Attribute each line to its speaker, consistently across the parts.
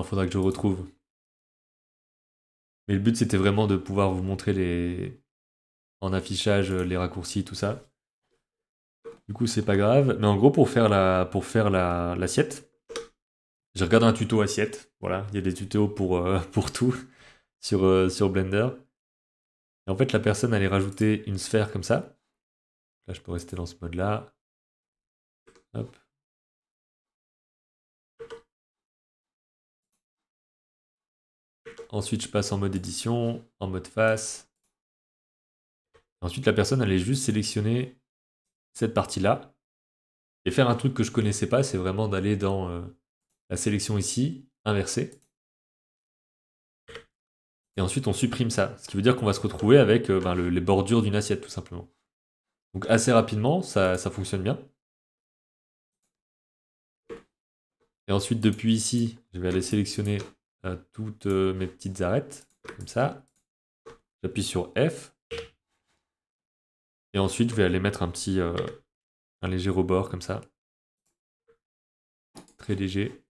Speaker 1: Il faudra que je retrouve.
Speaker 2: Mais le but, c'était vraiment de pouvoir vous montrer les... en affichage euh, les raccourcis, tout ça. Du coup, c'est pas grave. Mais en gros, pour faire la pour faire l'assiette, j'ai regardé un tuto assiette. Voilà, il y a des tutos pour, euh, pour tout sur, euh, sur Blender. en fait, la personne allait rajouter une sphère comme ça. Là, je peux rester dans ce mode-là. Hop. Ensuite, je passe en mode édition, en mode face. Ensuite, la personne allait juste sélectionner cette partie-là. Et faire un truc que je connaissais pas, c'est vraiment d'aller dans euh, la sélection ici, inverser. Et ensuite, on supprime ça. Ce qui veut dire qu'on va se retrouver avec euh, ben, les bordures d'une assiette, tout simplement. Donc assez rapidement, ça fonctionne bien. Et ensuite, depuis ici, je vais aller sélectionner euh, toutes euh, mes petites arêtes, comme ça. J'appuie sur F. Et ensuite, je vais aller mettre un petit, euh, un léger rebord, comme ça.
Speaker 1: Très léger.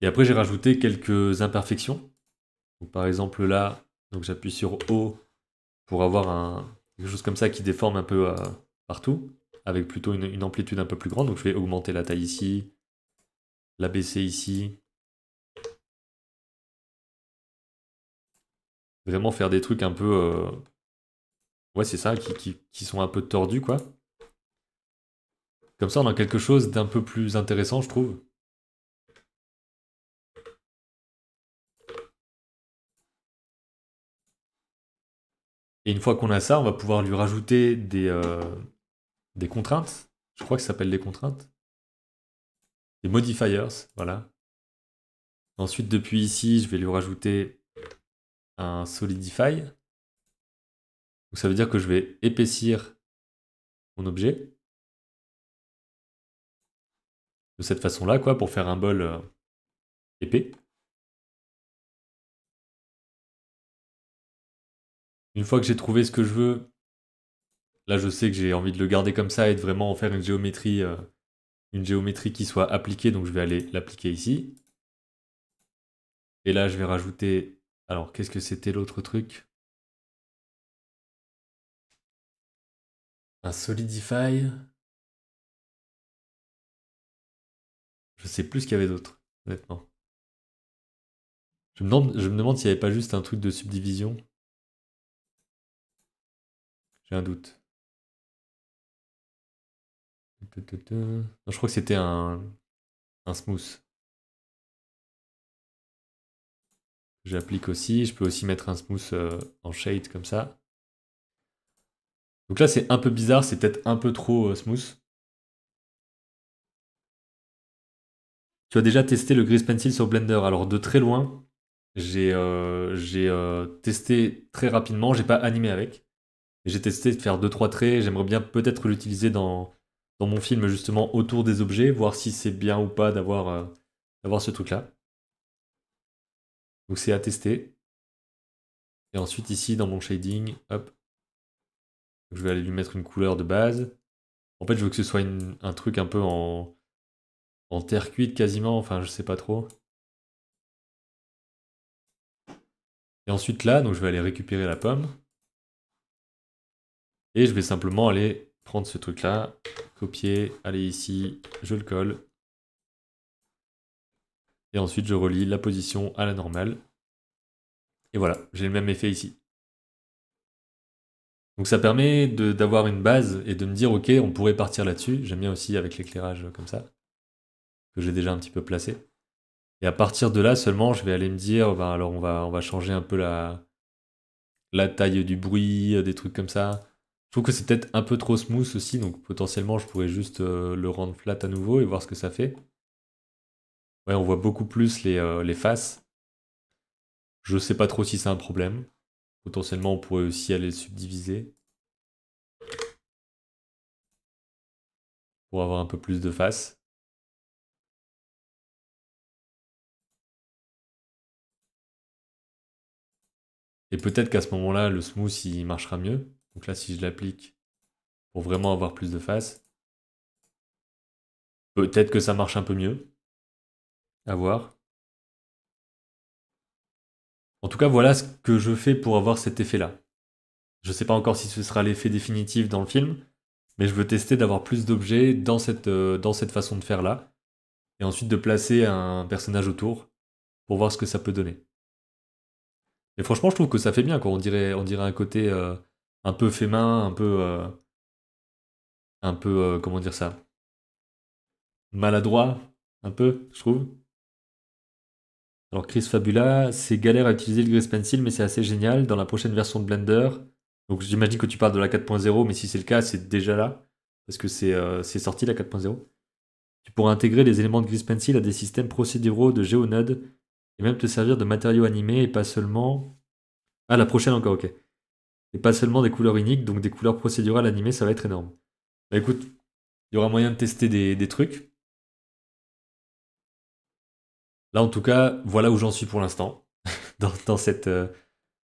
Speaker 2: Et après, j'ai rajouté quelques imperfections. par exemple, là, donc j'appuie sur O pour avoir un, quelque chose comme ça qui déforme un peu partout avec plutôt une, amplitude un peu plus grande. Donc je vais augmenter la taille ici, la baisser ici. Vraiment faire des trucs un peu... Euh, ouais, c'est ça, qui, sont un peu tordus, quoi. Comme ça, on a quelque chose d'un peu plus intéressant, je trouve. Et une fois qu'on a ça, on va pouvoir lui rajouter des... Euh, des contraintes. Je crois que ça s'appelle des contraintes. Des modifiers, voilà. Ensuite, depuis ici, je vais lui rajouter un solidify. Donc ça veut dire que je vais épaissir
Speaker 1: mon objet. De cette façon-là, quoi, pour faire un bol euh, épais.
Speaker 2: Une fois que j'ai trouvé ce que je veux, Là, je sais que j'ai envie de le garder comme ça et de vraiment en faire une géométrie, euh, une géométrie qui soit appliquée. Donc, je vais aller l'appliquer ici. Et là, je vais rajouter... Alors, qu'est-ce
Speaker 1: que c'était l'autre truc Un Solidify Je sais plus ce qu'il y avait d'autre, honnêtement. je me demande s'il n'y avait pas juste un truc de subdivision. J'ai un doute je crois que c'était un, un smooth. J'applique aussi. Je peux aussi mettre un smooth euh, en shade comme ça. Donc là, c'est un peu bizarre.
Speaker 2: C'est peut-être un peu trop euh, smooth. Tu as déjà testé le Grease Pencil sur Blender. Alors de très loin, j'ai euh, testé très rapidement. J'ai pas animé avec. J'ai testé de faire 2-3 traits. J'aimerais bien peut-être l'utiliser dans dans mon film justement autour des objets, voir si c'est bien ou pas euh, d'avoir ce truc-là. Donc c'est à tester. Et ensuite ici dans mon shading, hop, je vais aller lui mettre une couleur de base. En fait je veux que ce soit un truc un peu en, en terre
Speaker 1: cuite quasiment, enfin je sais pas trop.
Speaker 2: Et ensuite là, donc je vais aller récupérer la pomme. Et je vais simplement aller prendre ce truc là, copier, aller ici, je le colle. Et ensuite, je relis la position à la normale. Et voilà, j'ai le même effet ici. Donc ça permet d'avoir une base et de me dire, ok, on pourrait partir là-dessus. J'aime bien aussi avec l'éclairage comme ça, que j'ai déjà un petit peu placé. Et à partir de là seulement, je vais aller me dire, ben, alors on va, on va changer un peu la, la taille du bruit, des trucs comme ça que c'est peut-être un peu trop smooth aussi, donc potentiellement je pourrais juste euh, le rendre flat à nouveau et voir ce que ça fait. Ouais, on voit beaucoup plus les, euh, les faces. Je sais pas trop si c'est un problème. Potentiellement, on pourrait aussi aller le subdiviser.
Speaker 1: Pour avoir un peu plus de faces.
Speaker 2: Et peut-être qu'à ce moment-là, le smooth, il marchera mieux. Donc là, si je l'applique pour vraiment avoir plus de face, peut-être que ça marche un peu mieux. À voir. En tout cas, voilà ce que je fais pour avoir cet effet-là. Je ne sais pas encore si ce sera l'effet définitif dans le film, mais je veux tester d'avoir plus d'objets dans cette, euh, dans cette façon de faire là, et ensuite de placer un personnage autour pour voir ce que ça peut donner. Et franchement, je trouve que ça fait bien, quand On dirait, on dirait un côté euh, un peu fait main, un peu. Euh, un peu. Euh, comment dire ça Maladroit, un peu, je trouve. Alors, Chris Fabula, c'est galère à utiliser le Grease Pencil, mais c'est assez génial. Dans la prochaine version de Blender, donc j'imagine que tu parles de la 4.0, mais si c'est le cas, c'est déjà là, parce que c'est euh, sorti la 4.0. Tu pourras intégrer les éléments de Grease Pencil à des systèmes procéduraux de GeoNode et même te servir de matériaux animés et pas seulement. Ah, la prochaine encore, ok et pas seulement des couleurs uniques, donc des couleurs procédurales animées, ça va être énorme. Bah écoute, il y aura moyen de tester des, trucs. Là, en tout cas, voilà où j'en suis pour l'instant, dans, euh,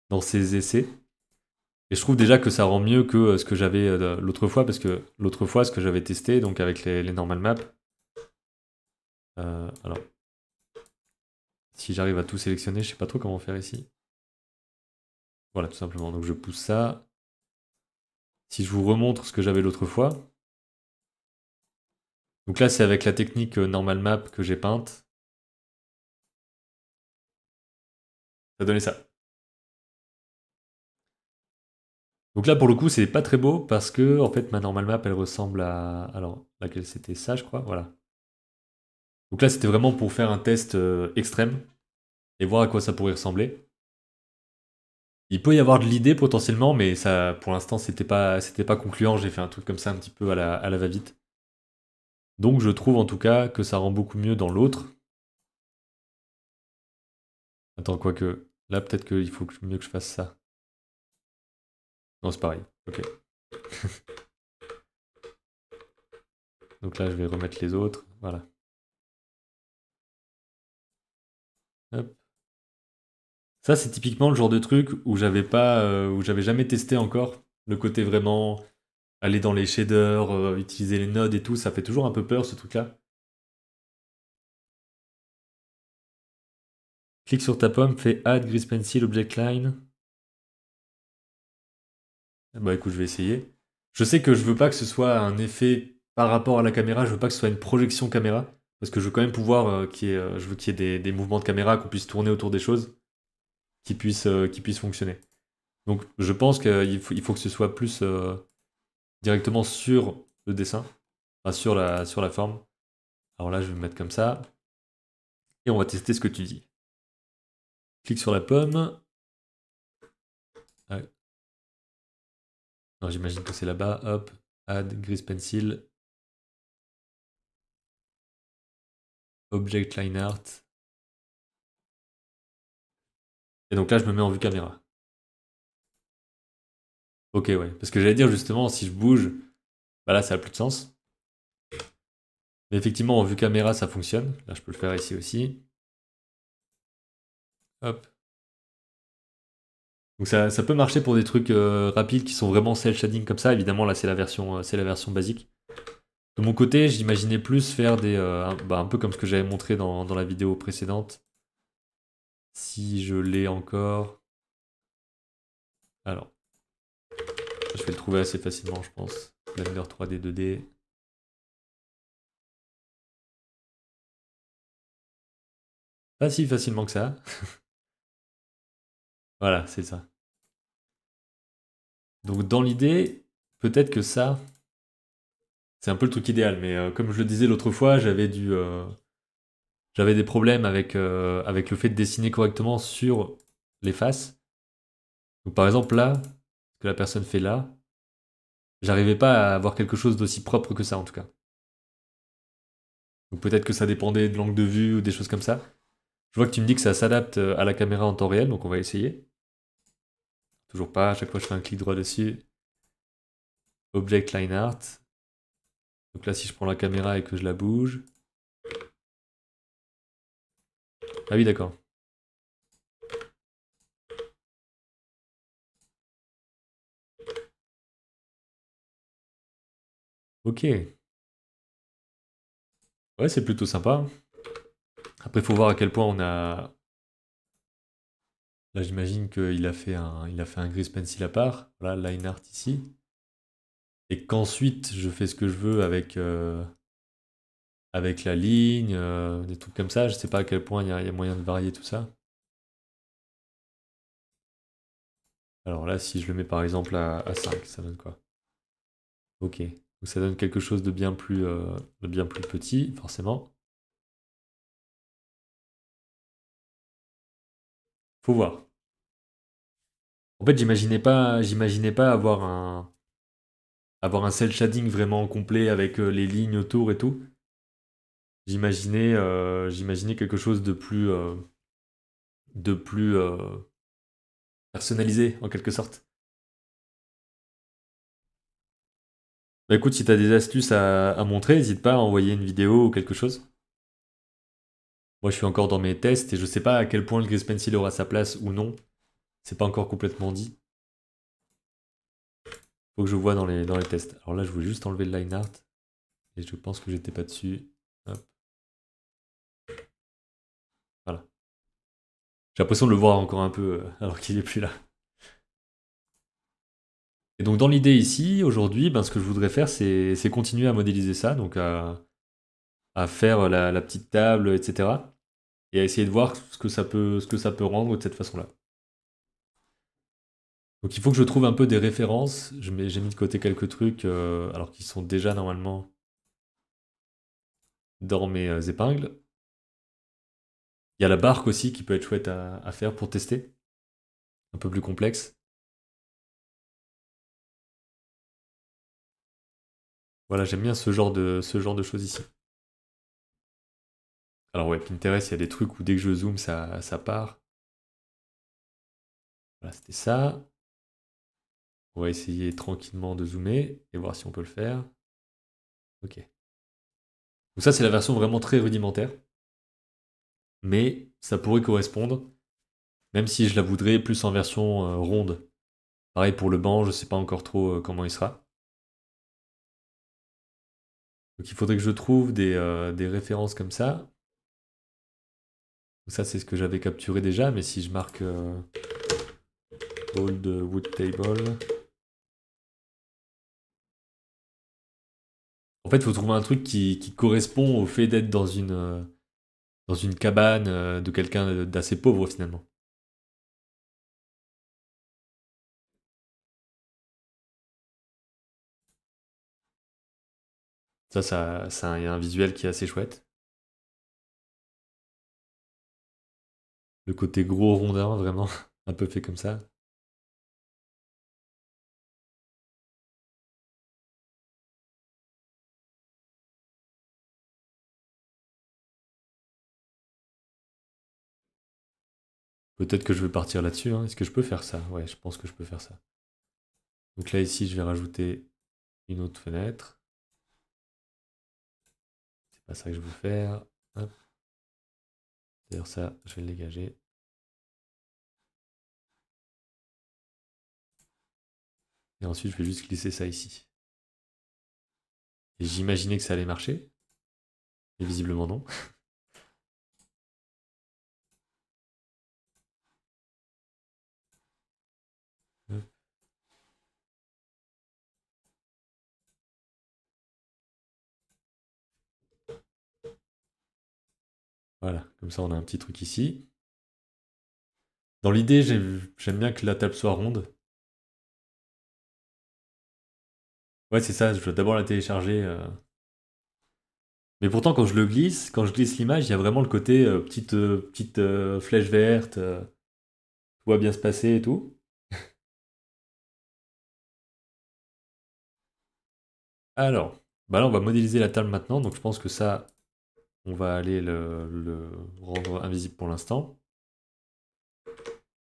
Speaker 2: dans ces essais. Et je trouve déjà que ça rend mieux que euh, ce que j'avais euh, l'autre fois, parce que l'autre fois, ce que j'avais testé, donc avec les, les normal maps. alors, si j'arrive à tout sélectionner, je sais pas trop comment faire ici. Voilà, tout simplement. Donc je pousse ça. Si je vous remontre ce que j'avais l'autre fois. Donc là, c'est avec la technique euh, normal map que j'ai
Speaker 1: peinte. Ça donnait ça.
Speaker 2: Donc là, pour le coup, c'est pas très beau parce que, en fait, ma normal map, elle ressemble à. Alors, laquelle c'était ça, je crois. Voilà. Donc là, c'était vraiment pour faire un test euh, extrême et voir à quoi ça pourrait ressembler il peut y avoir de l'idée potentiellement, mais ça, pour l'instant, c'était pas, c'était pas concluant. J'ai fait un truc comme ça un petit peu à la, la va-vite. Donc, je trouve en tout cas que ça rend beaucoup mieux dans l'autre. Attends, quoique, là, peut-être qu'il faut
Speaker 1: mieux que je fasse ça. Non, c'est pareil. Ok. Donc là, je vais remettre les autres. Voilà. Hop.
Speaker 2: Ça, c'est typiquement le genre de truc où j'avais pas, euh, où j'avais jamais testé encore le côté vraiment aller dans les shaders, euh, utiliser les nodes et tout. Ça fait toujours un peu peur ce truc-là. Clique sur ta pomme, fais add grease pencil object line. Bah écoute, je vais essayer. Je sais que je veux pas que ce soit un effet par rapport à la caméra, je veux pas que ce soit une projection caméra, parce que je veux quand même pouvoir, euh, je veux qu'il y ait des mouvements de caméra, qu'on puisse tourner autour des choses puisse, euh, qui puisse fonctionner. Donc je pense qu'il faut, il faut que ce soit plus euh, directement sur le dessin, sur, la, sur la forme. Alors là, je vais mettre comme ça. Et on va tester ce que tu dis. Clique sur la pomme.
Speaker 1: j'imagine que c'est là-bas. Hop, add grease pencil. Object line art. Et donc là, je me mets en vue caméra.
Speaker 2: Ok, ouais. Parce que j'allais dire justement, si je bouge, bah là, ça n'a plus de sens. Mais effectivement, en vue caméra, ça fonctionne. Là, je peux le faire ici aussi. Hop. Donc ça, peut marcher pour des trucs euh, rapides qui sont vraiment self shading comme ça. Évidemment, là, c'est la version, euh, c'est la version basique. De mon côté, j'imaginais plus faire des, euh, bah, un peu comme ce que j'avais montré dans la vidéo précédente, si je l'ai encore. Alors, je vais le trouver assez facilement, je pense.
Speaker 1: Blender 3D, 2D. Pas si facilement que ça. voilà,
Speaker 2: c'est ça. Donc dans l'idée, peut-être que ça, c'est un peu le truc idéal, mais euh, comme je le disais l'autre fois, j'avais dû... J'avais des problèmes avec, euh, avec le fait de dessiner correctement sur les faces. par exemple là, ce que la personne fait là, j'arrivais pas à avoir quelque chose d'aussi propre que ça en tout cas. Donc peut-être que ça dépendait de l'angle de vue ou des choses comme ça. Je vois que tu me dis que ça s'adapte euh, à la caméra en temps réel, donc on va essayer. Toujours pas, à chaque fois je fais un clic droit dessus. Object Line Art. Donc là si je prends la caméra et que je la bouge,
Speaker 1: Ah oui, d'accord. Ok. Ouais, c'est plutôt sympa.
Speaker 2: Après, il faut voir à quel point on a... Là, j'imagine qu'il a fait un, il a fait un gris pencil à part. Voilà, line art ici. Et qu'ensuite, je fais ce que je veux avec... Euh, avec la ligne, euh, des trucs comme ça. Je ne sais pas à quel point il y, a moyen de varier tout ça. Alors là, si je le mets par exemple à, à 5, ça donne quoi Ok. Donc ça donne quelque chose de bien plus, euh, de bien plus petit, forcément. Faut voir. En fait, j'imaginais pas, j'imaginais pas avoir un, avoir un shading vraiment complet avec euh, les lignes autour et tout. J'imaginais, euh, j'imaginais quelque chose de plus, euh, de plus euh,
Speaker 1: personnalisé en quelque sorte.
Speaker 2: Bah, écoute, si tu as des astuces à, montrer, n'hésite pas à envoyer une vidéo ou quelque chose. Moi, je suis encore dans mes tests et je sais pas à quel point le Grease Pencil aura sa place ou non. C'est pas encore complètement dit. Faut que je vois dans les, dans les tests. Alors là, je voulais juste enlever le line art et je pense que j'étais pas dessus. J'ai l'impression de le voir encore un peu euh, alors qu'il n'est plus là. Et donc dans l'idée ici, aujourd'hui, ben, ce que je voudrais faire, c'est continuer à modéliser ça, donc à, faire la, petite table, etc. Et à essayer de voir ce que ça peut, ce que ça peut rendre de cette façon-là. Donc il faut que je trouve un peu des références. J'ai mis de côté quelques trucs, euh, alors qu'ils sont déjà normalement dans mes euh, épingles. Il y a la barque aussi qui peut être chouette à, faire pour tester.
Speaker 1: Un peu plus complexe. Voilà, j'aime bien ce genre, de, ce genre de choses ici.
Speaker 2: Alors ouais, Pinterest, il y a des trucs où dès que je zoome, ça, ça part. Voilà, c'était ça. On va essayer tranquillement de zoomer et voir si on peut le faire. Ok. Donc ça, c'est la version vraiment très rudimentaire mais ça pourrait correspondre, même si je la voudrais plus en version euh, ronde. Pareil pour le banc, je ne sais pas encore trop euh, comment il sera. Donc il faudrait que je trouve des, euh, références comme ça. Ça c'est ce que j'avais capturé déjà, mais si je marque wood table. En fait, il faut trouver un truc qui correspond au fait d'être dans une dans une cabane euh, de quelqu'un euh, d'assez pauvre finalement.
Speaker 1: Ça, ça, ça, y a un visuel qui est assez chouette. Le côté gros rondin, vraiment, un peu fait comme ça. Peut-être que je vais partir là-dessus. Hein. Est-ce que je peux faire
Speaker 2: ça Ouais, je pense que je peux faire ça. Donc là, ici, je vais rajouter une autre fenêtre. C'est pas ça que je veux faire.
Speaker 1: D'ailleurs, ça, je vais le dégager. Et ensuite, je vais juste glisser ça ici. Et j'imaginais que ça allait marcher. Mais visiblement non. Voilà, comme ça on a un petit truc ici. Dans l'idée, j'aime bien que la table soit ronde. Ouais, c'est ça, je dois
Speaker 2: d'abord la télécharger. Euh. Mais pourtant, quand je le glisse, quand je glisse l'image, il y a vraiment le côté euh, petite, euh, petite flèche verte, tout va bien se passer et
Speaker 1: tout.
Speaker 2: Alors, bah là, on va modéliser la table maintenant, donc je pense que ça, on va aller le, rendre invisible pour l'instant.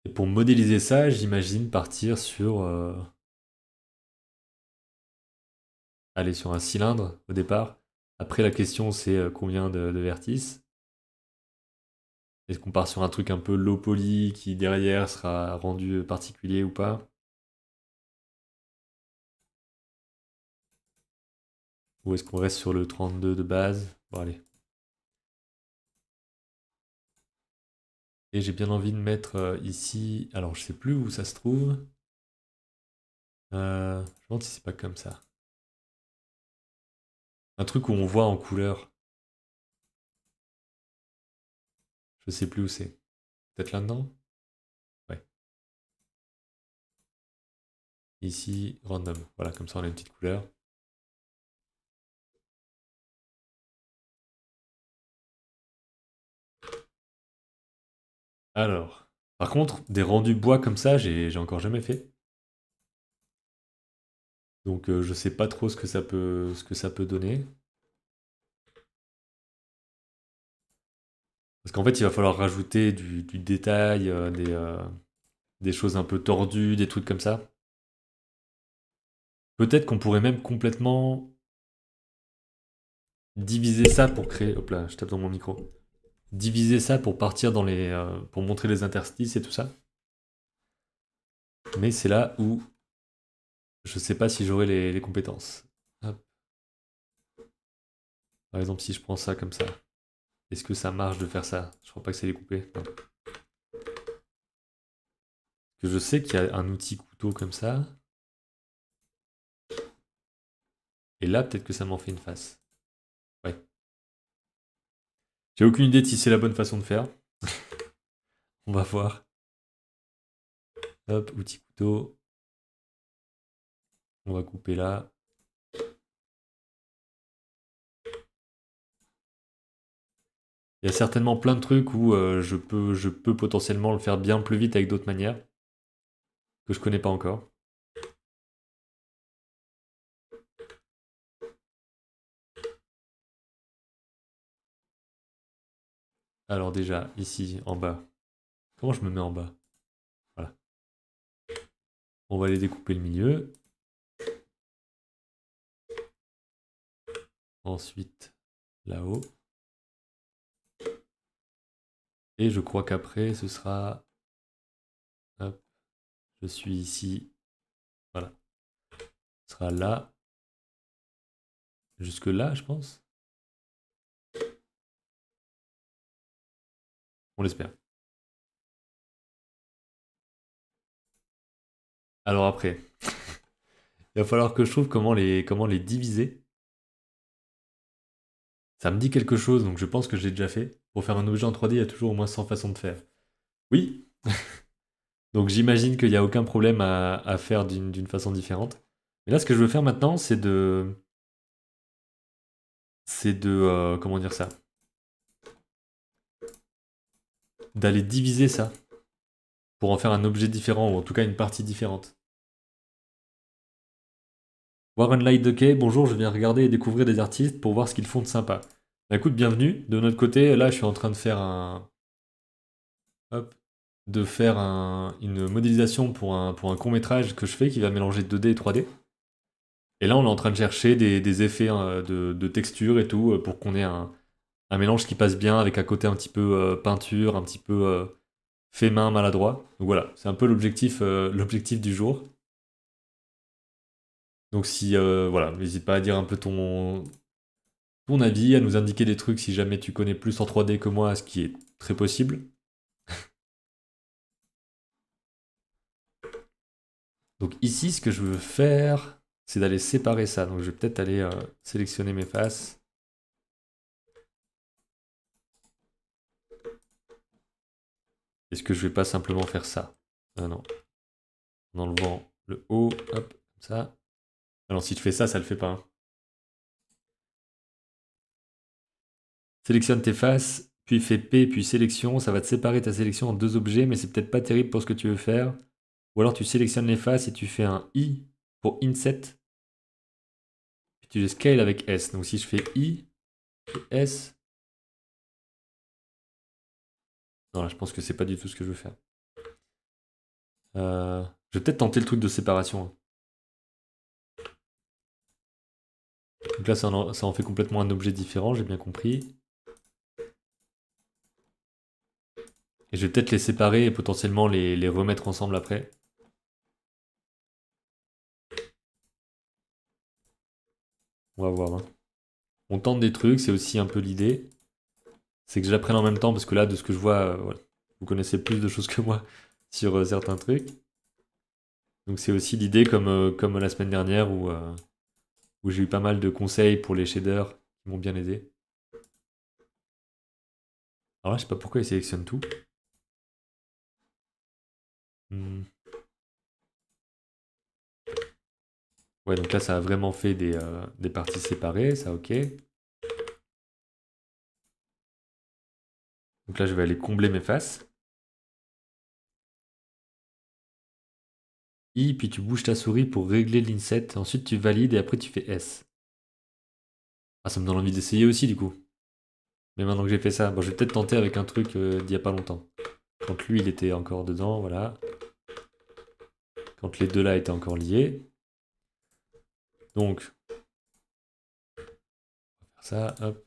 Speaker 2: Et pour modéliser ça, j'imagine partir sur... Euh, aller sur un cylindre au départ. Après, la question, c'est euh, combien de, vertices Est-ce qu'on part sur un truc un peu low poly qui derrière sera rendu euh,
Speaker 1: particulier ou pas
Speaker 2: Ou est-ce qu'on reste sur le 32 de base allez. Et j'ai bien envie de mettre euh, ici, alors je sais plus où
Speaker 1: ça se trouve. Euh, je me demande si c'est pas comme ça. Un truc où on voit en couleur. Je sais plus où c'est. Peut-être là-dedans Ouais. Ici, random. Voilà, comme ça on a une petite couleur. Alors, par contre, des rendus bois comme ça, j'ai encore jamais fait. Donc je euh, je sais pas trop ce que ça
Speaker 2: peut, ce que ça peut donner. Parce qu'en fait, il va falloir rajouter du, détail, euh, des, euh, des choses un peu tordues, des trucs comme ça. Peut-être qu'on pourrait même complètement diviser ça pour créer. Hop là, je tape dans mon micro diviser ça pour partir dans les. Euh, pour montrer les interstices et tout ça. Mais c'est là où je sais pas si j'aurai les, compétences. Par exemple, si je prends ça comme ça, est-ce que ça marche de faire ça Je crois pas que c'est découpé. Que je sais qu'il y a un outil couteau comme ça. Et là, peut-être que ça m'en fait une face. J'ai aucune idée de si c'est la bonne façon de faire. On va voir.
Speaker 1: Hop, outil couteau. On va couper là. Il y a certainement
Speaker 2: plein de trucs où euh, je, peux, je peux potentiellement le faire bien plus vite avec d'autres manières que je connais pas encore.
Speaker 1: Alors déjà, ici, en bas. Comment je me mets en bas Voilà. On va aller découper le milieu. Ensuite, là-haut. Et je crois qu'après, ce sera... Hop. Je suis ici. Voilà. Ce sera là. Jusque là, je pense. l'espère.
Speaker 2: Alors après, il va falloir que je trouve comment les, comment les diviser. Ça me dit quelque chose, donc je pense que j'ai déjà fait. Pour faire un objet en 3D, il y a toujours au moins 100 façons de faire. Oui Donc j'imagine qu'il n'y a aucun problème à, à faire d'une façon différente. Mais là, ce que je veux faire maintenant, c'est de... C'est de... Euh, comment dire ça
Speaker 1: d'aller diviser ça pour en faire un objet différent ou en tout
Speaker 2: cas une partie différente. Warren Light Kay, bonjour, je viens regarder et découvrir des artistes pour voir ce qu'ils font de sympa. Bah, écoute, bienvenue. De notre côté, là, je suis en train de faire un. De faire une modélisation pour un, pour un court métrage que je fais qui va mélanger 2D et 3D. Et là, on est en train de chercher des, effets euh, de, texture et tout euh, pour qu'on ait un, un mélange qui passe bien avec un côté un petit peu euh, peinture, un petit peu euh, fait main maladroit. Donc voilà, c'est un peu l'objectif euh, du jour. Donc si voilà, n'hésite pas à dire un peu ton ton avis, à nous indiquer des trucs si jamais tu connais plus en 3D que moi, ce qui est très possible. Donc ici, ce que je veux faire, c'est d'aller séparer ça. Donc je vais peut-être aller sélectionner mes faces. Est-ce que je vais pas simplement faire ça Ah non. En enlevant le haut, hop, comme ça. Alors ah si je fais ça, ça le fait pas. Hein. Sélectionne tes faces, puis fais P, puis sélection. Ça va te séparer ta sélection en deux objets, mais c'est peut-être pas terrible pour ce que tu veux faire. Ou alors tu sélectionnes les faces et tu fais un I pour inset.
Speaker 1: Puis tu les scale avec S. Donc si je fais I, S, Non, là, je pense que c'est pas du tout ce que je veux faire. Euh,
Speaker 2: je vais peut-être tenter le truc de séparation. Hein. Donc là, ça en, fait complètement un objet différent, j'ai bien compris. Et je vais peut-être les séparer et potentiellement les, remettre ensemble après. On va voir. Hein. On tente des trucs, c'est aussi un peu l'idée c'est que j'apprenne en même temps parce que là, de ce que je vois, euh, vous connaissez plus de choses que moi sur euh, certains trucs. Donc c'est aussi l'idée comme, euh, comme la semaine dernière où, j'ai eu pas mal de conseils pour les shaders qui m'ont bien aidé. Alors là, je sais pas pourquoi ils sélectionnent tout. Hmm.
Speaker 1: Ouais, donc là, ça a vraiment fait des, des parties séparées, ça ok. Donc là, je vais aller combler mes faces.
Speaker 2: I, puis tu bouges ta souris pour régler l'inset. Ensuite, tu valides et après, tu fais S. Ah, ça me donne envie d'essayer aussi, du coup. Mais maintenant que j'ai fait ça, bon, je vais peut-être tenter avec un truc euh, d'il n'y a pas longtemps. Quand lui, il était encore dedans, voilà. Quand les deux là étaient encore liés. Donc, on va faire ça, hop.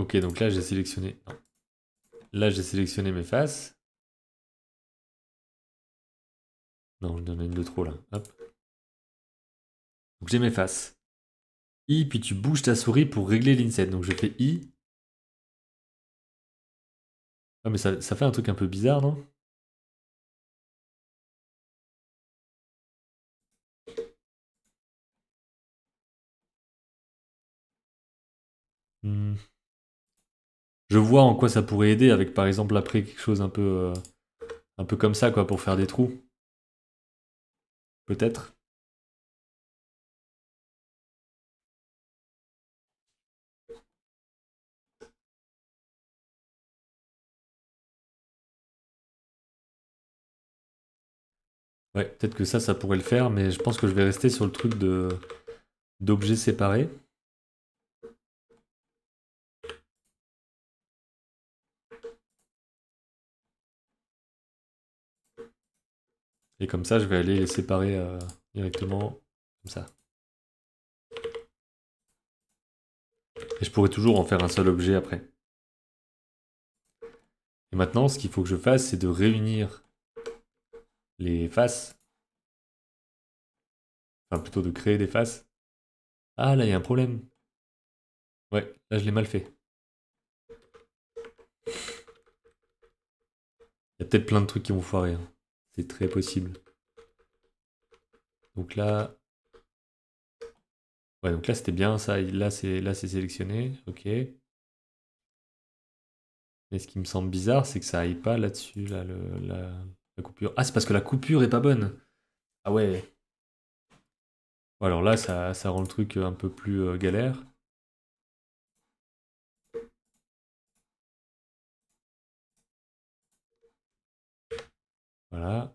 Speaker 1: Ok, donc là j'ai sélectionné. Là j'ai sélectionné mes faces. Non, je donne une de trop là. Donc j'ai mes faces. I, puis tu bouges ta souris pour régler l'inset. Donc je fais I. Ah mais ça, fait un truc un peu bizarre, non hmm
Speaker 2: je vois en quoi ça pourrait aider avec par exemple après quelque chose un peu, euh, un peu comme ça quoi pour faire des trous. Peut-être. Ouais, peut-être que ça, ça pourrait le faire, mais je pense que je vais rester sur le truc de d'objets séparés.
Speaker 1: Et comme ça, je vais aller les séparer euh, directement, comme ça.
Speaker 2: Et je pourrais toujours en faire un seul objet après. Et maintenant, ce qu'il faut que je fasse, c'est de réunir les faces. Enfin, plutôt de créer des faces. Ah, là, il y a un problème. Ouais, là, je l'ai mal fait. Il y a peut-être plein de trucs qui vont foirer. Hein. C'est très possible. Donc là... Ouais, donc là c'était bien, ça, là c'est là c'est sélectionné, ok. Mais ce qui me semble bizarre, c'est que ça aille pas là-dessus, là, la, coupure. Ah, c'est parce que la coupure est pas bonne. Ah ouais. Alors là, ça, ça rend le truc un peu plus euh, galère.
Speaker 1: Voilà.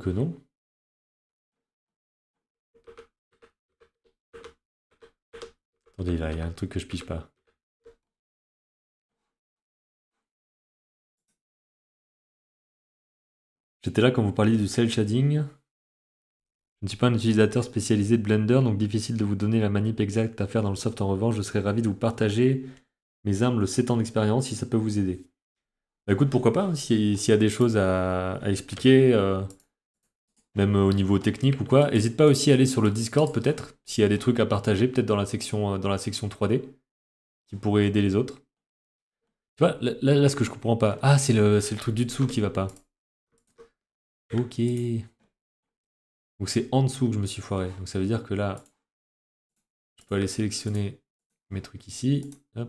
Speaker 1: que non. Attendez, là, il y a un truc que je pige pas.
Speaker 2: J'étais là quand vous parliez du cell shading. Je ne suis pas un utilisateur spécialisé de Blender, donc difficile de vous donner la manip exacte à faire dans le soft. En revanche, je serais ravi de vous partager mes humbles 7 ans d'expérience si ça peut vous aider. Bah, écoute, pourquoi pas, hein, s'il y a des choses à, expliquer, euh, même au niveau technique ou quoi. N'hésite pas aussi à aller sur le Discord peut-être, s'il y a des trucs à partager, peut-être dans, la section, euh, dans la section 3D, qui pourrait aider les autres. Tu vois, là, ce que je comprends pas. Ah, c'est le, le truc du dessous qui va pas. Ok. Donc c'est en dessous que je me suis foiré. Donc ça veut dire que là, je peux aller sélectionner mes trucs ici. Là,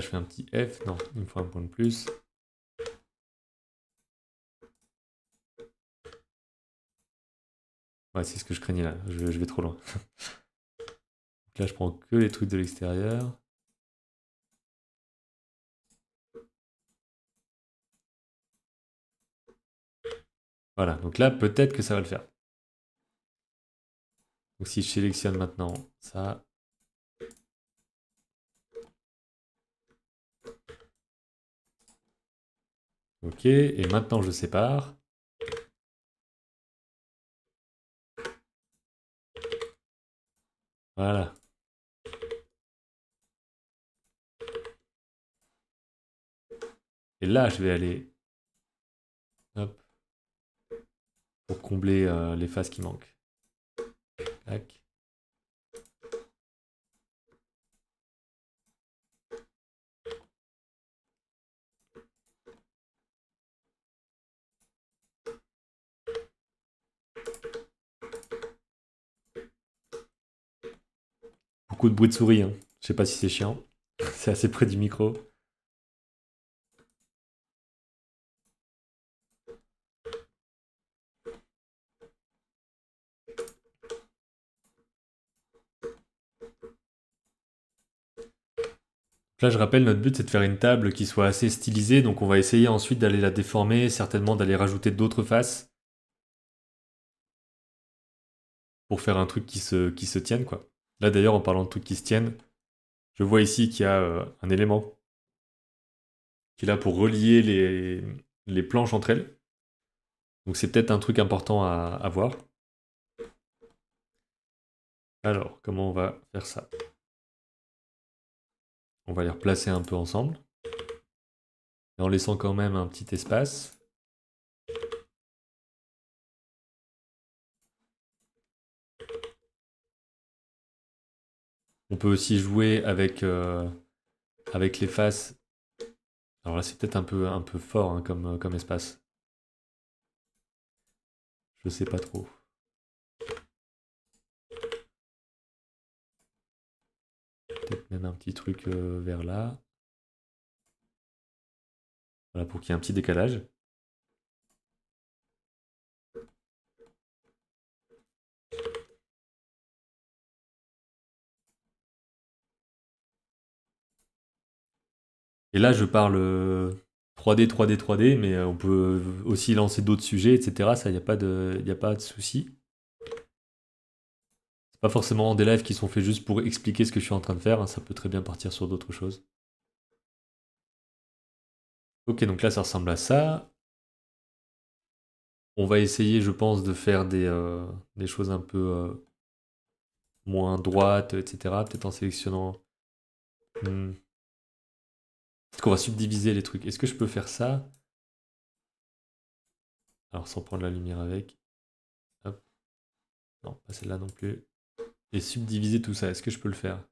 Speaker 2: je fais un petit F. Non, il me faut un point de plus.
Speaker 1: Ouais, c'est ce que je craignais là. Je, je vais trop loin. là, je prends que les trucs de l'extérieur. Voilà, donc là, peut-être que ça va le faire. Donc si je sélectionne maintenant ça, Ok, et maintenant je sépare. Voilà. Et là, je vais aller pour combler euh, les faces qui manquent.
Speaker 2: Beaucoup de bruit de souris, hein. je sais pas si c'est chiant, c'est assez près du micro. Là, je rappelle, notre but, c'est de faire une table qui soit assez stylisée, donc on va essayer ensuite d'aller la déformer, certainement d'aller rajouter d'autres faces. Pour faire un truc qui se, tienne, quoi. Là, d'ailleurs, en parlant de trucs qui se tiennent, je vois ici qu'il y a euh, un élément qui est là pour relier les, planches entre elles. Donc c'est peut-être un truc important à, à voir. Alors, comment on va faire ça
Speaker 1: on va les replacer un peu ensemble. Et en laissant quand même un petit espace. On peut aussi
Speaker 2: jouer avec, euh, avec les faces. Alors là, c'est peut-être un peu, un peu fort hein, comme, comme espace. Je sais pas trop.
Speaker 1: un petit truc euh, vers là. Voilà, pour qu'il y ait un petit décalage.
Speaker 2: Et là, je parle 3D, 3D, 3D, mais euh, on peut euh, aussi lancer d'autres sujets, etc. Ça, il n'y a pas de, n'y a pas de souci pas forcément des lives qui sont faits juste pour expliquer ce que je suis en train de faire, hein, ça peut très bien partir sur d'autres choses. Ok, donc là ça ressemble à ça. On va essayer, je pense, de faire des, euh, des choses un peu euh, moins droites, etc. Peut-être en sélectionnant... Hmm. peut qu'on va subdiviser les trucs. Est-ce que je peux faire ça Alors sans prendre la lumière avec. Non, pas celle-là non plus et subdiviser tout ça. Est-ce que je peux le faire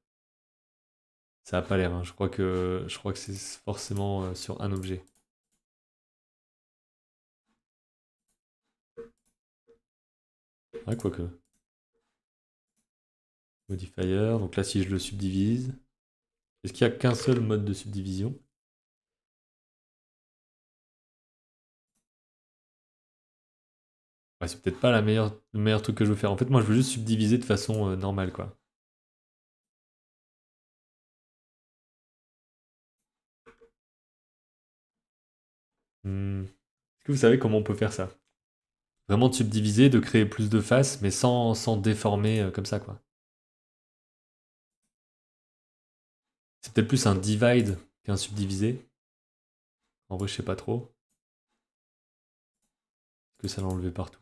Speaker 2: Ça n'a pas l'air. Hein. Je crois que je crois que c'est forcément euh, sur un objet. Ah, quoique. Modifier. Donc là, si je le subdivise, est-ce qu'il n'y a qu'un seul mode de subdivision
Speaker 1: Bah, c'est peut-être pas la meilleure, le meilleur truc que je veux faire. En fait, moi, je veux juste subdiviser de façon euh, normale, quoi.
Speaker 2: Hmm. Est-ce que vous savez comment on peut faire ça Vraiment de subdiviser, de créer plus de faces, mais sans, déformer euh, comme ça, quoi.
Speaker 1: C'est peut-être plus un divide qu'un subdivisé. En vrai, je sais pas trop. Est-ce que ça l'a enlevé partout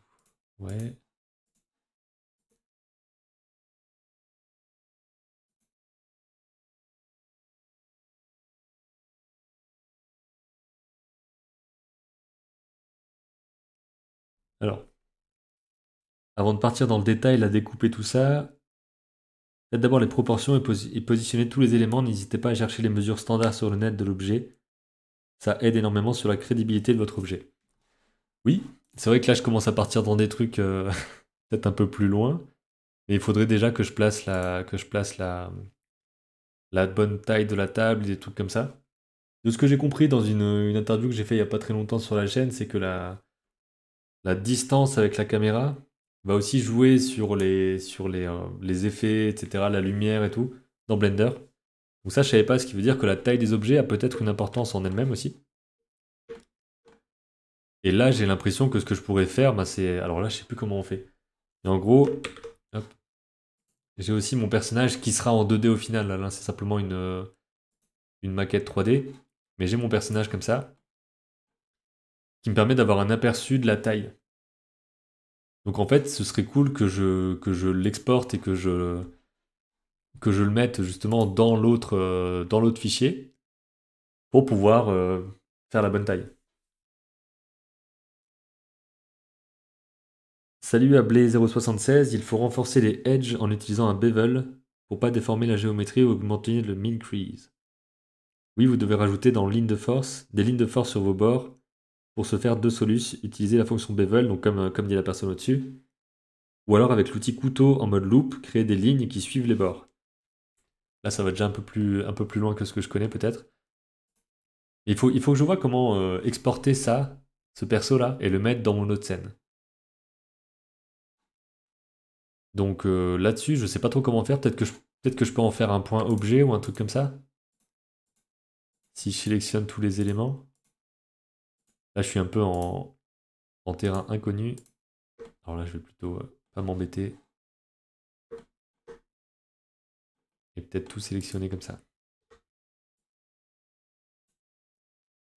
Speaker 1: alors,
Speaker 2: avant de partir dans le détail, la découper tout ça, faites d'abord les proportions et, et, positionnez tous les éléments. N'hésitez pas à chercher les mesures standards sur le net de l'objet. Ça aide énormément sur la crédibilité de votre objet. Oui, c'est vrai que là, je commence à partir dans des trucs euh, peut-être un peu plus loin. Mais il faudrait déjà que je place la, que je place la, la bonne taille de la table, des trucs comme ça. De ce que j'ai compris dans une, interview que j'ai fait il n'y a pas très longtemps sur la chaîne, c'est que la, la distance avec la caméra va aussi jouer sur les, sur les, euh, les effets, etc., la lumière et tout, dans Blender. Donc ça, je savais pas, ce qui veut dire que la taille des objets a peut-être une importance en elle-même aussi. Et là, j'ai l'impression que ce que je pourrais faire, bah, c'est... Alors là, je sais plus comment on fait. Et en gros, j'ai aussi mon personnage qui sera en 2D au final. Là, c'est simplement une, euh, une maquette 3D. Mais j'ai mon personnage comme ça, qui me permet d'avoir un aperçu de la taille. Donc en fait, ce serait cool que je, que je l'exporte et que je, que je le mette justement dans l'autre euh, fichier pour pouvoir euh, faire la bonne taille. Salut à Blé076, il faut renforcer les edges en utilisant un bevel pour pas déformer la géométrie ou augmenter le min crease. Oui, vous devez rajouter dans ligne de force des lignes de force sur vos bords. Pour se faire deux solutions, utiliser la fonction bevel, donc comme, euh, comme dit la personne au-dessus, ou alors avec l'outil couteau en mode loop, créer des lignes qui suivent les bords. Là, ça va déjà un peu plus, un peu plus loin que ce que je connais peut-être. Il faut, il faut que je vois comment euh, exporter ça, ce perso-là, et le mettre dans mon autre scène. Donc euh, là-dessus, je ne sais pas trop comment faire. Peut-être que, je, que je peux en faire un point objet ou un truc comme ça. Si je sélectionne tous les éléments. Là, je suis un peu en, terrain inconnu. Alors là, je vais plutôt
Speaker 1: euh, pas m'embêter. Et peut-être tout sélectionner comme ça.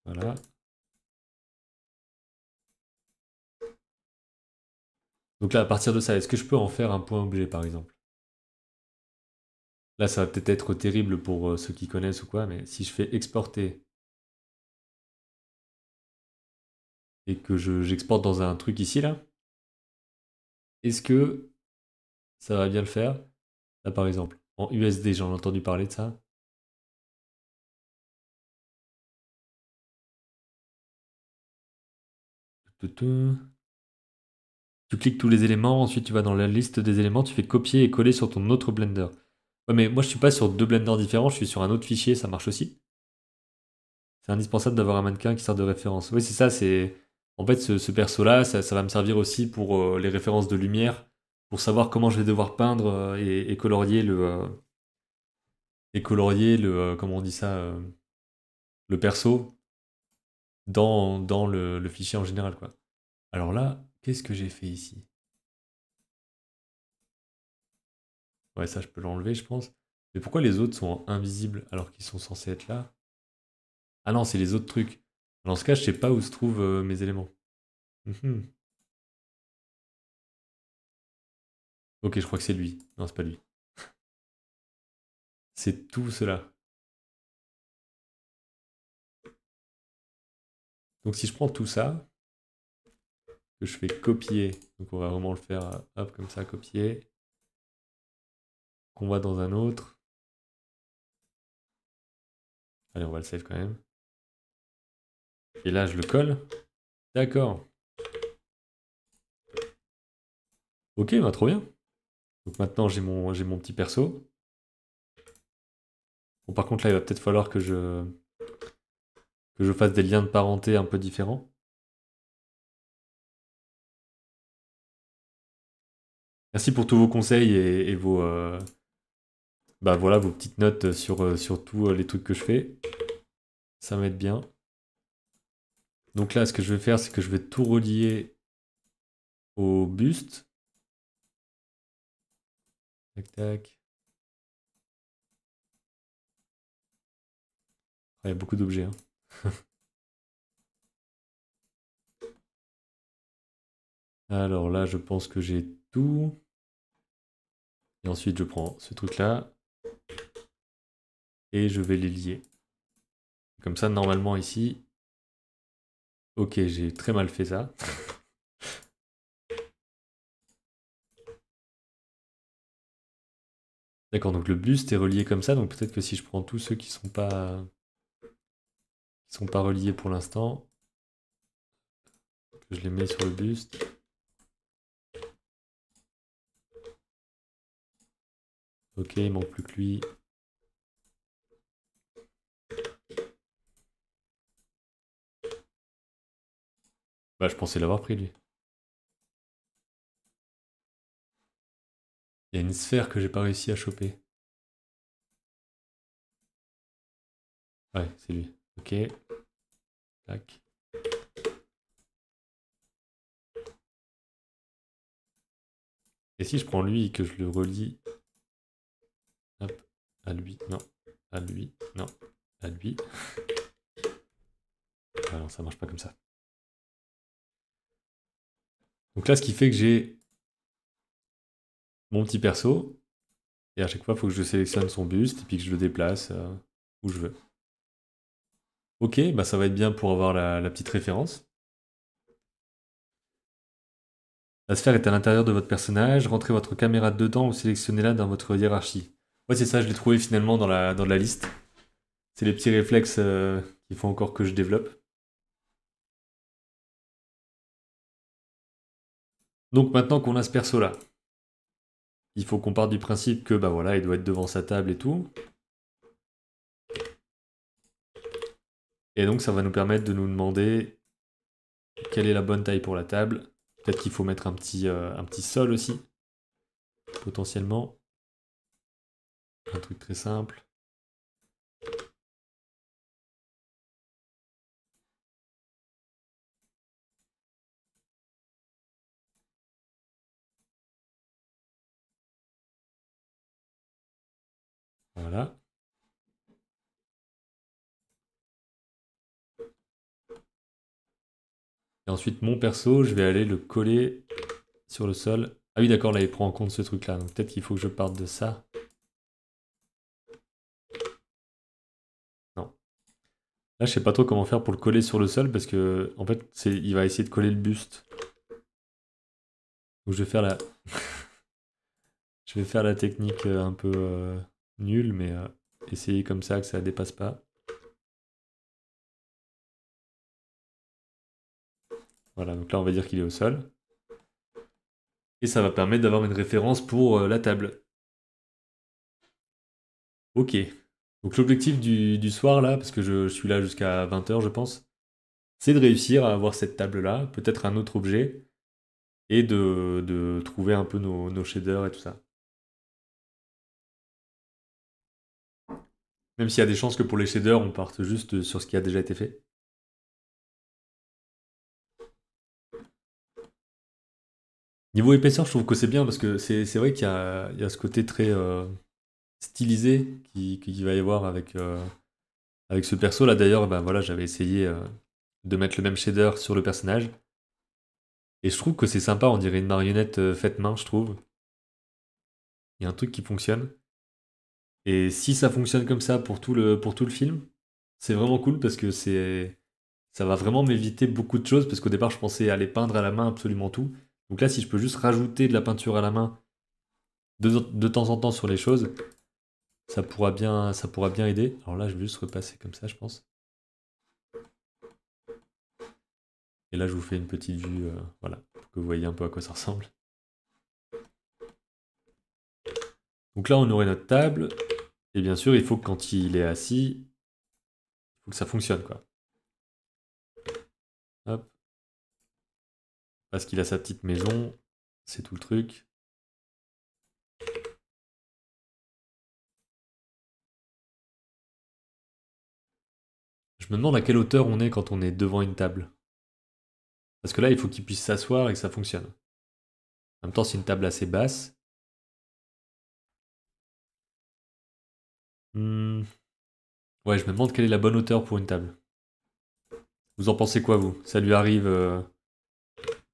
Speaker 1: Voilà. Donc là, à
Speaker 2: partir de ça, est-ce que je peux en faire un point objet, par exemple Là, ça va peut-être être terrible pour euh, ceux qui connaissent ou quoi, mais si je fais exporter
Speaker 1: et que j'exporte dans un truc ici, là, est-ce que ça va bien le faire Là, par exemple, en USD, j'en ai entendu parler de ça
Speaker 2: tu cliques tous les éléments, ensuite tu vas dans la liste des éléments, tu fais copier et coller sur ton autre Blender. Ouais, mais moi je suis pas sur deux Blenders différents, je suis sur un autre fichier, ça marche aussi. C'est indispensable d'avoir un mannequin qui sert de référence. Oui, c'est ça, c'est. En fait, ce, perso-là, ça, va me servir aussi pour euh, les références de lumière, pour savoir comment je vais devoir peindre euh, et, colorier le. Euh, et colorier le. comment on dit ça Le perso dans, dans le, le fichier en général, quoi. Alors là, Qu'est-ce que j'ai fait ici Ouais, ça, je peux l'enlever, je pense. Mais pourquoi les autres sont invisibles alors qu'ils sont censés être là Ah non, c'est les autres trucs. Dans ce cas,
Speaker 1: je sais pas où se trouvent euh, mes éléments. Mhm. Ok, je crois que c'est lui. Non, c'est pas lui. c'est tout cela.
Speaker 2: Donc si je prends tout ça, que je fais copier. Donc on va vraiment le faire, euh, hop, comme ça, copier. Qu'on va dans un autre.
Speaker 1: Allez, on va le save quand même. Et là,
Speaker 2: je le colle. D'accord. Ok, va bah, trop bien. Donc maintenant, j'ai mon, j'ai mon petit perso. Bon, par contre, là, il va peut-être falloir que je, que je fasse des liens de parenté
Speaker 1: un peu différents.
Speaker 2: Merci pour tous vos conseils et, vos, euh, bah, voilà, vos petites notes sur, euh, tous euh, les trucs que je fais. Ça m'aide bien. Donc là, ce que je vais faire, c'est que je vais tout relier au buste.
Speaker 1: Tac, tac. Ah, il y a beaucoup d'objets. Hein. Alors là, je pense que j'ai
Speaker 2: et ensuite, je prends ce truc-là. Et je vais les lier. Comme ça, normalement, ici...
Speaker 1: Ok, j'ai très mal fait ça.
Speaker 2: D'accord, donc le buste est relié comme ça, donc peut-être que si je prends tous ceux qui sont pas qui sont pas reliés pour l'instant, que je les mets sur le buste.
Speaker 1: Ok, il manque plus que lui. Bah, je pensais l'avoir pris, lui. Il y a une sphère que j'ai pas réussi à choper. Ouais, c'est lui. Ok. Tac.
Speaker 2: Et si je prends lui et que je le relis à lui, non, à lui, non, à lui. Ah ça marche pas comme ça. Donc là, ce qui fait que j'ai mon petit perso, et à chaque fois, il faut que je sélectionne son buste, et puis que je le déplace euh, où je veux. Ok, bah ça va être bien pour avoir la petite référence. La sphère est à l'intérieur de votre personnage, rentrez votre caméra dedans ou sélectionnez-la dans votre hiérarchie. Ouais, c'est ça, je l'ai trouvé finalement dans la, liste. C'est les petits réflexes euh, qu'il faut encore que je développe.
Speaker 1: Donc maintenant qu'on a ce perso
Speaker 2: là, il faut qu'on parte du principe que bah voilà, il doit être devant sa table et tout. Et donc ça va nous permettre de nous demander quelle est la bonne taille pour la table. Peut-être qu'il faut mettre petit, euh, un petit sol aussi, potentiellement. Un truc très simple. Voilà. Et ensuite, mon perso, je vais aller le coller sur le sol. Ah oui, d'accord, là, il prend en compte ce truc-là. Donc peut-être qu'il faut que je parte de ça. Là, je sais pas trop comment faire pour le coller sur le sol parce que, en fait, il va essayer de coller le buste. Donc, je vais faire la. je vais faire la technique euh, un peu euh, nulle, mais euh, essayer comme ça que ça dépasse pas. Voilà, donc là, on va dire qu'il est au sol. Et ça va permettre d'avoir une référence pour la table. Ok. Donc l'objectif du, soir, là, parce que je, suis là jusqu'à 20h, je pense, c'est de réussir à avoir cette table-là, peut-être un autre objet, et de, trouver un peu nos, shaders et tout ça.
Speaker 1: Même s'il y a des chances que pour les shaders, on parte juste sur ce qui a déjà été fait.
Speaker 2: Niveau épaisseur, je trouve que c'est bien parce que c'est vrai qu'il y, a ce côté très... Euh, stylisé qu'il qui va y avoir avec, euh, avec ce perso. Là d'ailleurs, ben, voilà, j'avais essayé euh, de mettre le même shader sur le personnage. Et je trouve que c'est sympa, on dirait une marionnette euh, faite main, je trouve. Il y a un truc qui fonctionne. Et si ça fonctionne comme ça pour tout le, pour tout le film, c'est vraiment cool parce que c'est ça va vraiment m'éviter beaucoup de choses parce qu'au départ je pensais aller peindre à la main absolument tout. Donc là si je peux juste rajouter de la peinture à la main de temps en temps sur les choses, ça pourra bien, ça pourra bien aider. Alors là, je vais juste repasser comme ça, je pense. Et là, je vous fais une petite vue, euh, voilà, pour que vous voyez un peu à quoi ça ressemble. Donc là, on aurait notre table. Et bien sûr, il faut que quand il est assis, il faut que ça fonctionne, quoi.
Speaker 1: Hop. Parce qu'il a sa petite maison, c'est tout le truc. Je me demande à quelle hauteur on est quand on est devant une table. Parce que là, il faut qu'il puisse s'asseoir et que ça fonctionne. En même temps, c'est une table assez basse. Hmm.
Speaker 2: Ouais, je me demande quelle est la bonne hauteur pour une table. Vous en pensez quoi, vous Ça lui arrive... Euh,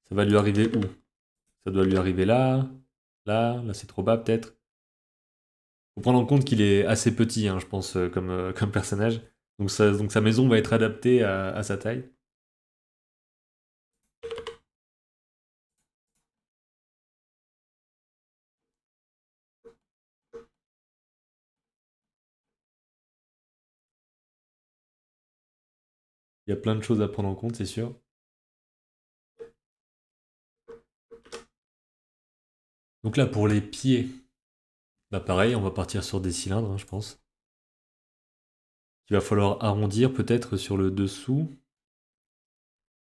Speaker 2: ça va lui arriver où Ça doit lui arriver là, là, là c'est trop bas peut-être. Faut prendre en compte qu'il est assez petit, hein, je pense, euh, comme, euh, comme personnage. Donc, sa maison va être adaptée à, sa taille.
Speaker 1: Il y a plein de choses à prendre en compte, c'est sûr.
Speaker 2: Donc là, pour les pieds, bah pareil, on va partir sur des cylindres, hein, je pense. Il va falloir arrondir peut-être sur le dessous.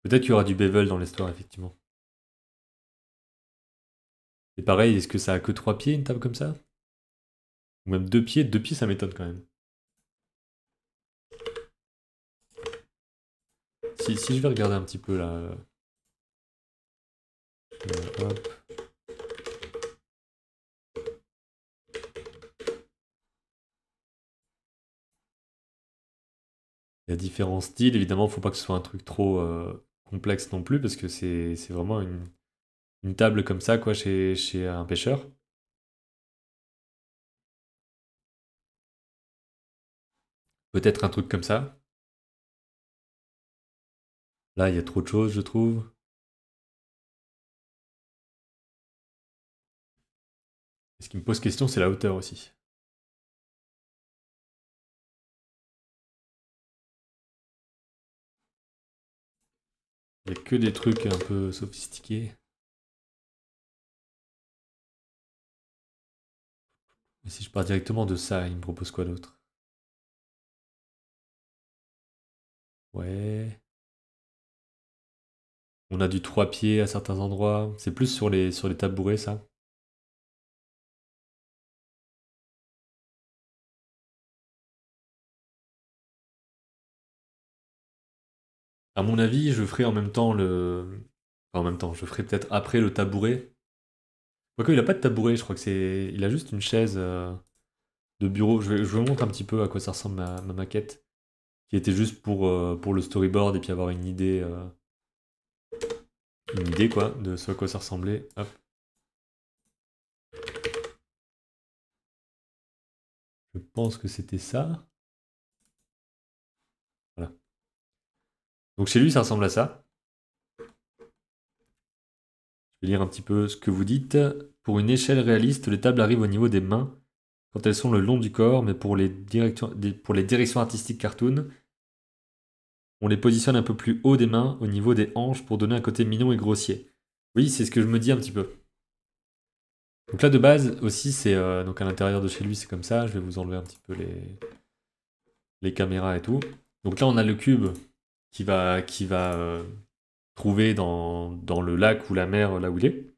Speaker 1: Peut-être qu'il y aura du bevel dans l'histoire, effectivement.
Speaker 2: Et pareil, est-ce que ça a que trois pieds une table comme ça Ou même deux pieds Deux pieds ça m'étonne quand même. Si, je vais
Speaker 1: regarder un petit peu là. Euh, hop.
Speaker 2: Il y a différents styles. Évidemment, faut pas que ce soit un truc trop euh, complexe non plus, parce que c'est vraiment une, table comme ça quoi, chez,
Speaker 1: un pêcheur. Peut-être un truc comme ça. Là, il y a trop de choses, je trouve. ce qui me pose question, c'est la hauteur aussi. que des trucs un peu sophistiqués. Mais si je pars directement de ça, il me propose quoi d'autre Ouais. On a du trois pieds à certains endroits. C'est plus sur les, sur les tabourets, ça À mon avis,
Speaker 2: je ferai en même temps le. Enfin, en même temps, je ferai peut-être après le tabouret. Quoique, il a pas de tabouret, je crois que c'est. Il a juste une chaise euh, de bureau. Je, vous montre un petit peu à quoi ça ressemble ma, ma maquette. Qui était juste pour, euh, pour le storyboard et puis avoir une idée. Euh, une idée, quoi, de ce à quoi ça ressemblait. Hop.
Speaker 1: Je pense que c'était ça. Donc chez lui, ça ressemble à
Speaker 2: ça. Je vais lire un petit peu ce que vous dites. Pour une échelle réaliste, les tables arrivent au niveau des mains quand elles sont le long du corps, mais pour les, directions artistiques cartoon, on les positionne un peu plus haut des mains, au niveau des hanches, pour donner un côté mignon et grossier. Oui, c'est ce que je me dis un petit peu. Donc là, de base, aussi, c'est euh, donc à l'intérieur de chez lui, c'est comme ça. Je vais vous enlever un petit peu les, les caméras et tout. Donc là, on a le cube qui va, qui va euh, trouver dans, le lac ou la mer, euh, là où il est,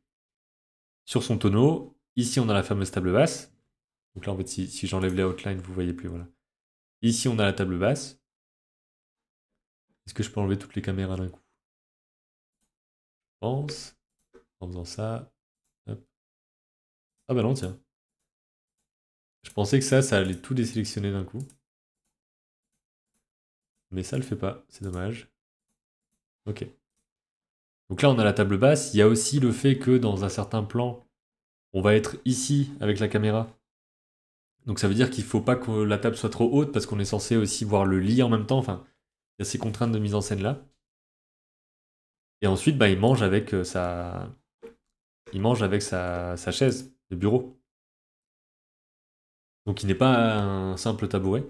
Speaker 2: sur son tonneau. Ici, on a la fameuse table basse. Donc là, en fait, si, si j'enlève les outlines, vous voyez plus, voilà. Ici, on a la table basse. Est-ce que je peux enlever toutes les caméras d'un
Speaker 1: coup Je pense. En faisant ça. Ah bah non, tiens. Je pensais que ça, ça allait tout désélectionner d'un coup.
Speaker 2: Mais ça le fait pas, c'est dommage. Ok. Donc là, on a la table basse. Il y a aussi le fait que dans un certain plan, on va être ici avec la caméra. Donc ça veut dire qu'il faut pas que la table soit trop haute parce qu'on est censé aussi voir le lit en même temps. Enfin, il y a ces contraintes de mise en scène là. Et ensuite, bah, il mange avec euh, sa, il mange avec sa, sa chaise de bureau. Donc il n'est pas un simple tabouret.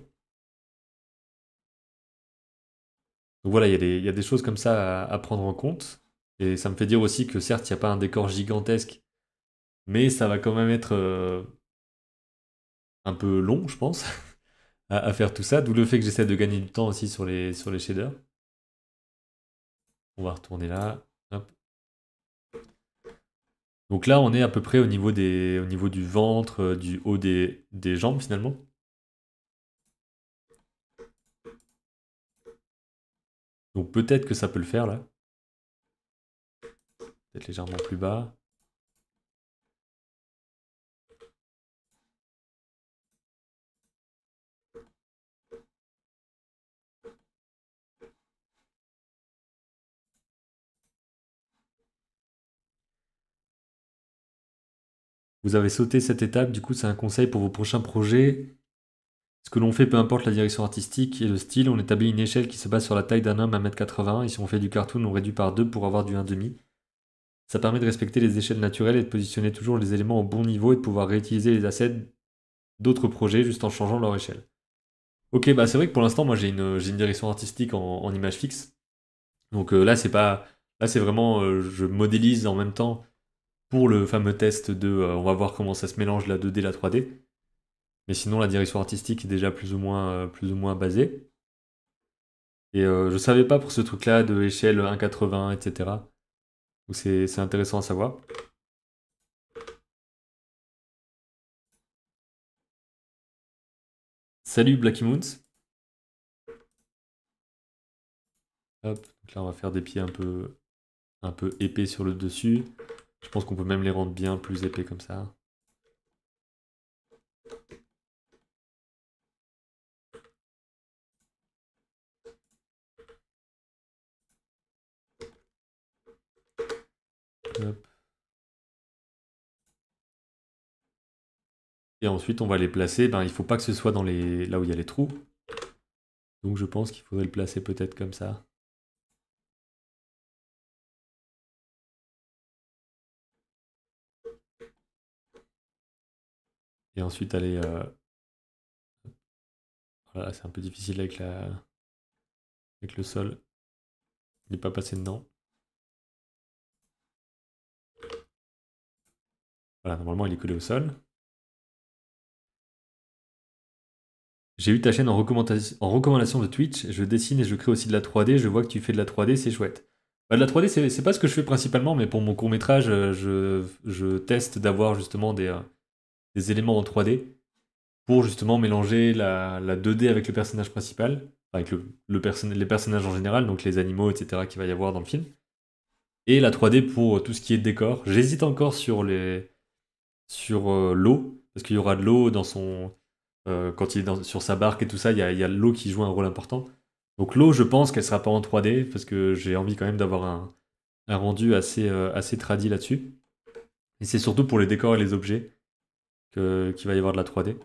Speaker 2: Donc voilà, il y, a des choses comme ça à, prendre en compte. Et ça me fait dire aussi que certes, il n'y a pas un décor gigantesque, mais ça va quand même être euh, un peu long, je pense, à, faire tout ça. D'où le fait que j'essaie de gagner du temps aussi sur les, shaders. On va retourner là. Donc là, on est à peu près au niveau, du ventre, euh, du haut des jambes finalement. Donc peut-être que ça peut le faire
Speaker 1: là. Peut-être légèrement plus bas.
Speaker 2: Vous avez sauté cette étape, du coup c'est un conseil pour vos prochains projets. Ce que l'on fait, peu importe la direction artistique et le style, on établit une échelle qui se base sur la taille d'un homme à 1m80, et si on fait du cartoon, on réduit par 2 pour avoir du 1,5. Ça permet de respecter les échelles naturelles et de positionner toujours les éléments au bon niveau et de pouvoir réutiliser les assets d'autres projets juste en changeant leur échelle. Ok, bah c'est vrai que pour l'instant, moi j'ai une, direction artistique en, image fixe. Donc euh, là, c'est pas. Là, c'est vraiment. Euh, je modélise en même temps pour le fameux test de. Euh, on va voir comment ça se mélange la 2D, la 3D. Mais sinon, la direction artistique est déjà plus ou moins, euh, plus ou moins basée. Et euh, je savais pas pour ce truc-là de échelle 1,80, etc. c'est intéressant à savoir. Salut Blacky Moons. là on va faire des pieds un peu, un peu épais sur le dessus. Je pense qu'on peut même les rendre bien plus épais comme ça. Et ensuite, on va les placer. Ben, il ne faut pas que ce soit dans les... là où il y a les trous. Donc je pense qu'il faudrait le placer peut-être comme ça.
Speaker 1: Et ensuite aller... Euh, voilà, c'est un peu difficile avec, la... avec le sol. Il n'est pas passé dedans.
Speaker 2: Voilà, normalement, il est collé au sol. J'ai eu ta chaîne en, en recommandation de Twitch, je dessine et je crée aussi de la 3D, je vois que tu fais de la 3D, c'est chouette. Bah, de la 3D, c'est pas ce que je fais principalement, mais pour mon court métrage, euh, je, teste d'avoir justement des, euh, éléments en 3D pour justement mélanger la, 2D avec le personnage principal, avec le, les personnages en général, donc les animaux, etc., qu'il va y avoir dans le film, et la 3D pour tout ce qui est décor. J'hésite encore sur les, sur euh, l'eau, parce qu'il y aura de l'eau dans son. Euh, quand il est sur sa barque et tout ça, il y a, l'eau qui joue un rôle important. Donc l'eau, je pense qu'elle sera pas en 3D, parce que j'ai envie quand même d'avoir un, rendu assez, euh, assez tradit là-dessus. Et c'est surtout pour les décors et les objets qu'il va y avoir de la 3D.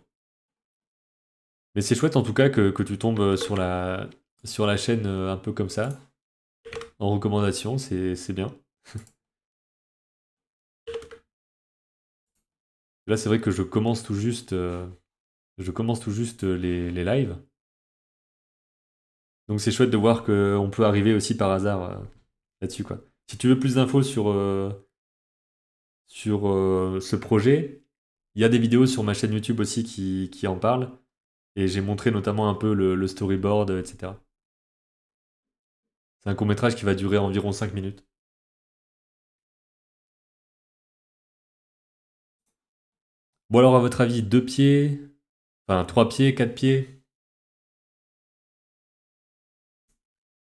Speaker 2: Mais c'est chouette en tout cas que, que, tu tombes sur la, sur la chaîne un peu comme ça. En recommandation, c'est bien. Là, c'est vrai que je commence tout juste, euh, je commence tout juste les, lives. Donc c'est chouette de voir qu'on peut arriver aussi par hasard euh, là-dessus. Quoi. Si tu veux plus d'infos sur, euh, sur ce projet, il y a des vidéos sur ma chaîne YouTube aussi qui, en parlent. Et j'ai montré notamment un peu le storyboard, etc. C'est un court métrage qui va durer
Speaker 1: environ 5 minutes. Bon alors à votre avis, deux pieds Enfin, trois pieds, quatre pieds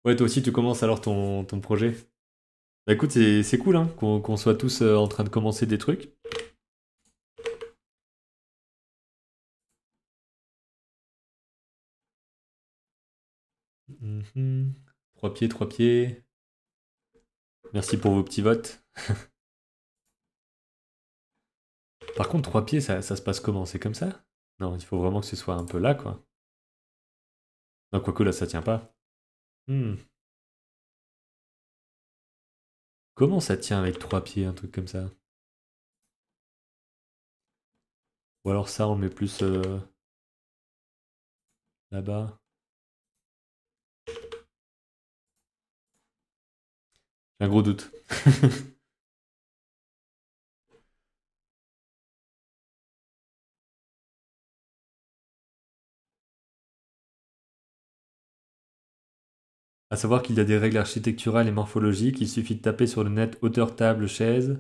Speaker 2: Ouais, toi aussi tu commences alors ton, projet. Bah, écoute, c'est cool hein, qu'on soit tous euh, en train de commencer des trucs.
Speaker 1: Mhm. Trois pieds, trois pieds.
Speaker 2: Merci pour vos petits votes. Par contre, trois pieds, ça, ça se passe comment C'est comme ça Non, il faut vraiment que ce soit un peu là, quoi.
Speaker 1: Non, quoique là, ça tient pas. Hmm. Comment ça tient avec trois pieds, un truc comme ça Ou alors ça, on le met plus euh, là-bas. J'ai un gros doute.
Speaker 2: À savoir qu'il y a des règles architecturales et morphologiques, il suffit de taper sur le net hauteur table chaise.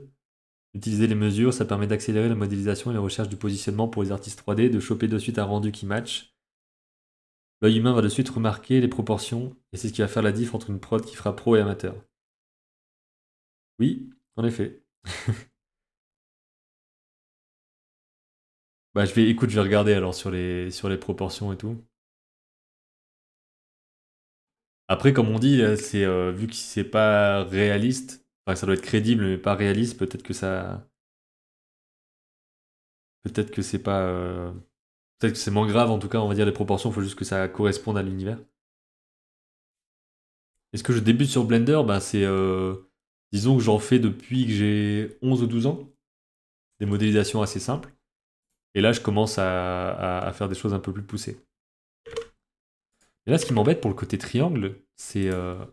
Speaker 2: Utiliser les mesures, ça permet d'accélérer la modélisation et la recherche du positionnement pour les artistes 3D, de choper de suite un rendu qui match. L'œil humain va de suite remarquer les proportions, et c'est ce qui va faire la diff entre une prod qui fera pro et amateur. Oui, en effet.
Speaker 1: bah je vais écoute, je vais regarder alors sur sur les proportions et tout.
Speaker 2: Après, comme on dit, euh, c'est euh, vu que c'est pas réaliste, ça doit être crédible, mais pas réaliste, peut-être que ça. Peut-être que c'est pas. Euh, peut-être que c'est moins grave, en tout cas, on va dire les proportions, il faut juste que ça corresponde à l'univers. Est-ce que je débute sur Blender Ben, c'est. Disons que j'en fais depuis que j'ai 11 ou 12 ans, des modélisations assez simples. Et là, je commence à faire des choses un peu plus poussées là, ce qui m'embête pour le côté triangle, c'est. Euh,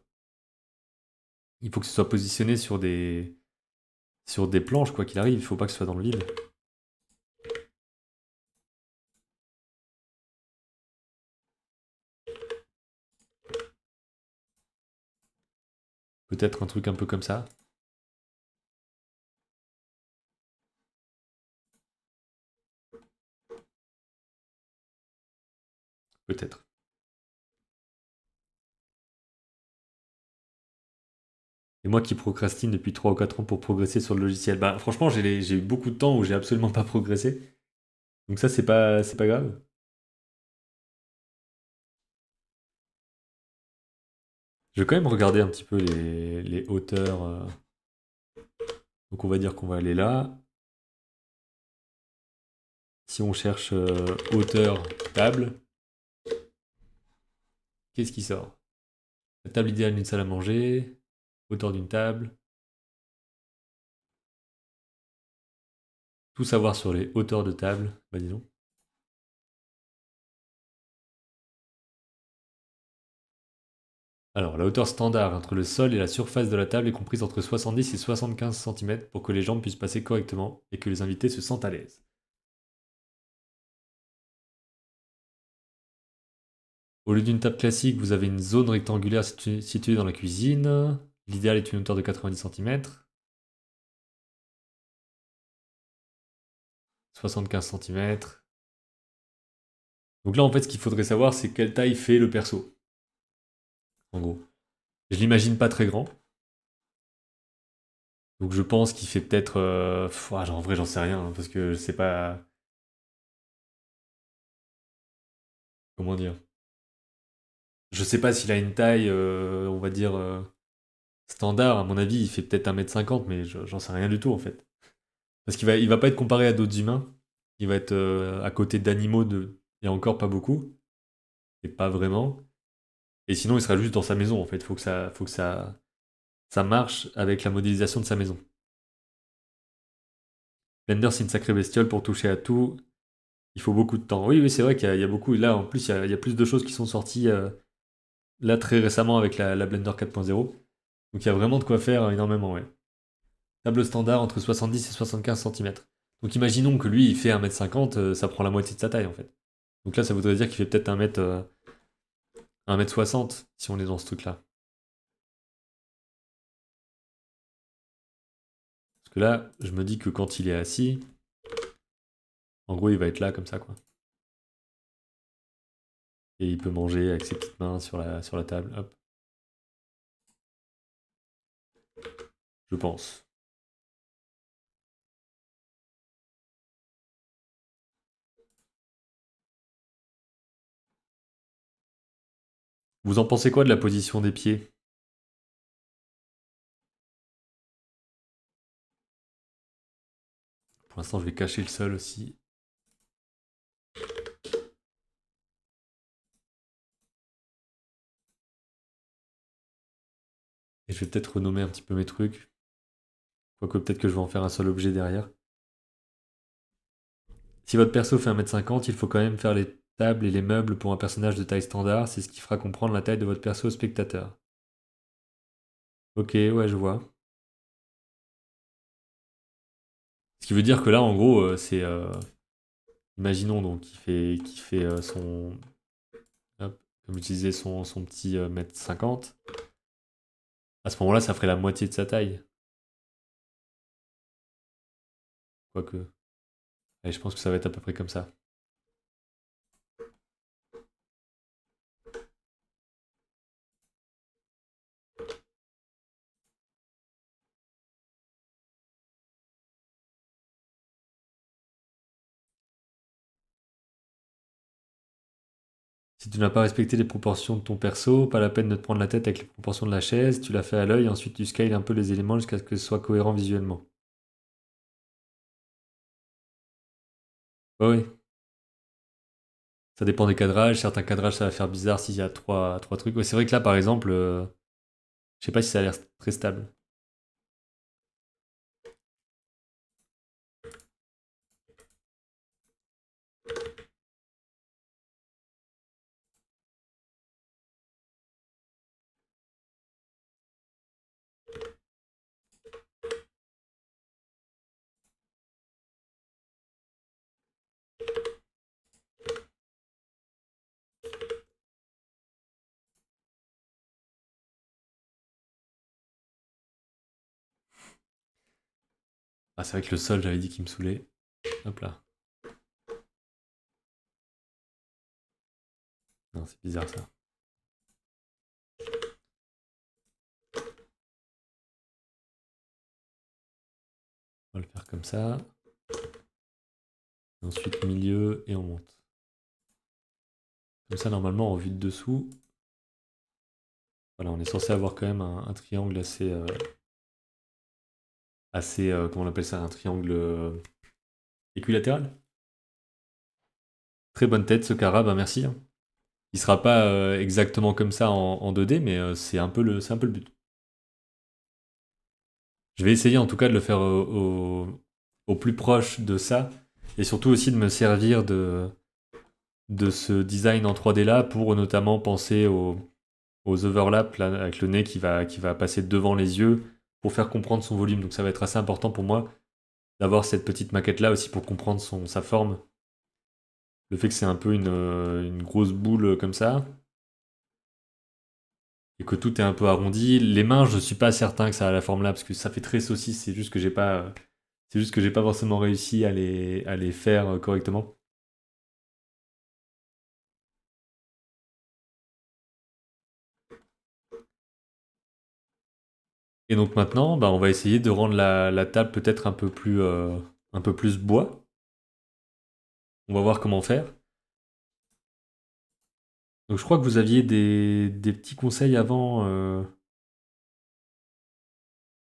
Speaker 2: il faut que ce soit positionné sur des. Sur des planches, quoi qu'il arrive, il faut pas que ce soit dans le vide.
Speaker 1: Peut-être un truc un peu comme ça.
Speaker 2: Peut-être. Et moi qui procrastine depuis 3 ou 4 ans pour progresser sur le logiciel, bah franchement, j'ai eu beaucoup de temps où j'ai absolument pas progressé. Donc ça, c'est pas, pas grave.
Speaker 1: Je vais quand même regarder un petit peu les, hauteurs. Euh. Donc on va dire qu'on va aller là.
Speaker 2: Si on cherche euh, hauteur table, qu'est-ce qui sort La table idéale d'une salle à manger.
Speaker 1: Hauteur d'une table, tout savoir sur les hauteurs de table, bah disons.
Speaker 2: Alors, la hauteur standard entre le sol et la surface de la table est comprise entre 70 et 75 cm pour que les jambes puissent passer correctement et que les invités se sentent à l'aise. Au lieu d'une table classique, vous avez une zone rectangulaire située dans la cuisine. L'idéal est une hauteur de 90 cm. 75 cm. Donc là, en fait, ce qu'il faudrait savoir, c'est quelle taille fait le perso. En gros. Je l'imagine pas très grand. Donc je pense qu'il fait peut-être... Euh, ah, en vrai, j'en sais rien, hein,
Speaker 1: parce que je sais pas... Comment dire
Speaker 2: Je sais pas s'il a une taille, euh, on va dire... Euh, standard, à mon avis, il fait peut-être 1m50, mais j'en sais rien du tout en fait. Parce qu'il va, il va pas être comparé à d'autres humains, il va être euh, à côté d'animaux, de... il y a encore pas beaucoup, et pas vraiment. Et sinon, il sera juste dans sa maison en fait, faut que ça, faut que ça, ça marche avec la modélisation de sa maison. Blender, c'est une sacrée bestiole pour toucher à tout. Il faut beaucoup de temps. Oui, oui, c'est vrai qu'il y, a beaucoup. Là, en plus, il y, a, plus de choses qui sont sorties euh, là très récemment avec la Blender 4.0. Donc il y a vraiment de quoi faire euh, énormément, oui. Table standard entre 70 et 75 cm. Donc imaginons que lui, il fait 1m50, euh, ça prend la moitié de sa taille en fait. Donc là, ça voudrait dire qu'il fait peut-être 1m, 60 euh, si on est dans ce truc-là.
Speaker 1: Parce que là, je me dis que quand il est assis, en gros, il va être là comme ça, quoi. Et il peut manger avec ses petites mains sur la, sur la table. Hop. je pense. Vous en pensez quoi de la position des pieds Pour l'instant, je vais cacher le sol aussi. Et je vais peut-être
Speaker 2: renommer un petit peu mes trucs. Quoique peut-être que je vais en faire un seul objet derrière. Si votre perso fait 1m50, il faut quand même faire les tables et les meubles pour un personnage de taille standard, c'est ce qui fera comprendre la taille de votre perso au spectateur. Ok,
Speaker 1: ouais, je vois. Ce qui veut dire que là, en gros,
Speaker 2: euh, c'est... Euh, imaginons donc qu'il fait, qui euh, fait son... Hop, comme utiliser son, petit 1 mètre 50. À ce moment-là, ça
Speaker 1: ferait la moitié de sa taille. Quoique. je pense que ça va être à peu près comme ça. Si tu
Speaker 2: n'as pas respecté les proportions de ton perso, pas la peine de te prendre la tête avec les proportions de la chaise, tu la fais à l'œil, ensuite tu scales un peu les éléments jusqu'à ce que ce soit cohérent visuellement. Oui, Ça dépend des cadrages. Certains cadrages, ça va faire bizarre s'il y a trois, trois trucs. Ouais, c'est vrai que là, par exemple, euh, je sais pas si ça a l'air très
Speaker 1: stable. Ah, c'est vrai que le sol, j'avais dit qu'il me saoulait. Hop là. Non, c'est bizarre ça. On va le faire comme ça. ensuite milieu et on monte. Comme ça, normalement,
Speaker 2: on de dessous. Voilà, on est censé avoir quand même un, triangle assez, euh, assez, euh, appelle ça, un triangle euh, équilatéral. Très bonne tête ce Cara, bah, merci. Hein. Il sera pas euh, exactement comme ça en, 2D, mais c'est un, peu le, un but. Je vais essayer en tout cas de le faire au, plus proche de ça, et surtout aussi de me servir de, ce design en 3D là pour notamment penser aux, aux overlaps avec le nez qui qui va passer devant les yeux pour faire comprendre son volume. Donc ça va être assez important pour moi d'avoir cette petite maquette là aussi pour comprendre son, sa forme. Le fait que c'est un peu euh, une, grosse boule comme ça. Et que tout est un peu arrondi. Les mains, je ne suis pas certain que ça a la forme là, parce que ça fait très saucisse, c'est juste que j'ai pas. Euh, c'est juste que j'ai pas forcément réussi à les, à les faire euh, correctement. Et donc maintenant, bah, on va essayer de rendre la, table peut-être un peu plus euh, un peu plus bois. On va voir comment faire. Donc je crois que vous aviez des, petits conseils avant euh,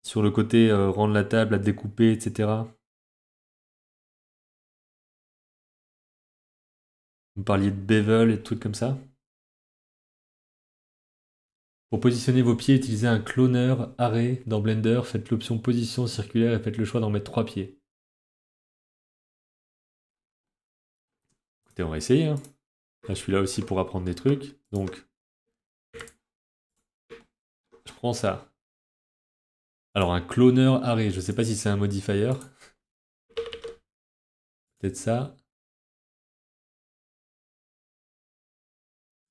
Speaker 2: sur le côté euh, rendre la table, à découper, etc.
Speaker 1: Vous parliez de bevel et de trucs comme ça
Speaker 2: pour positionner vos pieds, utilisez un cloneur arrêt dans Blender, faites l'option position circulaire et faites le choix d'en mettre trois pieds. Écoutez, on va essayer. Hein. Là, je suis là aussi pour apprendre des trucs. Donc, je prends ça. Alors, un cloneur arrêt, je ne sais pas si c'est un modifier.
Speaker 1: Peut-être ça.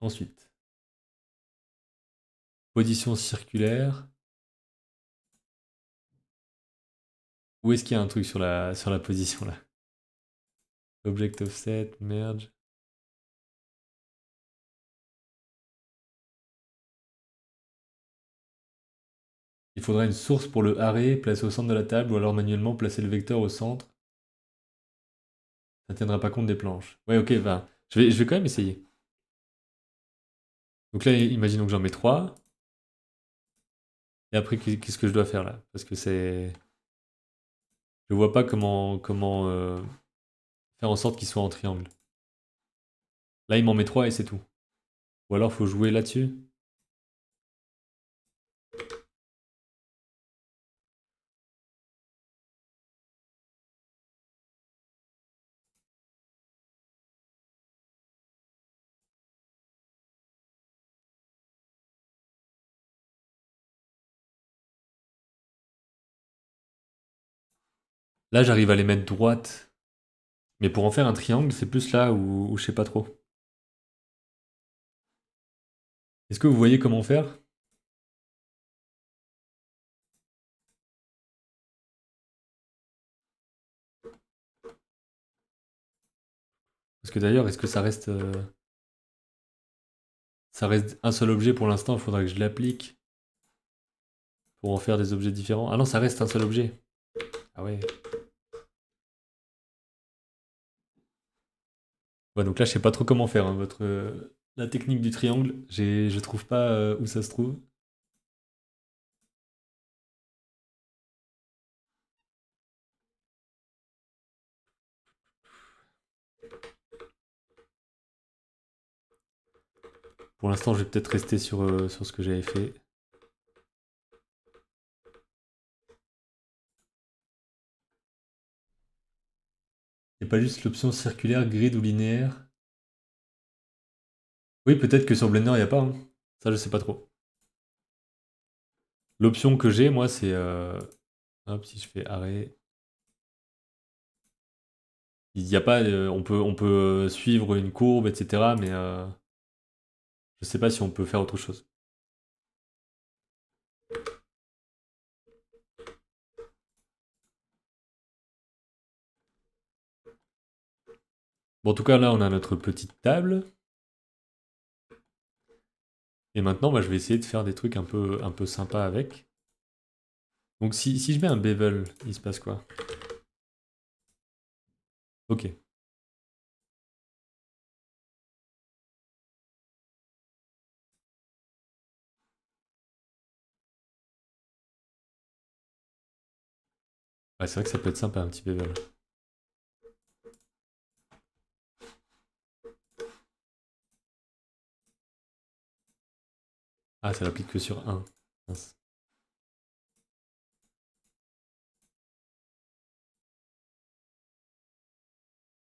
Speaker 1: Ensuite. Position circulaire. Où est-ce qu'il y a un truc sur la, sur la position là Object offset, merge. Il
Speaker 2: faudra une source pour le arrêt placé au centre de la table ou alors manuellement placer le vecteur au centre. Ça ne tiendra pas compte des planches. Ouais, ok, va. Ben, je, vais, je vais quand même essayer. Donc là, imaginons que j'en mets 3. Et après, qu'est-ce que je dois faire là Parce que c'est. Je vois pas comment, comment euh, faire en sorte qu'il soit en triangle. Là, il m'en met trois et c'est tout.
Speaker 1: Ou alors, faut jouer là-dessus Là, j'arrive à les mettre droites. Mais pour en faire un triangle, c'est plus là où, je sais pas trop. Est-ce que vous voyez comment faire Parce que d'ailleurs, est-ce que ça reste... Euh,
Speaker 2: ça reste un seul objet pour l'instant, il faudra que je l'applique pour en faire des objets différents. Ah non, ça reste un seul objet. Ah ouais. donc là, je sais pas trop comment faire. Hein, votre, euh, la technique du triangle, je trouve pas euh, où ça se trouve.
Speaker 1: Pour l'instant, je vais peut-être rester sur, euh, sur ce que j'avais fait. pas juste l'option circulaire, grid ou linéaire. Oui,
Speaker 2: peut-être que sur Blender, il n'y a pas. Hein. Ça, je sais pas trop. L'option que j'ai, moi, c'est... Euh, si je fais arrêt... Il n'y a pas... Euh, on, peut, on peut euh, suivre une courbe, etc. Mais je sais pas si on peut faire autre chose. en tout cas, là, on a notre petite table. Et maintenant, bah, je vais essayer de faire des trucs un peu, un peu sympas avec. Donc, si, je mets un bevel, il se passe quoi
Speaker 1: Ok. c'est vrai que ça peut être sympa un petit bevel. Ah, ça n'applique que sur 1. On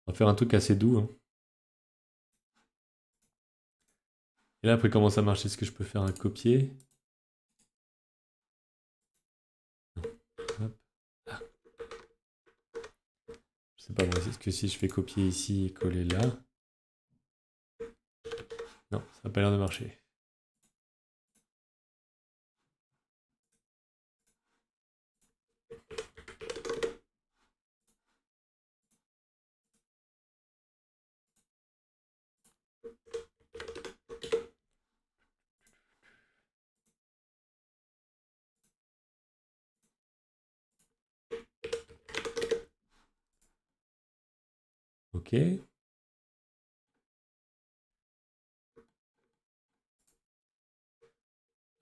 Speaker 1: va faire un truc assez doux. Hein.
Speaker 2: Et là, après, comment ça marche Est-ce que je peux faire un copier Je sais pas, est-ce que si je fais copier ici et coller là Non,
Speaker 1: ça n'a pas l'air de marcher.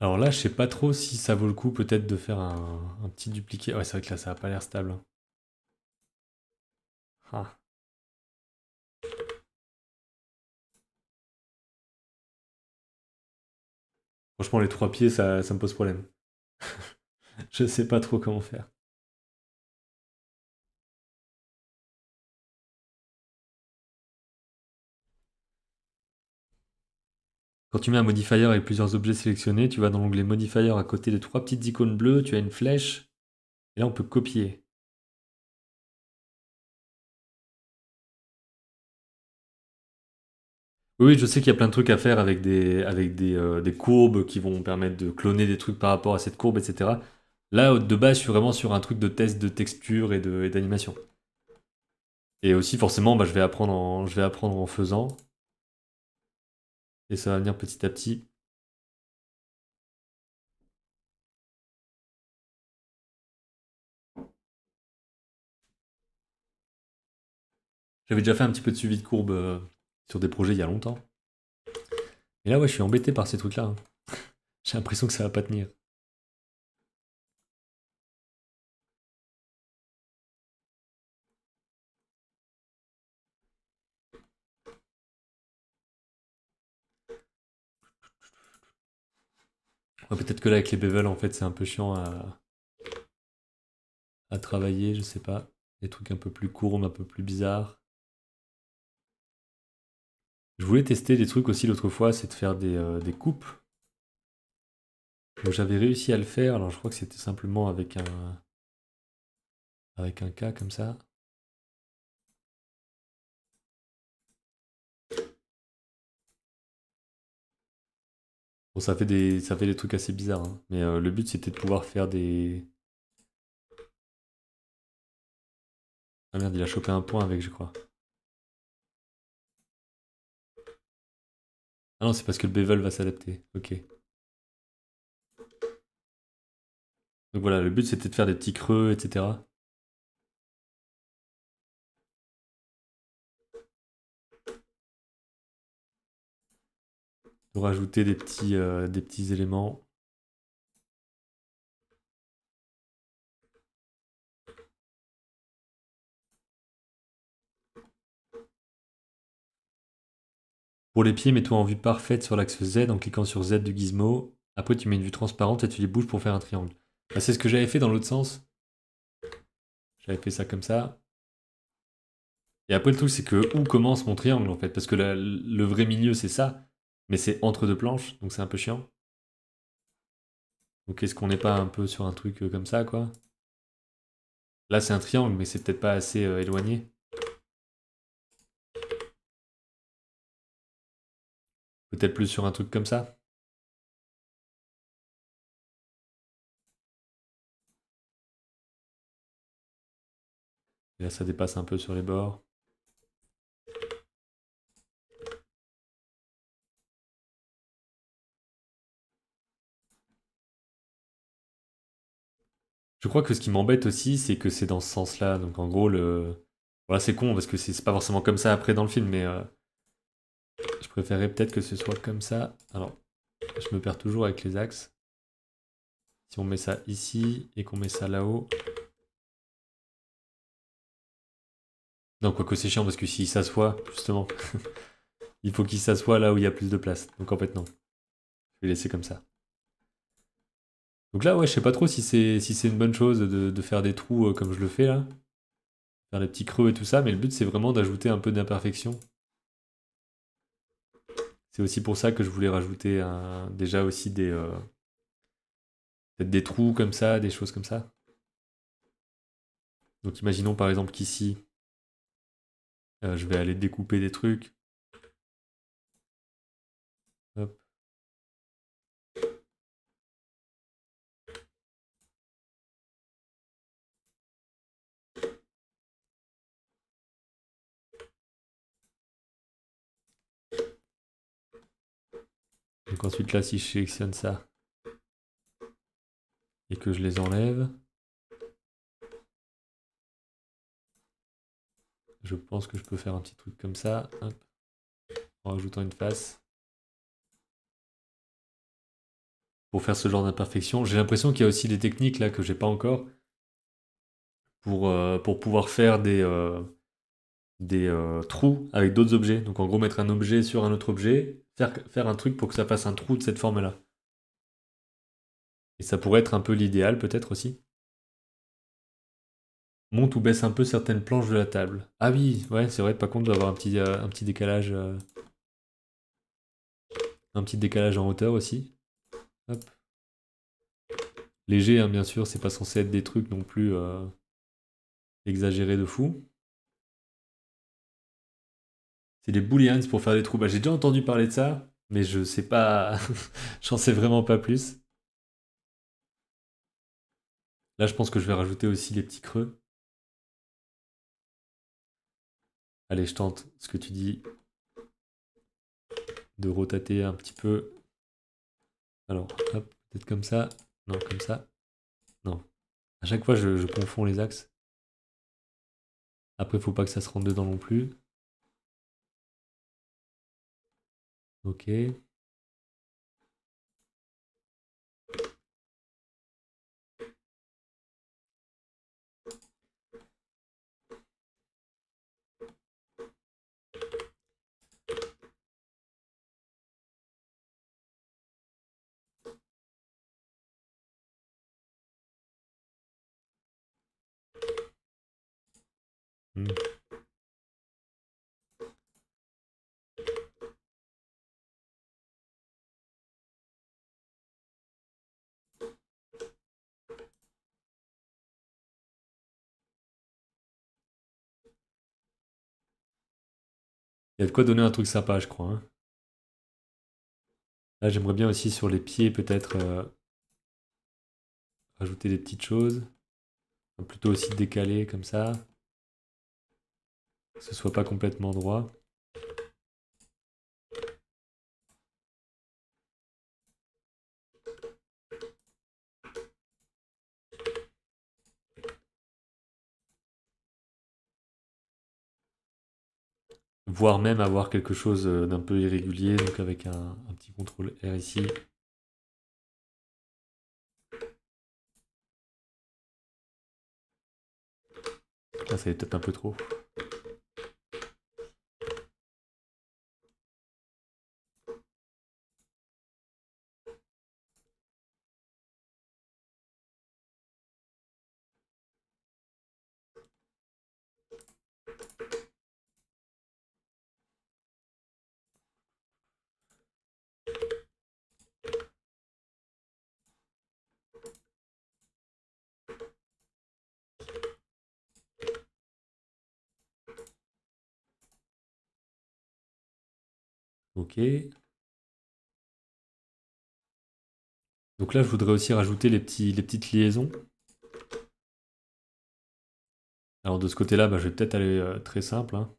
Speaker 2: Alors là, je sais pas trop si ça vaut le coup peut-être de faire un, petit dupliqué. Ouais, c'est vrai que là, ça a pas l'air stable. Hein.
Speaker 1: Ah. Franchement, les trois pieds, ça, ça me pose problème. je sais pas trop comment faire.
Speaker 2: Quand tu mets un modifier avec plusieurs objets sélectionnés, tu vas dans l'onglet modifier à côté des trois petites icônes bleues, tu as une flèche, et là on peut copier. Oui, je sais qu'il y a plein de trucs à faire avec euh, des, courbes qui vont permettre de cloner des trucs par rapport à cette courbe, etc. Là, de base, je suis vraiment sur un truc de test de texture et d'animation. Et, aussi, forcément, bah, je vais apprendre en faisant et ça
Speaker 1: va venir petit à petit.
Speaker 2: J'avais déjà fait un petit peu de suivi de courbe euh, sur des projets il y a longtemps. Et là, ouais, je suis embêté par ces trucs-là. Hein. J'ai l'impression que ça va pas tenir. peut-être que là, avec les bevels, en fait, c'est un peu chiant à... travailler, je sais pas. Des trucs un peu plus courbes, un peu plus bizarres. Je voulais tester des trucs aussi l'autre fois, c'est de faire des, euh, des coupes. J'avais réussi à le faire, alors je crois que c'était simplement avec un avec un cas comme ça.
Speaker 1: Bon, ça fait des, ça fait des trucs assez bizarres, hein. mais euh, le but c'était de pouvoir faire des... Ah merde, il a chopé un point avec, je crois. Ah non, c'est parce que le bevel va s'adapter, ok. Donc voilà, le but c'était de faire des petits creux, etc. Pour rajouter euh, des petits, éléments.
Speaker 2: Pour les pieds, mets-toi en vue parfaite sur l'axe Z en cliquant sur Z du gizmo. Après, tu mets une vue transparente et tu les bouges pour faire un triangle. Bah, c'est ce que j'avais fait dans l'autre sens. J'avais fait ça comme ça. Et après, le truc, c'est que où commence mon triangle, en fait Parce que le vrai milieu, c'est ça. Mais c'est entre deux planches, donc c'est un peu chiant. Donc est-ce qu'on n'est pas un peu sur un truc euh, comme ça, quoi Là, c'est un triangle, mais c'est peut-être pas assez euh, éloigné.
Speaker 1: Peut-être plus sur un truc comme ça. là, ça dépasse un peu sur les bords.
Speaker 2: Je crois que ce qui m'embête aussi, c'est que c'est dans ce sens-là. Donc en gros, le... voilà, c'est con parce que c'est pas forcément comme ça après dans le film, mais euh, je préférerais peut-être que ce soit comme ça. Alors, je me perds toujours avec les axes. Si on met ça ici et qu'on met ça là-haut. Non, quoique c'est chiant parce que s'il s'assoit, justement, il faut qu'il s'assoit là où il y a plus de place. Donc en fait, non. Je vais laisser comme ça. Donc là, ouais, je sais pas trop si c'est si c'est une bonne chose de, faire des trous euh, comme je le fais là. Faire des petits creux et tout ça, mais le but c'est vraiment d'ajouter un peu d'imperfection. C'est aussi pour ça que je voulais rajouter déjà aussi des, euh, des trous comme ça, des choses comme ça. Donc imaginons par exemple qu'ici,
Speaker 1: euh, je vais aller découper des trucs. Donc ensuite là, si je sélectionne ça et que je les enlève, je
Speaker 2: pense que je peux faire un petit truc comme ça, en rajoutant une face. Pour faire ce genre d'imperfection, j'ai l'impression qu'il y a aussi des techniques là que j'ai pas encore pour, euh, pour pouvoir faire des, euh, euh, trous avec d'autres objets. Donc en gros mettre un objet sur un autre objet faire, un truc pour que ça fasse un trou de cette forme-là. Et ça pourrait être un peu l'idéal peut-être aussi. Monte ou baisse un peu certaines planches de la table. Ah oui, ouais, c'est vrai, pas contre d'avoir un petit, euh, un petit décalage. Euh, un petit décalage en hauteur aussi. Léger, hein, bien sûr, c'est pas censé être des trucs non plus euh, exagérés de fou. C'est des booleans pour faire des trous. Bah, j'ai déjà entendu parler de ça, mais je sais pas. J'en sais vraiment pas plus.
Speaker 1: Là, je pense que je vais rajouter aussi les petits creux.
Speaker 2: Allez, je tente ce que tu dis de rotater un petit peu. Alors, hop, peut-être comme ça. Non, comme ça.
Speaker 1: Non. À chaque fois, je, confonds les axes. Après, il faut pas que ça se rende dedans non plus. OK. Il y a de quoi donner un truc sympa, je crois. Hein.
Speaker 2: Là, j'aimerais bien aussi sur les pieds, peut-être ajouter euh, rajouter des petites choses. plutôt aussi décaler comme ça. Que ce soit pas complètement droit. voire même avoir quelque chose euh, d'un peu irrégulier, donc avec un, petit contrôle R ici.
Speaker 1: Là, ça est peut-être un peu trop. OK. Donc là, je voudrais aussi rajouter les, petites liaisons. Alors de ce côté-là, bah, je vais peut-être aller euh, très simple. Hein.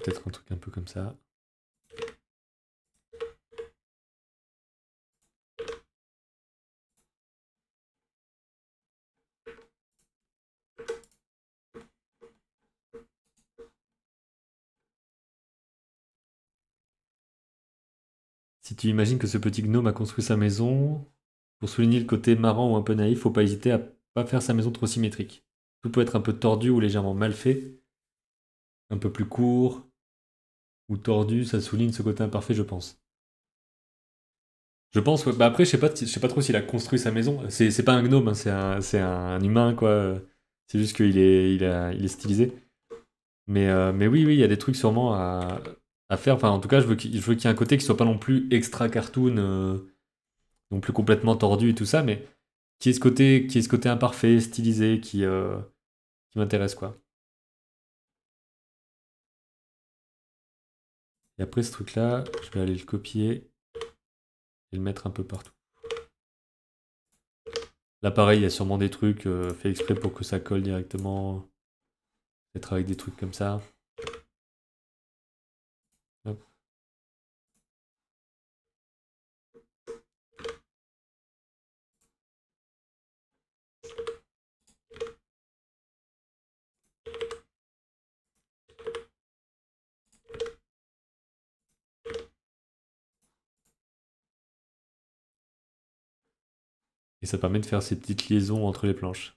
Speaker 1: peut-être un truc un peu comme ça.
Speaker 2: Si tu imagines que ce petit gnome a construit sa maison, pour souligner le côté marrant ou un peu naïf, faut pas hésiter à pas faire sa maison trop symétrique. Tout peut être un peu tordu ou légèrement mal fait, un peu plus court, ou tordu, ça souligne ce côté imparfait, je pense. Je pense, bah, après, je sais pas, je sais pas trop s'il a construit sa maison. C'est pas un gnome, hein, c'est un, humain, quoi. C'est juste qu'il est, il, est stylisé. Mais, euh, mais oui, oui, il y a des trucs sûrement à, faire. Enfin, en tout cas, je veux qu'il y ait un côté qui soit pas non plus extra cartoon, euh, non plus complètement tordu et tout ça, mais qui est ce côté, qui est ce côté imparfait, stylisé, qui euh, m'intéresse, quoi.
Speaker 1: Et après ce truc-là, je vais aller le
Speaker 2: copier et le mettre un peu partout. Là pareil, il y a sûrement des trucs euh, faits exprès pour que ça colle directement. Peut-être avec des trucs comme ça.
Speaker 1: Et ça permet de faire ces petites liaisons entre les planches.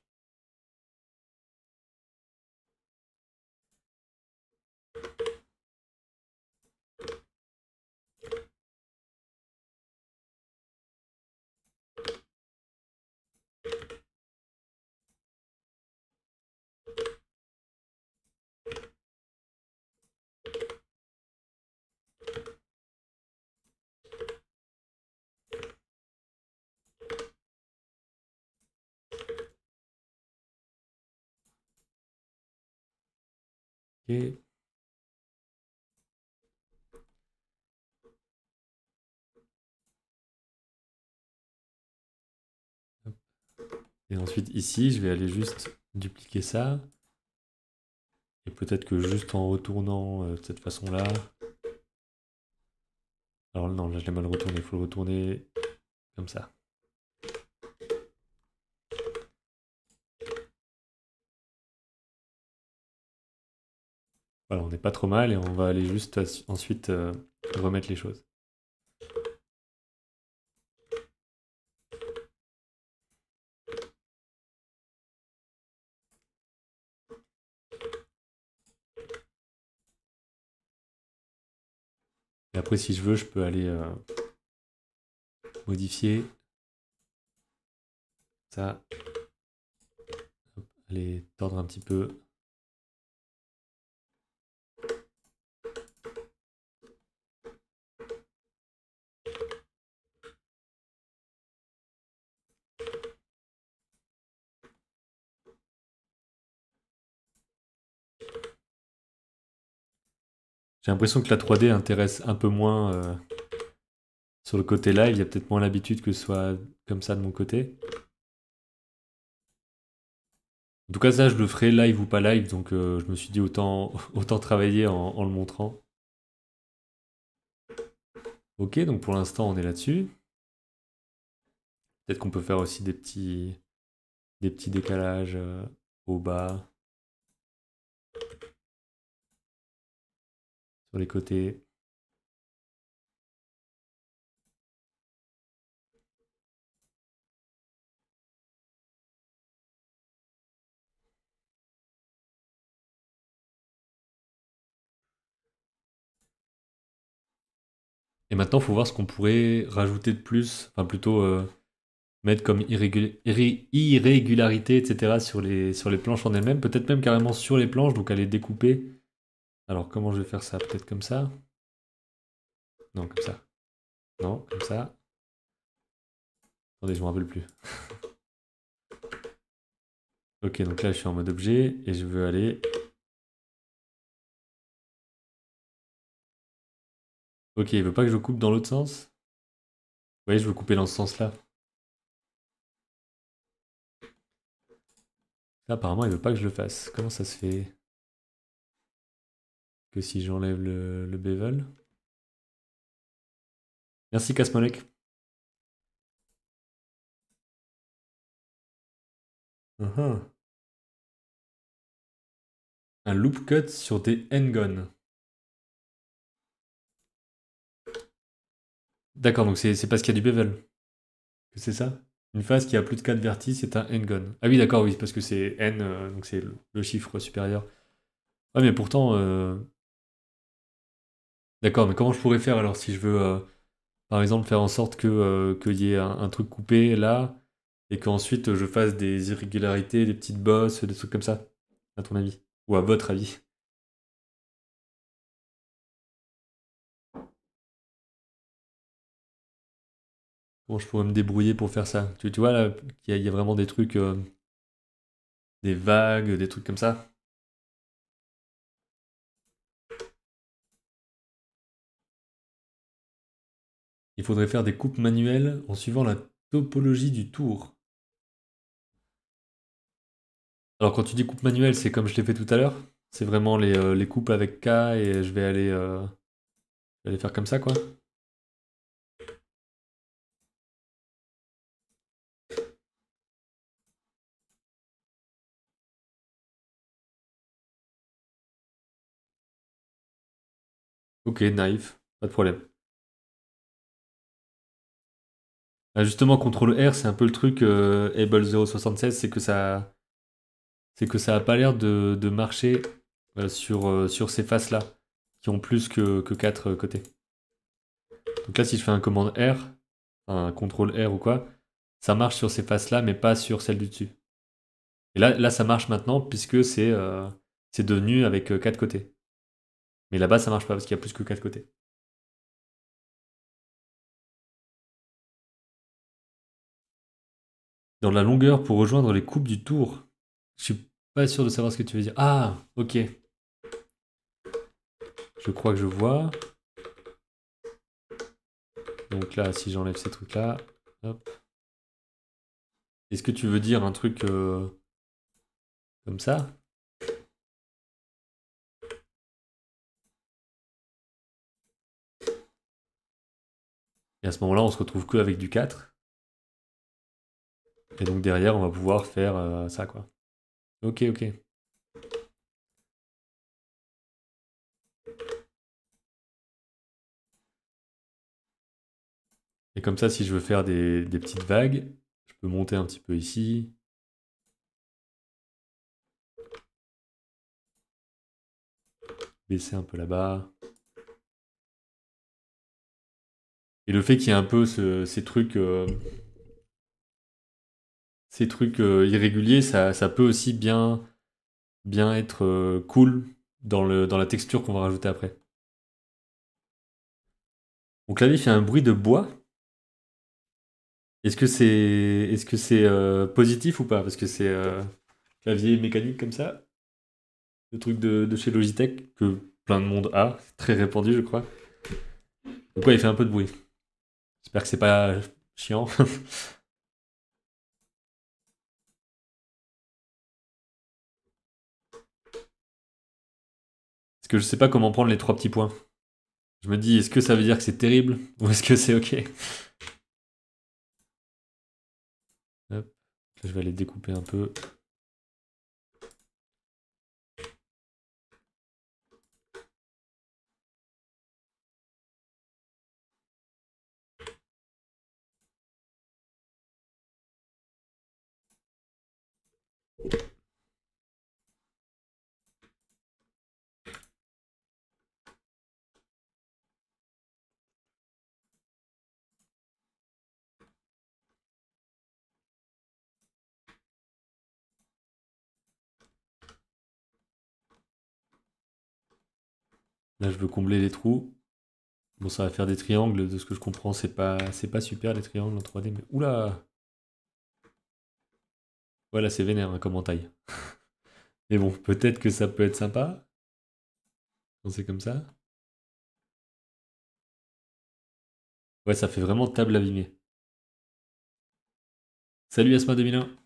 Speaker 1: Et
Speaker 2: ensuite ici, je vais aller juste dupliquer ça. Et peut-être que juste en retournant euh, de cette façon-là. Alors non, là je l'ai mal retourné, il faut le retourner comme ça.
Speaker 1: Euh, on n'est pas trop mal et on va aller juste ensuite euh, remettre les choses. Et après, si je veux, je peux aller euh, modifier ça, aller tordre un petit peu.
Speaker 2: J'ai l'impression que la 3D intéresse un peu moins euh, sur le côté live. Il y a peut-être moins l'habitude que ce soit comme ça de mon côté. En tout cas, ça, je le ferai live ou pas live, donc euh, je me suis dit autant, travailler en, le montrant. Ok, donc pour l'instant, on est là-dessus. Peut-être qu'on peut faire aussi des petits, décalages euh, au bas.
Speaker 1: les côtés.
Speaker 2: Et maintenant, il faut voir ce qu'on pourrait rajouter de plus, enfin plutôt euh, mettre comme irrégularité, etc. sur les, sur les planches en elles-mêmes, peut-être même carrément sur les planches, donc aller les découper alors comment je vais faire ça Peut-être comme ça Non, comme ça. Non, comme ça. Attendez, je me rappelle plus. ok, donc là je suis en mode objet et je veux aller...
Speaker 1: Ok, il veut pas que je coupe dans l'autre sens Vous voyez, je veux couper dans ce sens-là. Là, apparemment, il veut pas que je le fasse. Comment ça se fait que si j'enlève le, bevel. Merci Casmolek. Uh-huh. Un loop cut sur des n gon
Speaker 2: D'accord, donc c'est parce qu'il y a du bevel. C'est ça Une phase qui a plus de 4 vertices, c'est un n gon Ah oui, d'accord, oui, parce que c'est N, euh, donc c'est le, chiffre supérieur. Ah, mais pourtant, euh, D'accord, mais comment je pourrais faire alors si je veux, euh, par exemple, faire en sorte que euh, qu'il y ait un, truc coupé là et qu'ensuite je fasse des irrégularités, des petites bosses, des trucs comme ça, à ton avis ou à votre avis
Speaker 1: Comment je pourrais me débrouiller pour faire ça tu, vois là, il y, a vraiment des trucs, euh, des vagues, des trucs comme ça
Speaker 2: Il faudrait faire des coupes manuelles en suivant la topologie du tour. Alors quand tu dis coupe manuelle, c'est comme je l'ai fait tout à l'heure. C'est vraiment les, euh, coupes avec K et euh, je vais aller, faire comme ça quoi.
Speaker 1: Ok, naïf, pas de problème.
Speaker 2: Bah, justement, CTRL R, c'est un peu le truc euh, Able 076, c'est que ça c'est que ça a pas l'air de, de, marcher euh, sur, euh, sur ces faces-là, qui ont plus que, que 4 côtés. Donc là, si je fais un commande R, un CTRL R ou quoi, ça marche sur ces faces-là, mais pas sur celle du dessus. Et là, là ça marche maintenant, puisque c'est devenu avec 4 côtés. Mais là-bas, ça marche pas, parce qu'il y a plus que 4 côtés. dans la longueur pour rejoindre les coupes du tour. Je suis pas sûr de savoir ce que tu veux dire. Ah, ok. Je crois que je vois. Donc là, si j'enlève ces trucs-là, Est-ce que tu veux
Speaker 1: dire un truc euh, comme ça Et à ce moment-là, on se retrouve que avec du 4. Et donc derrière, on va pouvoir faire euh, ça, quoi. Ok, ok. Et comme ça, si je veux faire des, petites vagues, je peux monter un petit peu ici, baisser un peu là-bas.
Speaker 2: Et le fait qu'il y ait un peu ces trucs euh, ces trucs euh, irréguliers, ça, peut aussi bien, bien être euh, cool dans, le, dans la texture qu'on va rajouter après. Mon clavier fait un bruit de bois. Est-ce que c'est est -ce euh, positif ou pas Parce que c'est clavier mécanique comme ça. Le truc de, de, chez Logitech que plein de monde a, très répandu je crois. Pourquoi il fait un peu de bruit J'espère que c'est pas chiant. je sais pas comment prendre les trois petits points. Je me dis, est-ce que ça veut dire que c'est terrible ou est-ce que c'est ok Je vais
Speaker 1: les découper un peu.
Speaker 2: Là, je veux combler les trous. Bon, ça va faire des triangles, de ce que je comprends. C'est pas, pas super, les triangles en 3D, mais... Oula Voilà, c'est vénère, hein, comme en taille. mais bon, peut-être que ça peut être sympa.
Speaker 1: On c'est comme ça. Ouais, ça fait vraiment table abîmée. Salut Asma 2001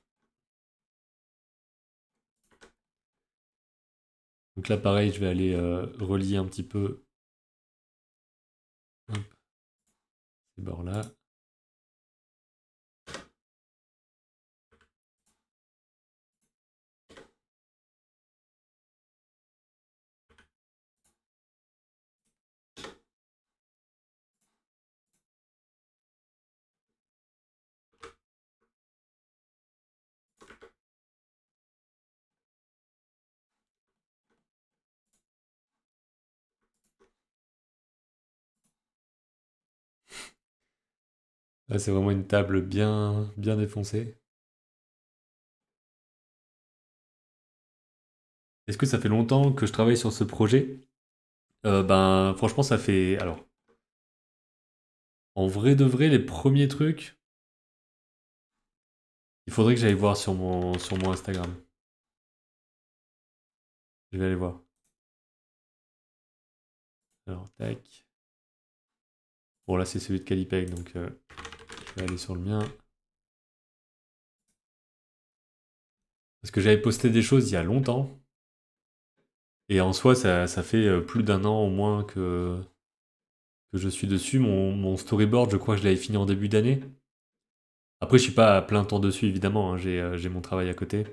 Speaker 1: Donc là, pareil, je vais aller euh, relier un petit peu ces bords-là. c'est vraiment une table bien, bien défoncée. Est-ce que ça fait longtemps que je travaille sur ce
Speaker 2: projet euh, Ben, franchement, ça fait. Alors. En vrai de vrai, les premiers trucs. Il faudrait que j'aille voir
Speaker 1: sur mon, sur mon Instagram. Je vais aller voir. Alors, tac. Bon, là, c'est celui
Speaker 2: de Calipeg, donc. Euh, aller sur le mien. Parce que j'avais posté des choses il y a longtemps. Et en soi, ça, ça fait euh, plus d'un an au moins que, que je suis dessus. Mon, storyboard, je crois que je l'avais fini en début d'année. Après, je suis pas à plein temps dessus, évidemment. Hein. Euh, j'ai mon travail à côté.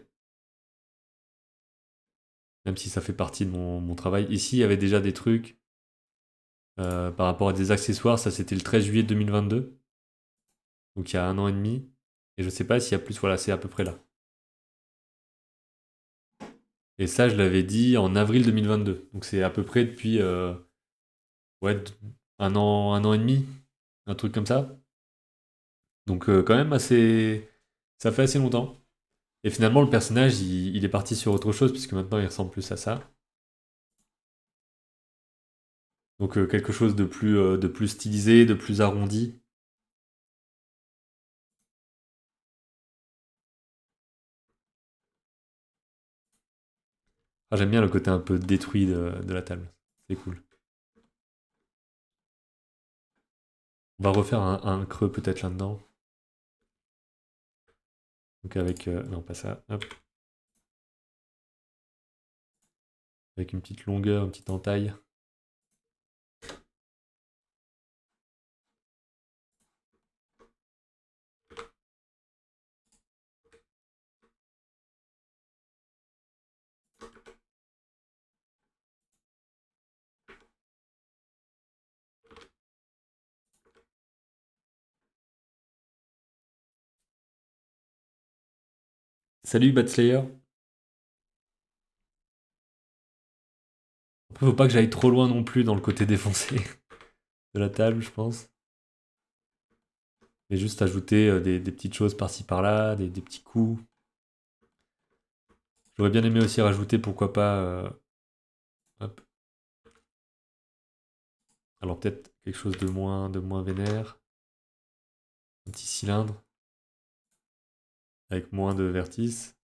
Speaker 2: Même si ça fait partie de mon, travail. Ici, il y avait déjà des trucs euh, par rapport à des accessoires. Ça, c'était le 13 juillet 2022 donc il y a un an et demi. Et je sais pas s'il y a plus, voilà, c'est à peu près là. Et ça, je l'avais dit en avril 2022. Donc c'est à peu près depuis euh, ouais, un, an, un an et demi, un truc comme ça. Donc euh, quand même assez... Ça fait assez longtemps. Et finalement, le personnage, il, est parti sur autre chose, puisque maintenant, il ressemble plus à ça. Donc euh, quelque chose de plus, de plus stylisé, de plus
Speaker 1: arrondi. Ah, j'aime bien le côté un peu détruit de, la table. C'est cool. On va refaire un, creux peut-être là-dedans. Donc avec... Euh, non, pas ça. Avec une petite longueur, une petite entaille.
Speaker 2: Salut Batslayer. Faut pas que j'aille trop loin non plus dans le côté défoncé de la table, je pense. Mais juste ajouter euh, des, petites choses par-ci par-là, des, petits coups. J'aurais bien aimé aussi rajouter, pourquoi pas. Euh, Alors peut-être quelque chose de moins, de moins vénère.
Speaker 1: Un petit cylindre avec moins de vertices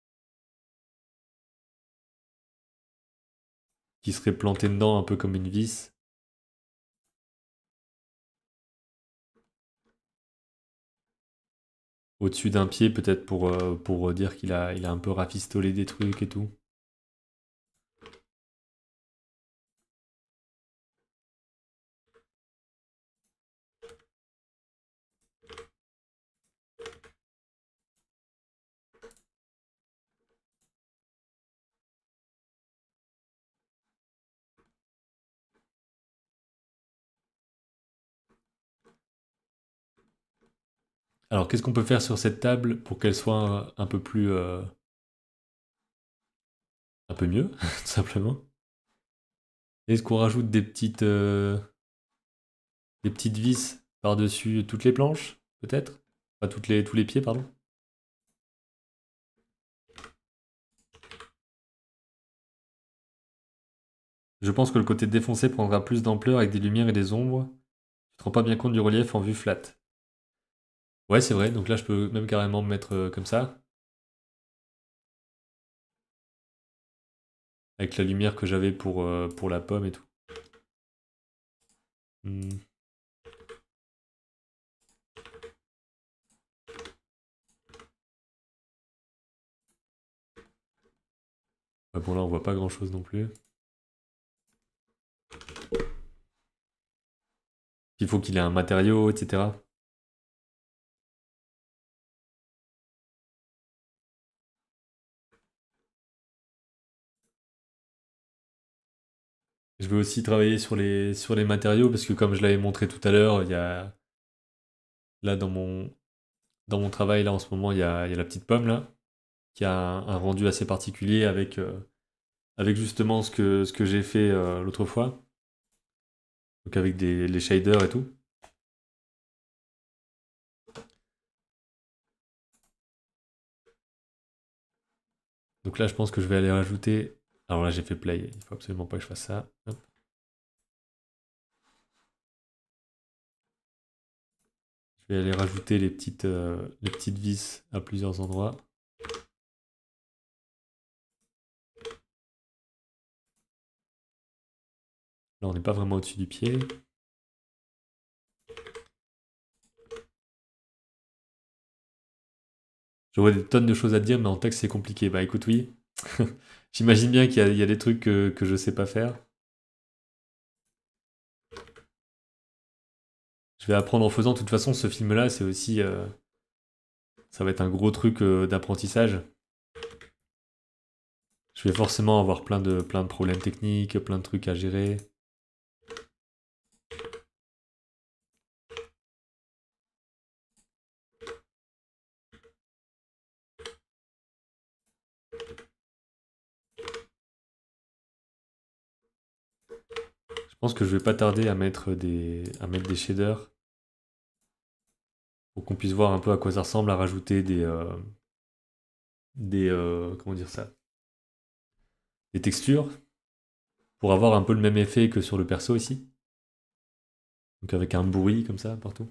Speaker 1: qui serait planté dedans un peu comme une vis. Au-dessus d'un pied, peut-être euh, pour, dire qu'il a, il a un peu rafistolé des trucs et tout.
Speaker 2: Alors, qu'est-ce qu'on peut faire sur cette table pour qu'elle soit un, peu plus... Euh, un peu mieux, tout simplement Est-ce qu'on rajoute des petites... Euh, des petites vis par-dessus toutes les planches, peut-être Pas les, tous les pieds, pardon Je pense que le côté défoncé prendra plus d'ampleur avec des lumières et des ombres. Tu te rends pas bien compte du relief en vue flat. Ouais, c'est vrai. Donc là, je peux même carrément me mettre euh, comme ça.
Speaker 1: Avec la lumière que j'avais pour, euh, pour la pomme et tout. Hmm.
Speaker 2: Ah bon, là, on voit pas grand-chose non plus. Il faut qu'il ait un matériau, etc. Je vais aussi travailler sur les, sur les matériaux parce que comme je l'avais montré tout à l'heure, il y a là dans mon, dans mon travail là en ce moment, il y a, la petite pomme là qui a un, rendu assez particulier avec, euh, avec justement ce que, ce que j'ai fait euh, l'autre fois. Donc avec des, les shaders et tout.
Speaker 1: Donc là, je pense que je vais aller rajouter alors là, j'ai fait play. Il faut absolument pas que je fasse ça. Je vais aller rajouter les petites, euh, les petites vis à plusieurs endroits. Là, on n'est pas vraiment au-dessus du pied.
Speaker 2: J'aurais des tonnes de choses à dire, mais en texte, c'est compliqué. Bah écoute, oui. J'imagine bien qu'il y, a des trucs que, je je sais pas faire. Je vais apprendre en faisant. De toute façon, ce film-là, c'est aussi. Euh, ça va être un gros truc euh, d'apprentissage. Je vais forcément avoir plein de problèmes techniques, plein de trucs à gérer. Je pense que je vais pas tarder à mettre des, à shaders pour qu'on puisse voir un peu à quoi ça ressemble, à rajouter des, euh, des euh, comment dire ça, des textures pour avoir un peu le même effet que sur le perso ici. Donc avec un bruit comme ça partout.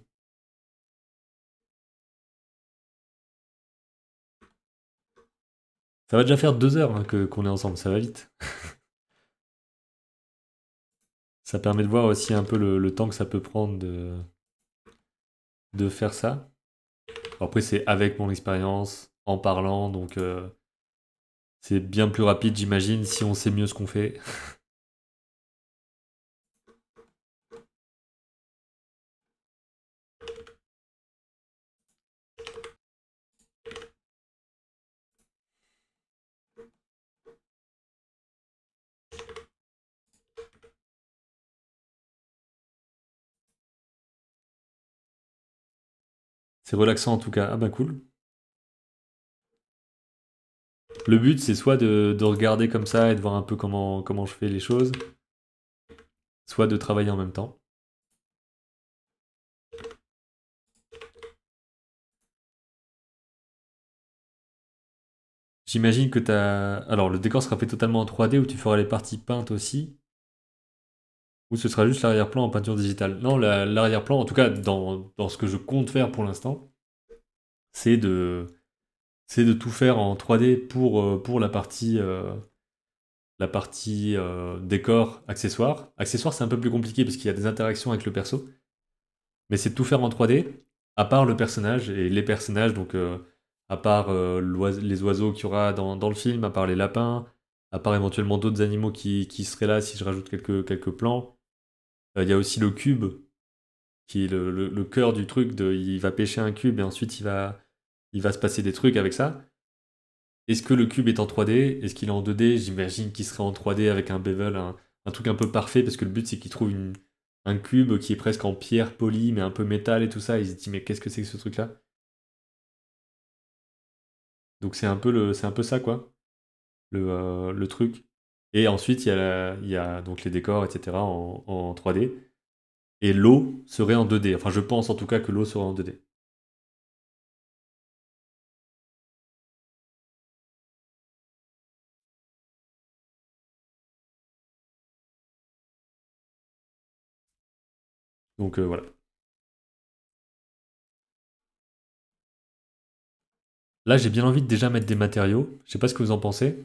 Speaker 2: Ça va déjà faire deux heures hein, qu'on est ensemble, ça va vite. ça permet de voir aussi un peu le, temps que ça peut prendre de, de faire ça. Après, c'est avec mon expérience, en parlant, donc euh, c'est bien plus rapide, j'imagine, si on sait mieux ce qu'on fait. C'est relaxant en tout cas. Ah bah cool. Le but, c'est soit de, regarder comme ça et de voir un peu comment, comment je fais les choses, soit de travailler en même temps. J'imagine que tu as... Alors, le décor sera fait totalement en 3D ou tu feras les parties peintes aussi ou ce sera juste l'arrière-plan en peinture digitale Non, l'arrière-plan, en tout cas dans, ce que je compte faire pour l'instant, c'est de, de tout faire en 3D pour, euh, pour la partie, euh, la partie euh, décor, accessoire. Accessoire, c'est un peu plus compliqué parce qu'il y a des interactions avec le perso. Mais c'est de tout faire en 3D, à part le personnage et les personnages, donc à part les oiseaux qu'il y aura dans, le film, à part les lapins, à part éventuellement d'autres animaux qui, seraient là si je rajoute quelques, quelques plans. Euh, il y a aussi le cube, qui est le, cœur du truc il va pêcher un cube et ensuite il va, se passer des trucs avec ça. Est-ce que le cube est en 3D Est-ce qu'il est en 2D J'imagine qu'il serait en 3D avec un bevel, un, truc un peu parfait, parce que le but c'est qu'il trouve un cube qui est presque en pierre polie, mais un peu métal et tout ça. il se dit, mais qu'est-ce que c'est que ce truc-là Donc c'est un, peu ça, quoi. le euh, truc. Et ensuite, il y a, donc les décors, etc., en, 3D. Et l'eau serait en 2D. Enfin, je pense en tout cas
Speaker 1: que l'eau serait en 2D. Donc euh, voilà. Là, j'ai bien envie de déjà mettre des matériaux.
Speaker 2: Je ne sais pas ce que vous en pensez.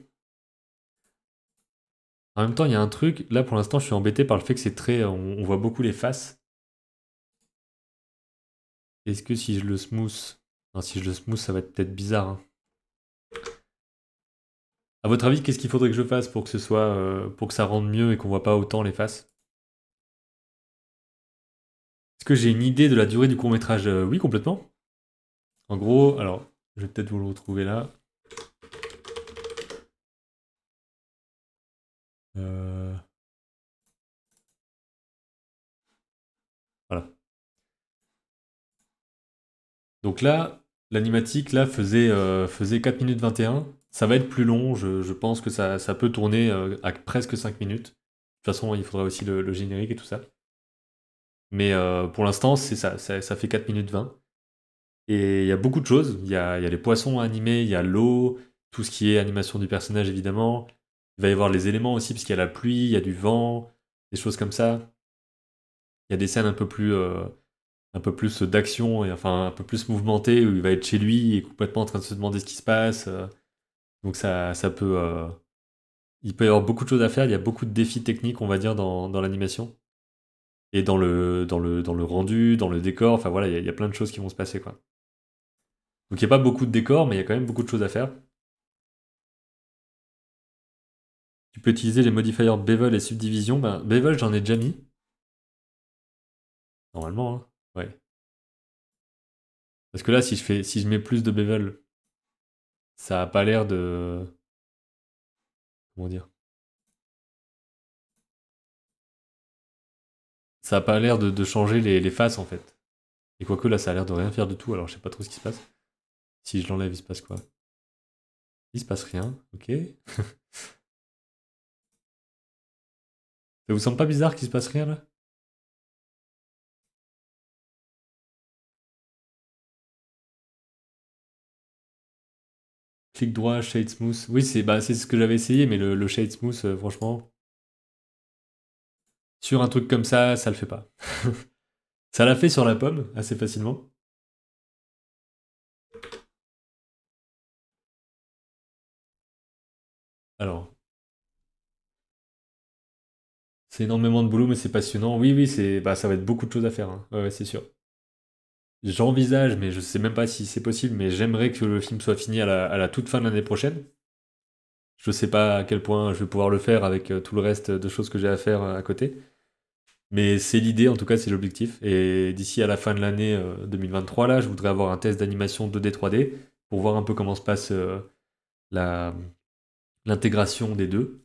Speaker 2: En même temps, il y a un truc, là pour l'instant, je suis embêté par le fait que c'est très. On, voit beaucoup les faces. Est-ce que si je le smooth. Enfin si je le smooth, ça va être peut-être bizarre. Hein. À votre avis, qu'est-ce qu'il faudrait que je fasse pour que ce soit. Euh, pour que ça rende mieux et qu'on voit pas autant les faces Est-ce que j'ai une idée de la durée du court-métrage euh, Oui, complètement. En gros, alors, je vais peut-être vous le retrouver là.
Speaker 1: Euh. Voilà.
Speaker 2: Donc là, l'animatique là faisait, euh, faisait 4 minutes 21. Ça va être plus long, je, pense que ça, peut tourner euh, à presque 5 minutes. De toute façon, il faudra aussi le, générique et tout ça. Mais pour l'instant, c'est ça, ça, fait 4 minutes 20. Et il y a beaucoup de choses. Il y a, les poissons animés, il y a l'eau, tout ce qui est animation du personnage évidemment, il va y avoir les éléments aussi, puisqu'il y a la pluie, il y a du vent, des choses comme ça. Il y a des scènes un peu plus, euh, un peu plus d'action, et enfin un peu plus mouvementées, où il va être chez lui et complètement en train de se demander ce qui se passe. Euh. Donc ça, peut. Euh, il peut y avoir beaucoup de choses à faire, il y a beaucoup de défis techniques, on va dire, dans, l'animation. Et dans le, dans, le, dans le rendu, dans le décor, enfin voilà, il y, a, plein de choses qui vont se passer, quoi. Donc il n'y a pas beaucoup de décors, mais il y a quand même beaucoup de choses à faire. Tu peux utiliser les modifiers bevel et subdivision.
Speaker 1: Ben, bevel, j'en ai déjà mis. Normalement, hein. ouais. Parce que là, si je, fais, si je mets plus de bevel, ça n'a pas l'air de... Comment dire
Speaker 2: Ça n'a pas l'air de, changer les, faces, en fait. Et quoique là, ça a l'air de rien faire du tout, alors je sais pas trop ce qui se passe. Si je l'enlève, il se passe quoi
Speaker 1: Il se passe rien, ok vous semble pas bizarre qu'il se passe rien là Clic droit,
Speaker 2: shade smooth. Oui, c'est bah, c'est ce que j'avais essayé, mais le, shade smooth, euh, franchement. Sur un truc comme ça, ça le fait pas. ça l'a fait sur la pomme, assez
Speaker 1: facilement. Alors.
Speaker 2: C'est énormément de boulot, mais c'est passionnant. Oui, oui, c'est, bah, ça va être beaucoup de choses à faire. Hein. c'est sûr. J'envisage, mais je ne sais même pas si c'est possible, mais j'aimerais que le film soit fini à la, toute fin de l'année prochaine. Je ne sais pas à quel point je vais pouvoir le faire avec euh, tout le reste de choses que j'ai à faire euh, à côté. Mais c'est l'idée, en tout cas, c'est l'objectif. Et d'ici à la fin de l'année 2023, euh, là, je voudrais avoir un test d'animation 2D, 3D pour voir un peu comment se passe la l'intégration des deux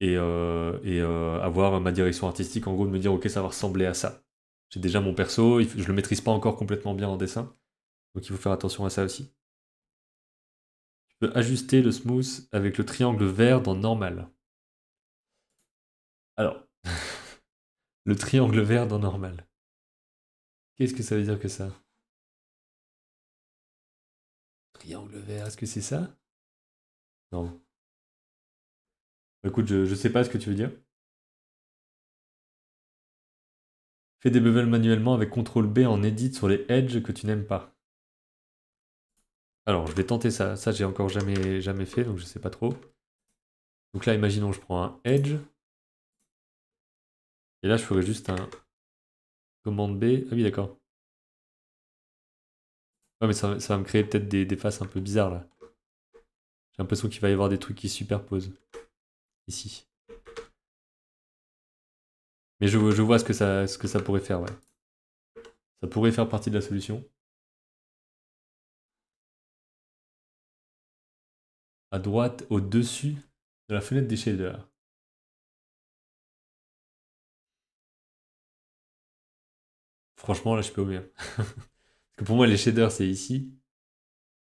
Speaker 2: et, euh, euh, avoir ma direction artistique, en gros, de me dire, ok, ça va ressembler à ça. J'ai déjà mon perso, je le maîtrise pas encore complètement bien en dessin, donc il faut faire attention à ça aussi. je peux ajuster le smooth avec le triangle vert dans normal. Alors, le triangle vert dans normal. Qu'est-ce que ça veut dire que
Speaker 1: ça Triangle vert, est-ce que c'est ça Non. Écoute, je, ne sais pas ce que tu veux dire.
Speaker 2: Fais des bevels manuellement avec CTRL B en edit sur les edges que tu n'aimes pas. Alors, je vais tenter ça. Ça, j'ai encore jamais, jamais fait, donc je sais pas trop. Donc là, imaginons, je prends un edge.
Speaker 1: Et là, je ferai juste un commande B. Ah oui, d'accord.
Speaker 2: mais ça, va me créer peut-être des, des faces un peu bizarres, là. J'ai l'impression qu'il va y avoir des trucs qui superposent ici. Mais je, je vois ce que, ça, ce que ça pourrait faire, ouais. Ça pourrait faire partie
Speaker 1: de la solution. À droite, au-dessus de la fenêtre des shaders.
Speaker 2: Franchement, là, je peux ouvrir. Parce que pour moi, les shaders, c'est ici.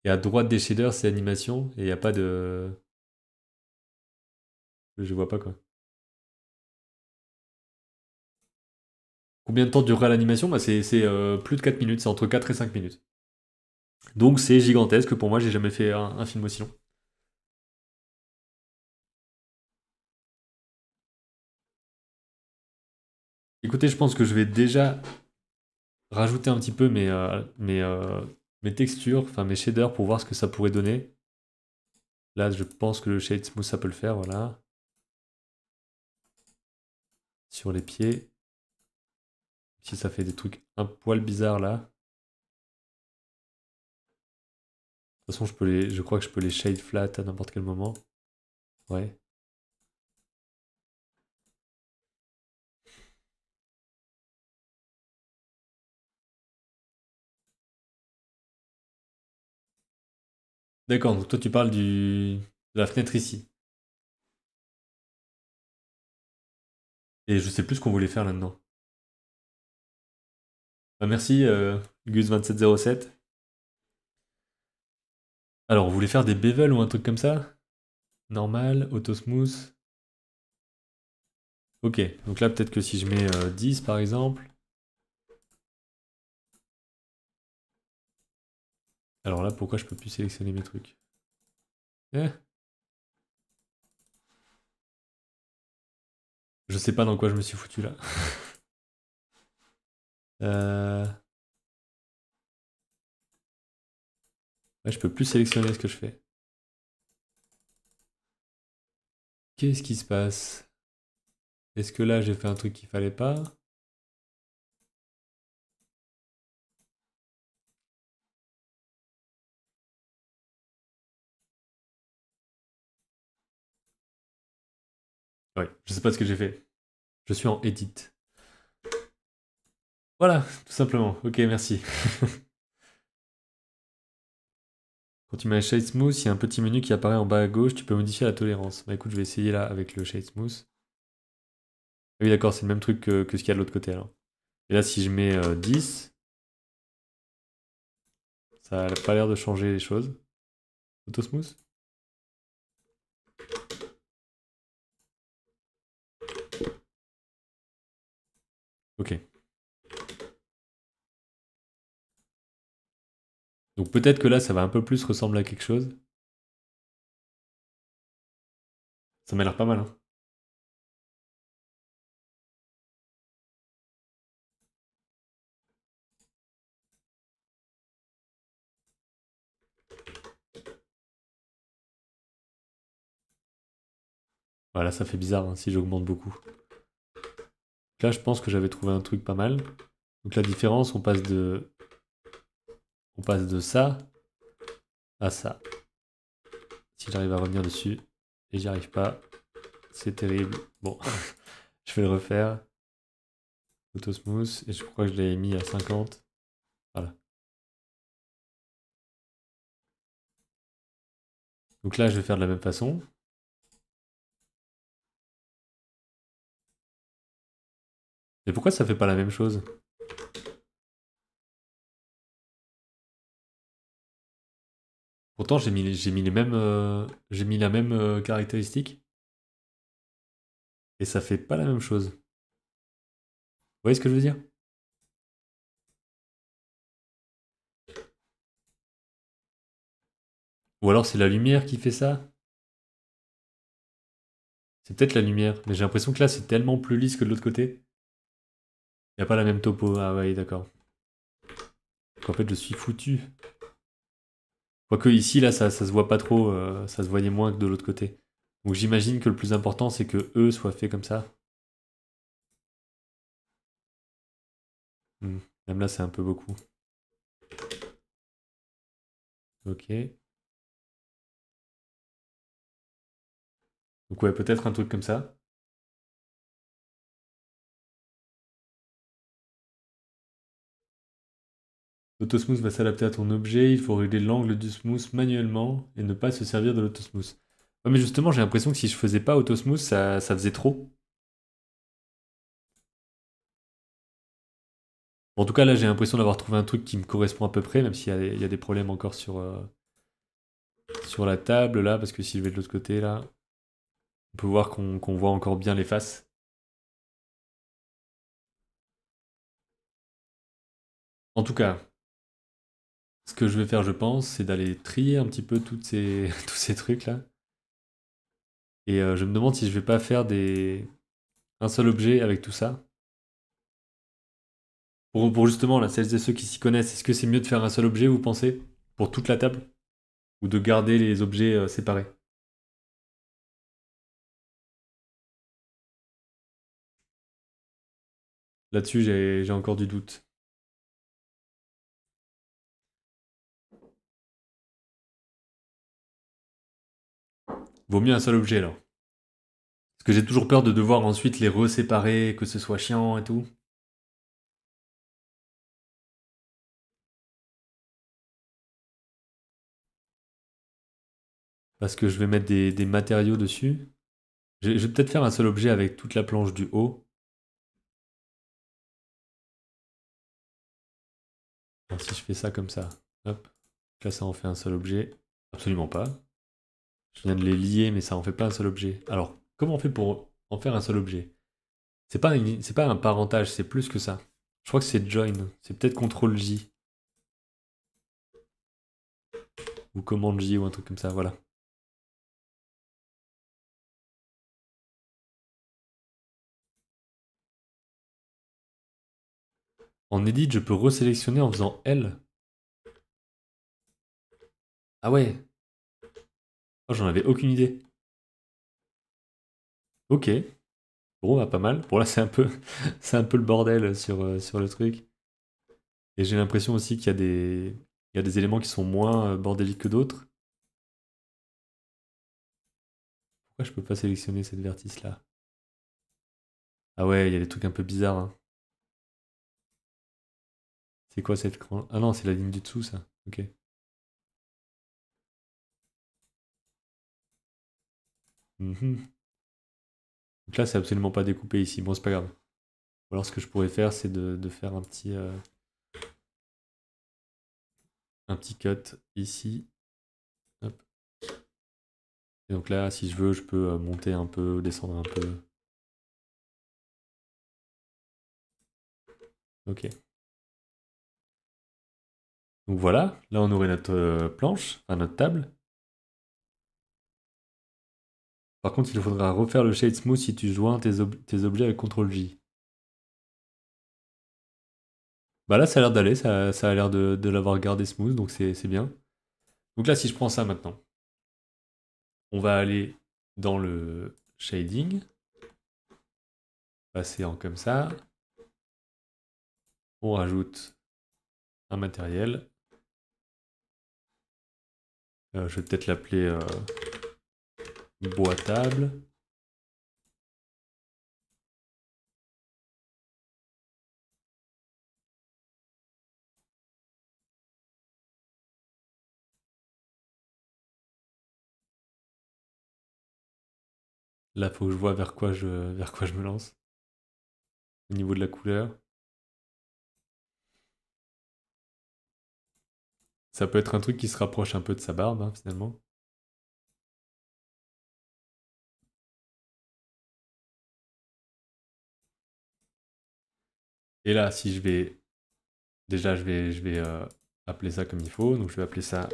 Speaker 2: Et à droite des shaders, c'est animation. Et il n'y a pas de... Je vois pas quoi. Combien de temps durera l'animation bah C'est euh, plus de 4 minutes, c'est entre 4 et 5 minutes. Donc c'est gigantesque, pour moi j'ai jamais fait un, film aussi long. Écoutez, je pense que je vais déjà rajouter un petit peu mes, euh, euh, mes, textures, enfin mes shaders pour voir ce que ça pourrait donner. Là je pense que le Shade Smooth ça peut le faire, voilà sur les pieds. Si ça fait des trucs un poil bizarre là.
Speaker 1: De toute façon, je, peux les, je crois que je peux les shade flat à n'importe quel moment. Ouais. D'accord, donc toi tu parles du, de la fenêtre ici.
Speaker 2: Et je sais plus ce qu'on voulait faire là-dedans. Bah, merci, euh, Gus2707. Alors, on voulait faire des bevels ou un truc comme ça Normal, autosmooth. Ok, donc là, peut-être que si je mets 10 euh, par exemple. Alors là, pourquoi je peux plus sélectionner mes trucs
Speaker 1: eh Je sais pas dans quoi je me suis foutu là. Euh. je peux plus sélectionner ce que je fais. Qu'est-ce qui se passe Est-ce que là j'ai fait un truc qu'il fallait pas je sais pas ce que j'ai fait.
Speaker 2: Je suis en edit. Voilà, tout simplement. Ok, merci. Quand tu mets Shade Smooth, il y a un petit menu qui apparaît en bas à gauche, tu peux modifier la tolérance. Bah écoute, je vais essayer là avec le Shade Smooth. Ah oui, d'accord, c'est le même truc que, ce qu'il y a de l'autre côté alors. Et là, si je mets 10, euh, ça n'a pas l'air de changer les choses. Auto
Speaker 1: Ok. Donc peut-être que là, ça va un peu plus ressembler à quelque chose. Ça m'a l'air pas mal. Hein.
Speaker 2: Voilà, ça fait bizarre hein, si j'augmente beaucoup. Là, je pense que j'avais trouvé un truc pas mal. Donc la différence, on passe de, on passe de ça à ça. Si j'arrive à revenir dessus, et j'y arrive pas, c'est terrible. Bon, je vais le refaire. auto smooth et je crois que je l'ai mis à 50. Voilà.
Speaker 1: Donc là, je vais faire de la même façon. Et pourquoi ça fait pas la même chose Pourtant, j'ai mis, les mêmes, euh, j'ai mis la même euh, caractéristique. Et ça fait pas la même chose. Vous voyez ce que je veux dire Ou alors c'est la lumière qui fait ça C'est peut-être la lumière, mais j'ai l'impression que là c'est tellement plus lisse
Speaker 2: que de l'autre côté. Il n'y a pas la même topo. Ah ouais, d'accord. En fait, je suis foutu. Quoique ici, là, ça, ça se voit pas trop. Euh, ça se voyait moins que de l'autre côté. Donc j'imagine que le plus important, c'est que eux soient faits comme ça. Hmm. Même là, c'est un peu beaucoup.
Speaker 1: Ok. Donc ouais, peut-être un truc comme ça.
Speaker 2: L'autosmooth va s'adapter à ton objet, il faut régler l'angle du smooth manuellement et ne pas se servir de l'autosmooth. mais justement, j'ai l'impression que si je faisais pas autosmooth, ça, ça faisait trop. en tout cas, là, j'ai l'impression d'avoir trouvé un truc qui me correspond à peu près, même s'il y, y, a des problèmes encore sur, euh, sur la table, là, parce que si je vais de l'autre côté, là, on peut voir qu'on voit encore bien les faces. En tout cas, ce que je vais faire, je pense, c'est d'aller trier un petit peu toutes ces, tous ces trucs-là. Et euh, je me demande si je vais pas faire des... un seul objet avec tout ça. Pour, pour justement, la celles et ceux qui s'y connaissent, est-ce que c'est mieux de faire un seul objet, vous pensez, pour toute la table Ou de garder les objets euh, séparés
Speaker 1: Là-dessus, j'ai encore du doute. Vaut mieux un seul objet, là. Parce que j'ai toujours peur de devoir ensuite les reséparer, que ce soit chiant et tout. Parce que je vais mettre des, matériaux dessus. Je, vais peut-être faire un seul objet avec toute la planche du haut. si
Speaker 2: je fais ça comme ça, hop, là ça en fait un seul objet. Absolument pas. Je viens de les lier, mais ça en fait pas un seul objet. Alors, comment on fait pour en faire un seul objet C'est pas, pas un parentage, c'est plus que ça. Je crois que c'est join. C'est peut-être CTRL J. Ou commande J ou un truc comme ça, voilà.
Speaker 1: En edit, je peux resélectionner en faisant L. Ah ouais, Oh, j'en
Speaker 2: avais aucune idée. Ok. Bon, bah, pas mal. Bon, là, c'est un peu, c'est un peu le bordel sur, euh, sur le truc. Et j'ai l'impression aussi qu'il y a des, a des éléments qui sont moins euh, bordéliques que d'autres. Pourquoi je peux pas sélectionner cette vertice là Ah
Speaker 1: ouais, il y a des trucs un peu bizarres. Hein. C'est quoi cette Ah non, c'est la ligne du dessous ça. Ok.
Speaker 2: Mhm. Donc là, c'est absolument pas découpé ici. Bon, c'est pas grave. Ou alors, ce que je pourrais faire, c'est de, faire un petit, euh,
Speaker 1: un petit cut ici. Et donc là, si je veux, je peux euh, monter un peu, descendre un peu. Ok.
Speaker 2: Donc voilà, là on aurait notre euh, planche, enfin notre table. Par contre, il faudra refaire le shade smooth si tu joins tes, objets avec CTRL-J. Bah là, ça a l'air d'aller, ça, a l'air de, l'avoir gardé smooth, donc c'est bien. Donc là, si je prends ça maintenant, on va aller dans le shading, passer en comme ça, on rajoute un
Speaker 1: matériel, euh, je vais peut-être l'appeler... Euh, boitable Là, faut que je vois vers quoi je, vers quoi je me lance. Au niveau de la couleur. Ça peut être un truc qui se rapproche un peu de sa barbe, hein, finalement.
Speaker 2: Et là, si je vais... Déjà, je vais, je vais euh, appeler ça comme il faut. Donc, je vais appeler ça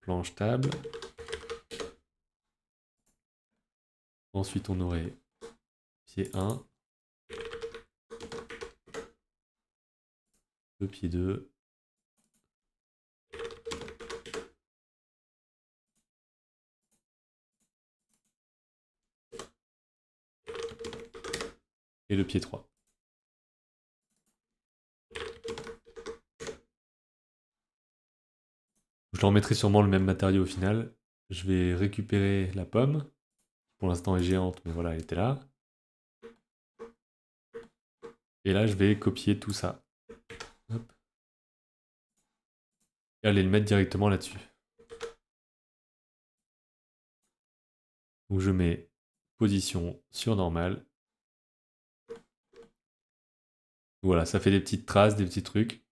Speaker 2: planche table. Ensuite, on aurait pied 1,
Speaker 1: le pied 2, et le pied 3.
Speaker 2: mettrai sûrement le même matériau au final. Je vais récupérer la pomme. Pour l'instant, elle est géante, mais voilà, elle était là. Et là, je vais copier tout ça. Et aller le mettre directement là-dessus.
Speaker 1: Donc je mets position sur normal.
Speaker 2: Voilà, ça fait des petites traces, des petits trucs.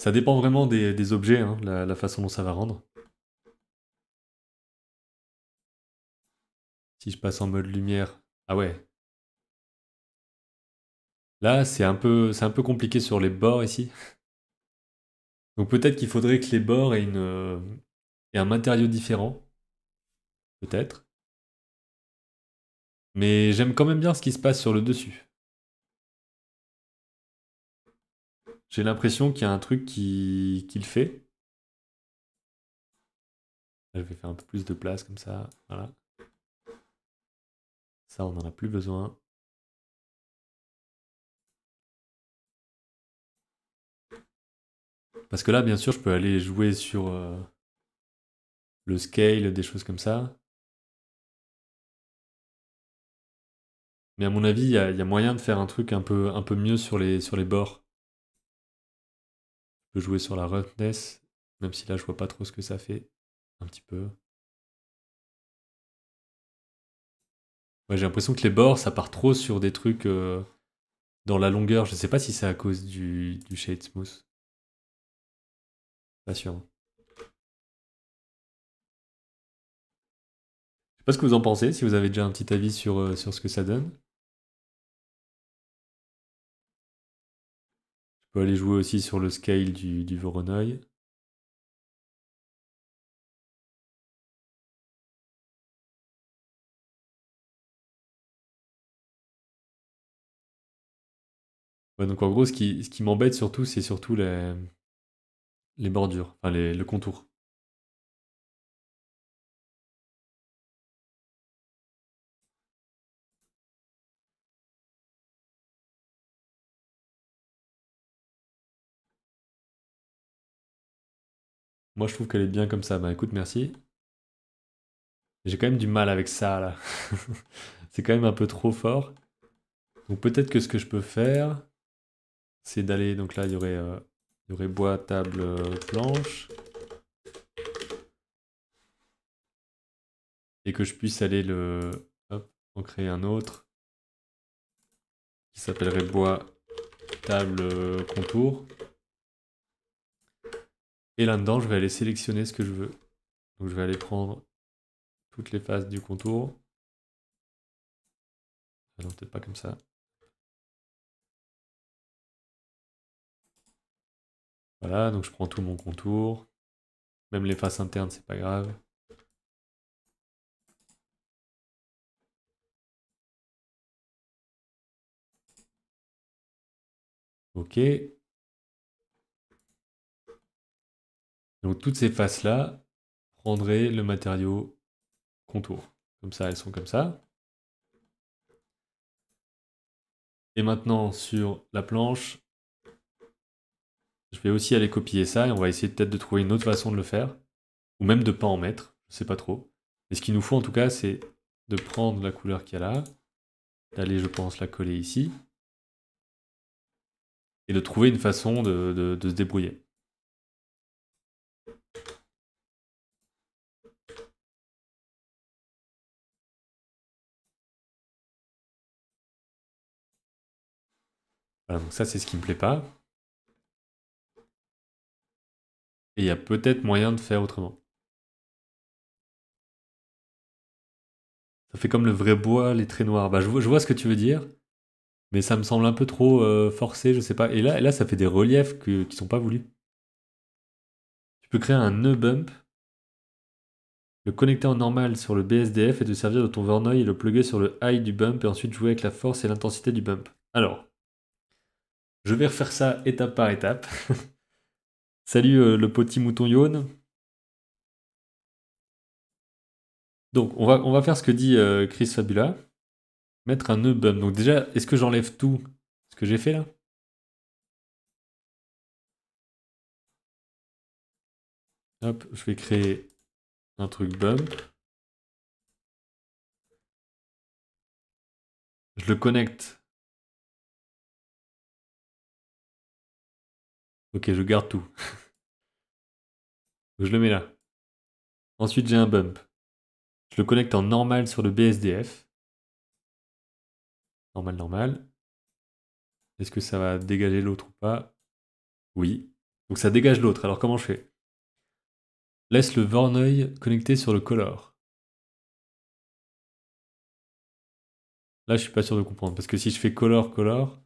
Speaker 2: Ça dépend vraiment des, objets, hein, la, façon dont ça va rendre. Si je passe en mode lumière. Ah ouais. Là, c'est un peu, un peu compliqué sur les bords ici. Donc peut-être qu'il faudrait que les bords aient, une, euh, aient un matériau différent. Peut-être.
Speaker 1: Mais j'aime quand même bien ce qui se passe sur le dessus. J'ai l'impression qu'il y a un truc qui, le fait. je vais faire un peu plus de place comme ça. Voilà. Ça, on n'en a plus besoin. Parce que là, bien sûr, je peux aller jouer sur euh, le scale, des choses comme ça.
Speaker 2: Mais à mon avis, il y, a moyen de faire un truc un peu, mieux sur les bords peux jouer sur la roughness, même si là je vois pas trop ce que ça fait,
Speaker 1: un petit peu. j'ai l'impression
Speaker 2: que les bords, ça part trop sur des trucs euh, dans la longueur. Je ne sais pas si c'est à cause du, shade smooth. Pas sûr. Je ne
Speaker 1: sais pas ce que vous en pensez, si vous avez déjà un petit avis sur, euh, sur ce que ça donne. peut aller jouer aussi sur le scale du, du Voronoi. donc en gros, ce qui, m'embête surtout, c'est surtout les, bordures, enfin le contour. Moi, je trouve qu'elle est bien comme ça. Bah écoute,
Speaker 2: merci. J'ai quand même du mal avec ça, là. c'est quand même un peu trop fort. Donc peut-être que ce que je peux faire, c'est d'aller... Donc là, il y aurait, euh, bois, table, planche. Et que je puisse aller le... Hop, en créer un autre. Qui s'appellerait bois, table, contour. Et là-dedans, je vais aller sélectionner ce que je veux. Donc je vais aller prendre toutes les faces du contour.
Speaker 1: non, peut-être pas comme ça. Voilà, donc je prends tout mon contour. Même les faces internes, c'est pas grave. OK. Donc toutes ces faces-là
Speaker 2: prendraient le matériau contour. Comme ça, elles sont comme ça. Et maintenant, sur la planche, je vais aussi aller copier ça et on va essayer peut-être de trouver une autre façon de le faire. Ou même de ne pas en mettre, je ne sais pas trop. Mais ce qu'il nous faut en tout cas, c'est de prendre la couleur qu'il y a là, d'aller, je pense, la coller ici, et de trouver une
Speaker 1: façon de, de se débrouiller. donc ça, c'est ce qui me plaît pas. Et il y a peut-être moyen de faire autrement.
Speaker 2: Ça fait comme le vrai bois, les traits noirs. Bah, je, vois, ce que tu veux dire, mais ça me semble un peu trop euh, forcé, je sais pas. Et là, là ça fait des reliefs qui qui sont pas voulus. Tu peux créer un nœud bump, le connecter en normal sur le BSDF et te servir de ton Verneuil et le plugger sur le high du bump et ensuite jouer avec la force et l'intensité du bump. Alors, je vais refaire ça étape par étape. Salut euh, le petit mouton yawn. Donc on va, on va faire ce que dit euh, Chris Fabula.
Speaker 1: Mettre un nœud bum. Donc déjà, est-ce que j'enlève tout ce que j'ai fait là Hop, je vais créer un truc bump. Je le connecte Ok, je garde tout. je le mets là.
Speaker 2: Ensuite, j'ai un bump. Je le connecte en normal sur le BSDF. Normal, normal. Est-ce que ça va dégager l'autre ou pas Oui. Donc ça dégage l'autre. Alors comment je fais Laisse le
Speaker 1: Vorneuil connecté sur le color.
Speaker 2: Là, je suis pas sûr de comprendre. Parce que si je fais color, color,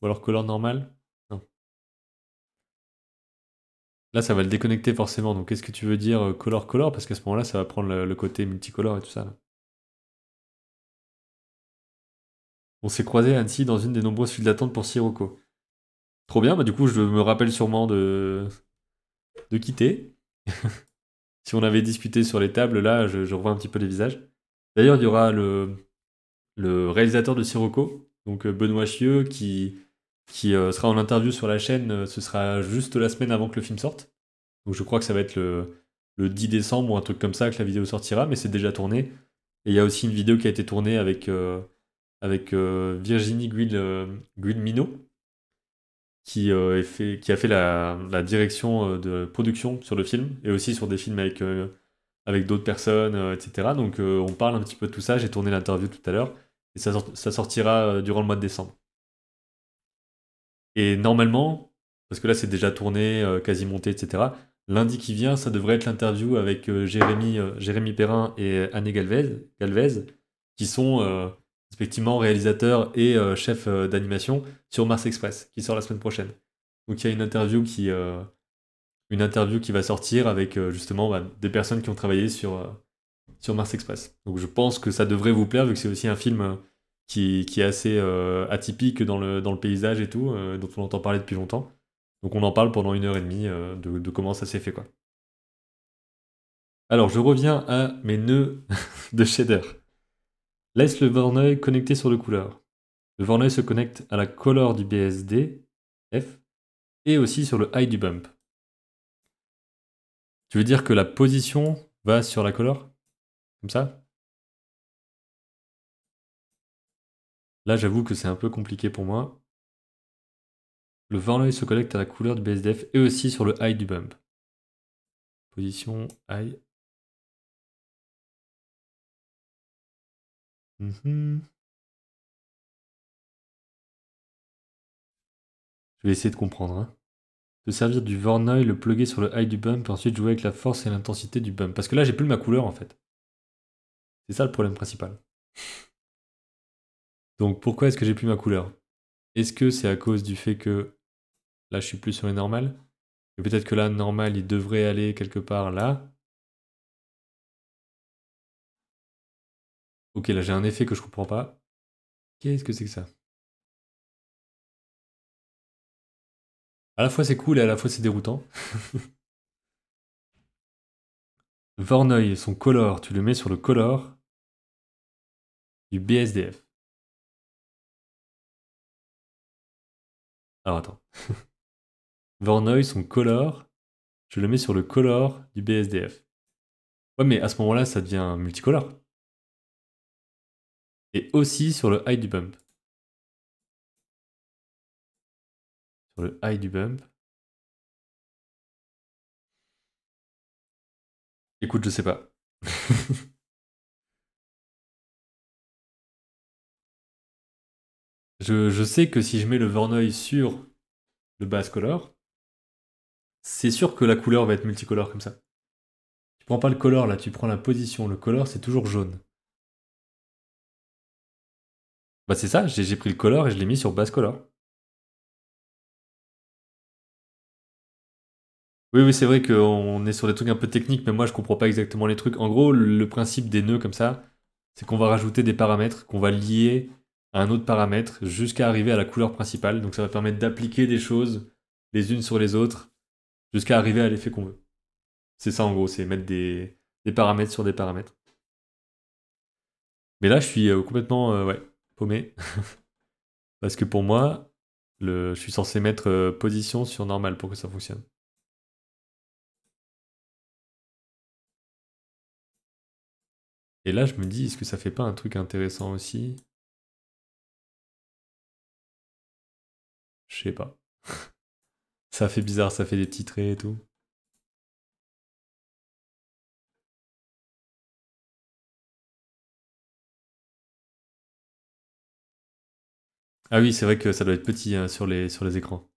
Speaker 2: ou alors color normal, Là, ça va le déconnecter forcément. Donc, qu'est-ce que tu veux dire euh, color color Parce qu'à ce moment-là, ça va prendre le, côté multicolore et tout ça. On s'est croisé à Annecy dans une des nombreuses files d'attente pour Sirocco. Trop bien, mais bah, du coup, je me rappelle sûrement de, de quitter. si on avait discuté sur les tables, là, je, revois un petit peu les visages. D'ailleurs, il y aura le, le réalisateur de Sirocco, donc euh, Benoît Chieux, qui, qui euh, sera en interview sur la chaîne. Euh, ce sera juste la semaine avant que le film sorte. Donc je crois que ça va être le, le 10 décembre ou un truc comme ça que la vidéo sortira, mais c'est déjà tourné. Et il y a aussi une vidéo qui a été tournée avec, euh, avec Virginie Guil, qui, fait, qui a fait la, direction de production sur le film, et aussi sur des films avec, avec d'autres personnes, etc. Donc on parle un petit peu de tout ça, j'ai tourné l'interview tout à l'heure, et ça sortira durant le mois de décembre. Et normalement, parce que là c'est déjà tourné, euh, quasi monté, etc. Lundi qui vient, ça devrait être l'interview avec euh, Jérémy, euh, Jérémy Perrin et Anne Galvez, Galvez qui sont respectivement réalisateurs et chefs d'animation sur Mars Express, qui sort la semaine prochaine. Donc il y a une interview qui, une interview qui va sortir avec justement bah, des personnes qui ont travaillé sur, sur Mars Express. Donc je pense que ça devrait vous plaire, vu que c'est aussi un film qui, est assez euh, atypique dans le, paysage et tout, euh, dont on entend parler depuis longtemps. Donc on en parle pendant une heure et demie euh, de, comment ça s'est fait quoi. Alors je reviens à mes nœuds de shader. Laisse le Vorneuil connecté sur le couleur. Le Vorneuil se connecte à la couleur du BSD, F, et aussi sur le high du bump. Tu veux dire que la
Speaker 1: position va sur la couleur Comme ça
Speaker 2: Là, j'avoue que c'est un peu compliqué pour moi. Le Varnoy se collecte à la couleur du BSDF et aussi sur le high du bump. Position
Speaker 1: high. Mhm. Je vais essayer de
Speaker 2: comprendre. Hein. Se servir du Vornoy, le plugger sur le high du bump, ensuite jouer avec la force et l'intensité du bump. Parce que là, j'ai plus ma couleur en fait. C'est ça le problème principal. Donc pourquoi est-ce que j'ai plus ma couleur Est-ce que c'est à cause du fait que là je suis plus sur les normales Et peut-être que là, normal, il devrait aller quelque part là.
Speaker 1: Ok, là j'ai un effet que je comprends pas. Qu'est-ce que c'est que ça À la fois c'est cool et à la fois c'est déroutant. Vorneuil son color, tu le mets sur le color du BSDF. Alors attends. Verneuil, son color, je le mets sur le color du BSDF. Ouais, mais à ce moment-là, ça devient multicolore. Et aussi sur le high du bump. Sur le high du bump. Écoute, je sais pas. Je, sais que si je mets le Verneuil sur
Speaker 2: le base color, c'est sûr que la couleur va être multicolore comme ça. Tu prends pas le color là, tu prends la position. Le color, c'est toujours jaune.
Speaker 1: Bah c'est ça, j'ai pris le color et je l'ai mis sur base color.
Speaker 2: Oui, oui, c'est vrai qu'on est sur des trucs un peu techniques, mais moi je comprends pas exactement les trucs. En gros, le principe des nœuds comme ça, c'est qu'on va rajouter des paramètres qu'on va lier un autre paramètre jusqu'à arriver à la couleur principale. Donc ça va permettre d'appliquer des choses les unes sur les autres jusqu'à arriver à l'effet qu'on veut. C'est ça en gros, c'est mettre des, paramètres sur des paramètres. Mais là, je suis euh, complètement euh, ouais, paumé. Parce que pour moi, le, je suis censé mettre euh, position sur normal pour que ça fonctionne.
Speaker 1: Et là, je me dis, est-ce que ça fait pas un truc intéressant aussi Je sais pas. ça fait bizarre, ça fait des petits traits et tout. Ah oui, c'est vrai que ça doit être petit hein, sur, les, sur les écrans.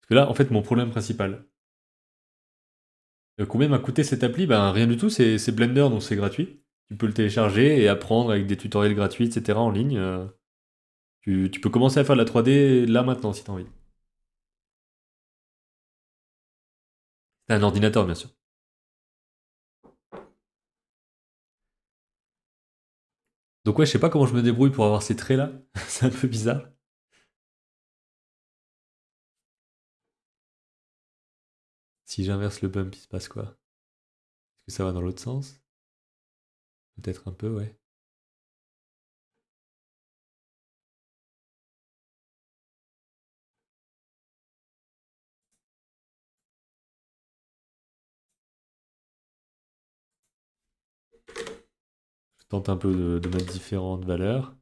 Speaker 2: Parce que là, en fait, mon problème principal. Euh, combien m'a coûté cette appli Ben rien du tout, c'est Blender, donc c'est gratuit. Tu peux le télécharger et apprendre avec des tutoriels gratuits, etc. en ligne. Euh. Tu, peux commencer à faire de la 3D là maintenant si tu as envie.
Speaker 1: C'est un ordinateur, bien sûr. Donc ouais, je sais pas comment je me débrouille pour avoir ces traits là. C'est un peu bizarre. Si j'inverse le bump, il se passe quoi Est-ce que ça va dans l'autre sens Peut-être un peu, ouais.
Speaker 2: tente un peu de, mettre différentes valeurs.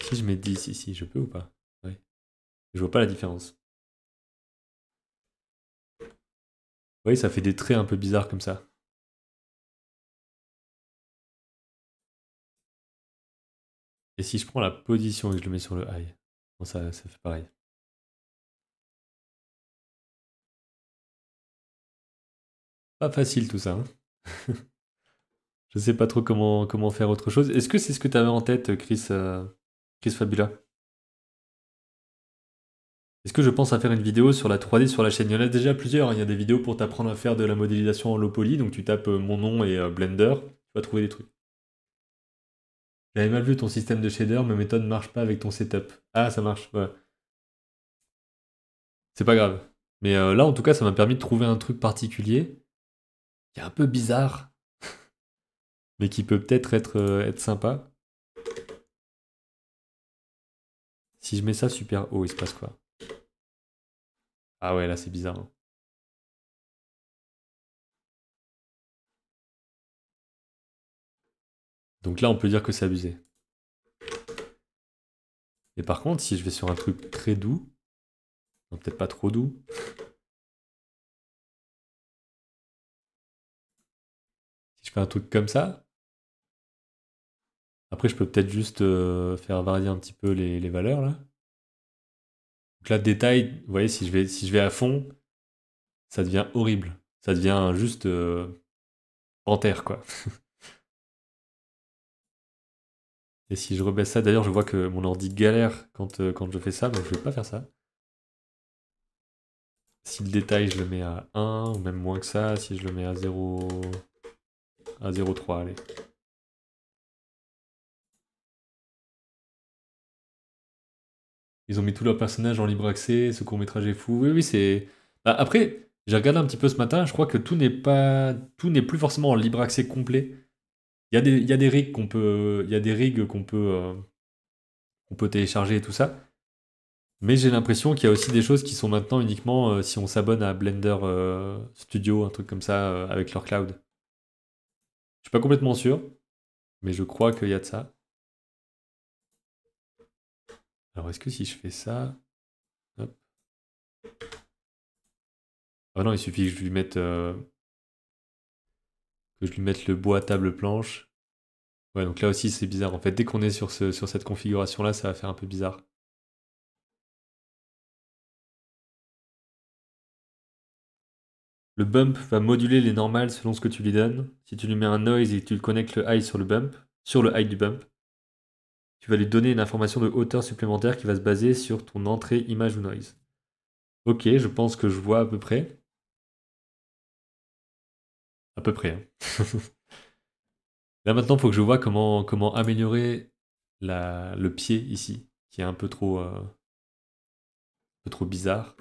Speaker 2: Si je mets 10 ici, je peux ou pas ouais. Je vois pas la différence.
Speaker 1: Vous voyez, ça fait des traits un peu bizarres comme ça. Et si je prends la position et que je le mets sur le high, ça, ça fait pareil. Pas facile
Speaker 2: tout ça. Hein. je sais pas trop comment, comment faire autre chose. Est-ce que c'est ce que tu avais en tête, euh, Chris, Fabula Est-ce que je pense à faire une vidéo sur la 3D sur la chaîne Il y en a déjà plusieurs. Hein. Il y a des vidéos pour t'apprendre à faire de la modélisation en low poly. Donc tu tapes euh, mon nom et euh, Blender, tu vas trouver des trucs. J'avais mal vu ton système de shader, ma méthode marche pas avec ton setup. Ah, ça marche, ouais. C'est pas grave. Mais là, en tout cas, ça m'a permis de trouver un truc particulier qui est un peu bizarre mais qui peut peut-être être, euh, être, sympa. Si je mets ça super haut, il se passe quoi
Speaker 1: Ah ouais, là c'est bizarre. Hein. Donc là, on peut dire que c'est abusé. Et par contre, si je vais sur un truc très doux, peut-être pas trop doux, si je fais un truc comme ça, après, je peux
Speaker 2: peut-être juste euh, faire varier un petit peu les, valeurs là. Donc là, détail, vous voyez, si je vais, si je vais à fond, ça devient horrible. Ça devient juste euh, en terre, quoi. Et si je rebaisse ça, d'ailleurs, je vois que mon ordi galère quand, euh, quand je fais ça, donc je vais pas faire ça. Si le détail, je le mets à 1, ou même moins que ça, si je le mets à 0... à 0,3, allez. Ils ont mis tous leurs personnages en libre accès, ce court-métrage est fou. Oui, oui, c'est. Bah, après, j'ai regardé un petit peu ce matin, je crois que tout n'est pas. Tout n'est plus forcément en libre accès complet. Il y a des, rigs qu'on peut. Il y a des qu'on peut. Euh, on peut télécharger et tout ça. Mais j'ai l'impression qu'il y a aussi des choses qui sont maintenant uniquement euh, si on s'abonne à Blender euh, Studio, un truc comme ça, avec leur cloud. Je suis pas complètement sûr, mais je crois qu'il y a de ça.
Speaker 1: Alors, est-ce que si je fais ça...
Speaker 2: Ah non, il suffit que je lui mette... Euh, que je lui mette le bois table planche. Ouais, donc là aussi, c'est bizarre. En fait, dès qu'on est sur, ce, sur cette configuration-là, ça va faire un peu bizarre. Le bump va moduler les normales selon ce que tu lui donnes. Si tu lui mets un noise et que tu le connectes le high sur le bump, sur le high du bump, tu vas lui donner une information de hauteur supplémentaire qui va se baser sur ton entrée image ou noise. Ok, je pense que je vois à peu près. À peu près. Hein. Là maintenant, il faut que je vois comment, comment améliorer le pied ici, qui est un peu trop, euh, un peu trop bizarre.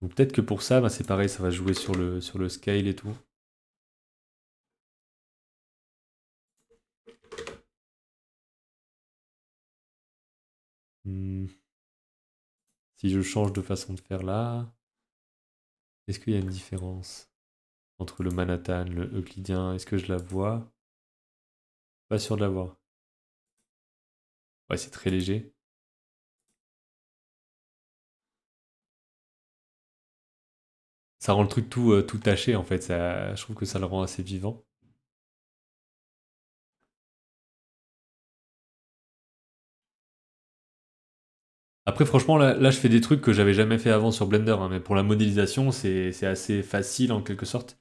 Speaker 2: peut-être que pour ça, bah, c'est pareil, ça va jouer sur le, sur le scale et tout.
Speaker 1: Hmm. Si je
Speaker 2: change de façon de faire là, est-ce qu'il y a une différence entre le Manhattan, le Euclidien Est-ce que je la vois Pas sûr de la voir.
Speaker 1: Ouais, c'est très léger. Ça rend le truc tout, euh, tout taché en fait, ça, je trouve que ça le rend assez vivant.
Speaker 2: Après, franchement, là, je fais des trucs que j'avais jamais fait avant sur Blender, hein, mais pour la modélisation, c'est assez facile en quelque sorte.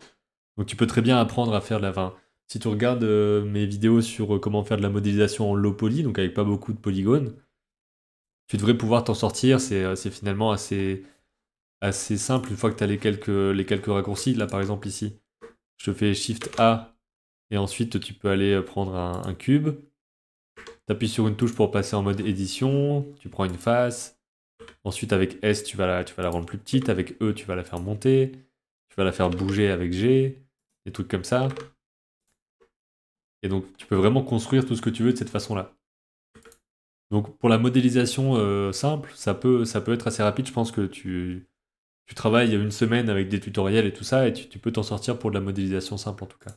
Speaker 2: Donc, tu peux très bien apprendre à faire de la. Enfin, si tu regardes euh, mes vidéos sur euh, comment faire de la modélisation en low poly, donc avec pas beaucoup de polygones, tu devrais pouvoir t'en sortir. C'est euh, finalement assez, assez simple une fois que tu as les quelques, raccourcis. Là, par exemple, ici, je fais Shift A et ensuite tu peux aller prendre un cube appuies sur une touche pour passer en mode édition, tu prends une face. Ensuite, avec S, tu vas, la, rendre plus petite. Avec E, tu vas la faire monter. Tu vas la faire bouger avec G. Des trucs comme ça. Et donc, tu peux vraiment construire tout ce que tu veux de cette façon-là. Donc, pour la modélisation euh, simple, ça peut, être assez rapide. Je pense que tu, travailles une semaine avec des tutoriels et tout ça, et tu peux t'en sortir pour de la modélisation simple en tout cas.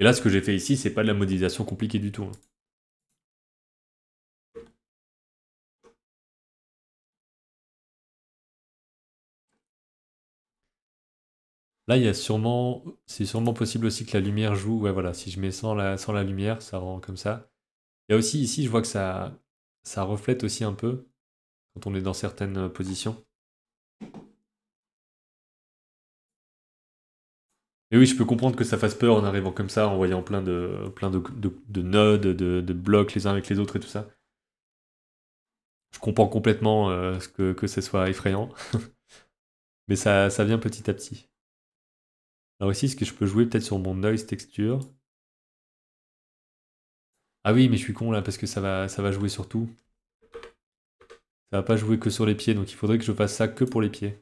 Speaker 2: Et là, ce que j'ai fait ici, c'est pas de la modélisation
Speaker 1: compliquée du tout. Hein.
Speaker 2: Là, il y a sûrement, c'est sûrement possible aussi que la lumière joue. Ouais, voilà, si je mets sans la, lumière, ça rend comme ça. Il y a aussi ici, je vois que ça reflète aussi un peu quand on est dans certaines positions. Et oui, je peux comprendre que ça fasse peur en arrivant comme ça, en voyant plein de, plein de, nodes, de, blocs les uns avec les autres et tout ça. Je comprends complètement euh, que, que ce soit effrayant. Mais ça, vient petit à petit. Alors ici, ce que je peux jouer peut-être sur mon noise texture. Ah oui, mais je suis con là parce que ça va, ça va jouer sur tout. Ça va pas jouer que sur les pieds, donc il faudrait que je fasse ça que pour les pieds.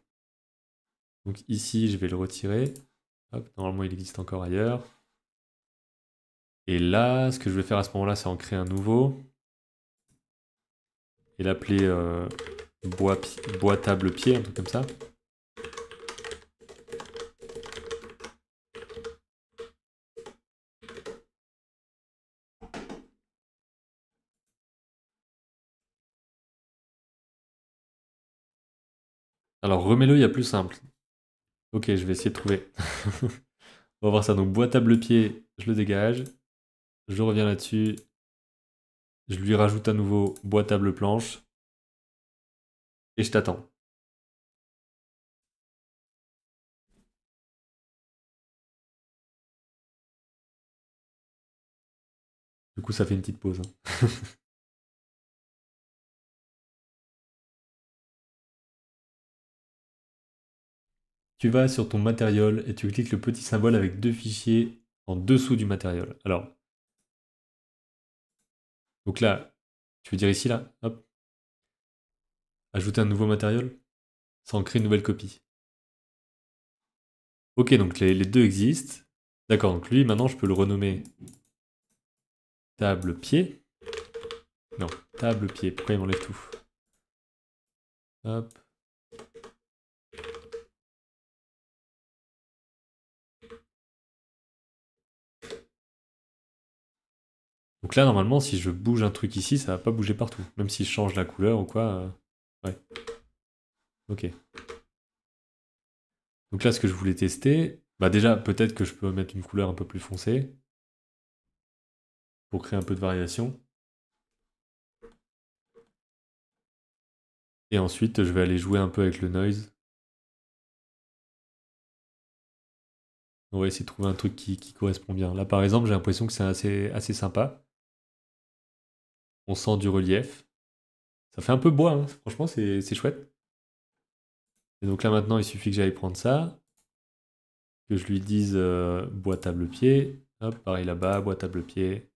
Speaker 2: Donc ici, je vais le retirer normalement, il existe encore ailleurs. Et là, ce que je vais faire à ce moment-là, c'est en créer un nouveau. Et l'appeler euh, bois, table, pied, un truc comme ça. Alors remets-le, il y a plus simple. Ok, je vais essayer de trouver. On va voir ça. Donc, bois table pied, je le dégage. Je reviens là-dessus. Je lui rajoute à nouveau bois table planche.
Speaker 1: Et je t'attends. Du coup, ça fait une petite pause. Hein. tu vas sur ton matériel
Speaker 2: et tu cliques le petit symbole avec deux fichiers en dessous du matériel. Alors, donc là, tu veux dire ici, là, hop, ajouter un nouveau matériel, ça en crée une nouvelle copie. Ok, donc les, les deux existent. D'accord, donc lui, maintenant, je peux le renommer table pied. Non, table pied, pourquoi il m'enlève tout Hop. Donc là, normalement, si je bouge un truc ici, ça va pas bouger partout. Même si je change la couleur ou quoi. Euh, ouais. Ok. Donc là, ce que je voulais tester, bah déjà, peut-être que je peux mettre une couleur un peu plus foncée
Speaker 1: pour créer un peu de variation.
Speaker 2: Et ensuite, je vais aller jouer un peu avec le noise. On va essayer de trouver un truc qui, correspond bien. Là, par exemple, j'ai l'impression que c'est assez sympa on sent du relief. Ça fait un peu bois, hein. franchement, c'est chouette. Et donc là maintenant, il suffit que j'aille prendre ça, que je lui dise euh, bois table pied. Hop, pareil là-bas, bois table pied.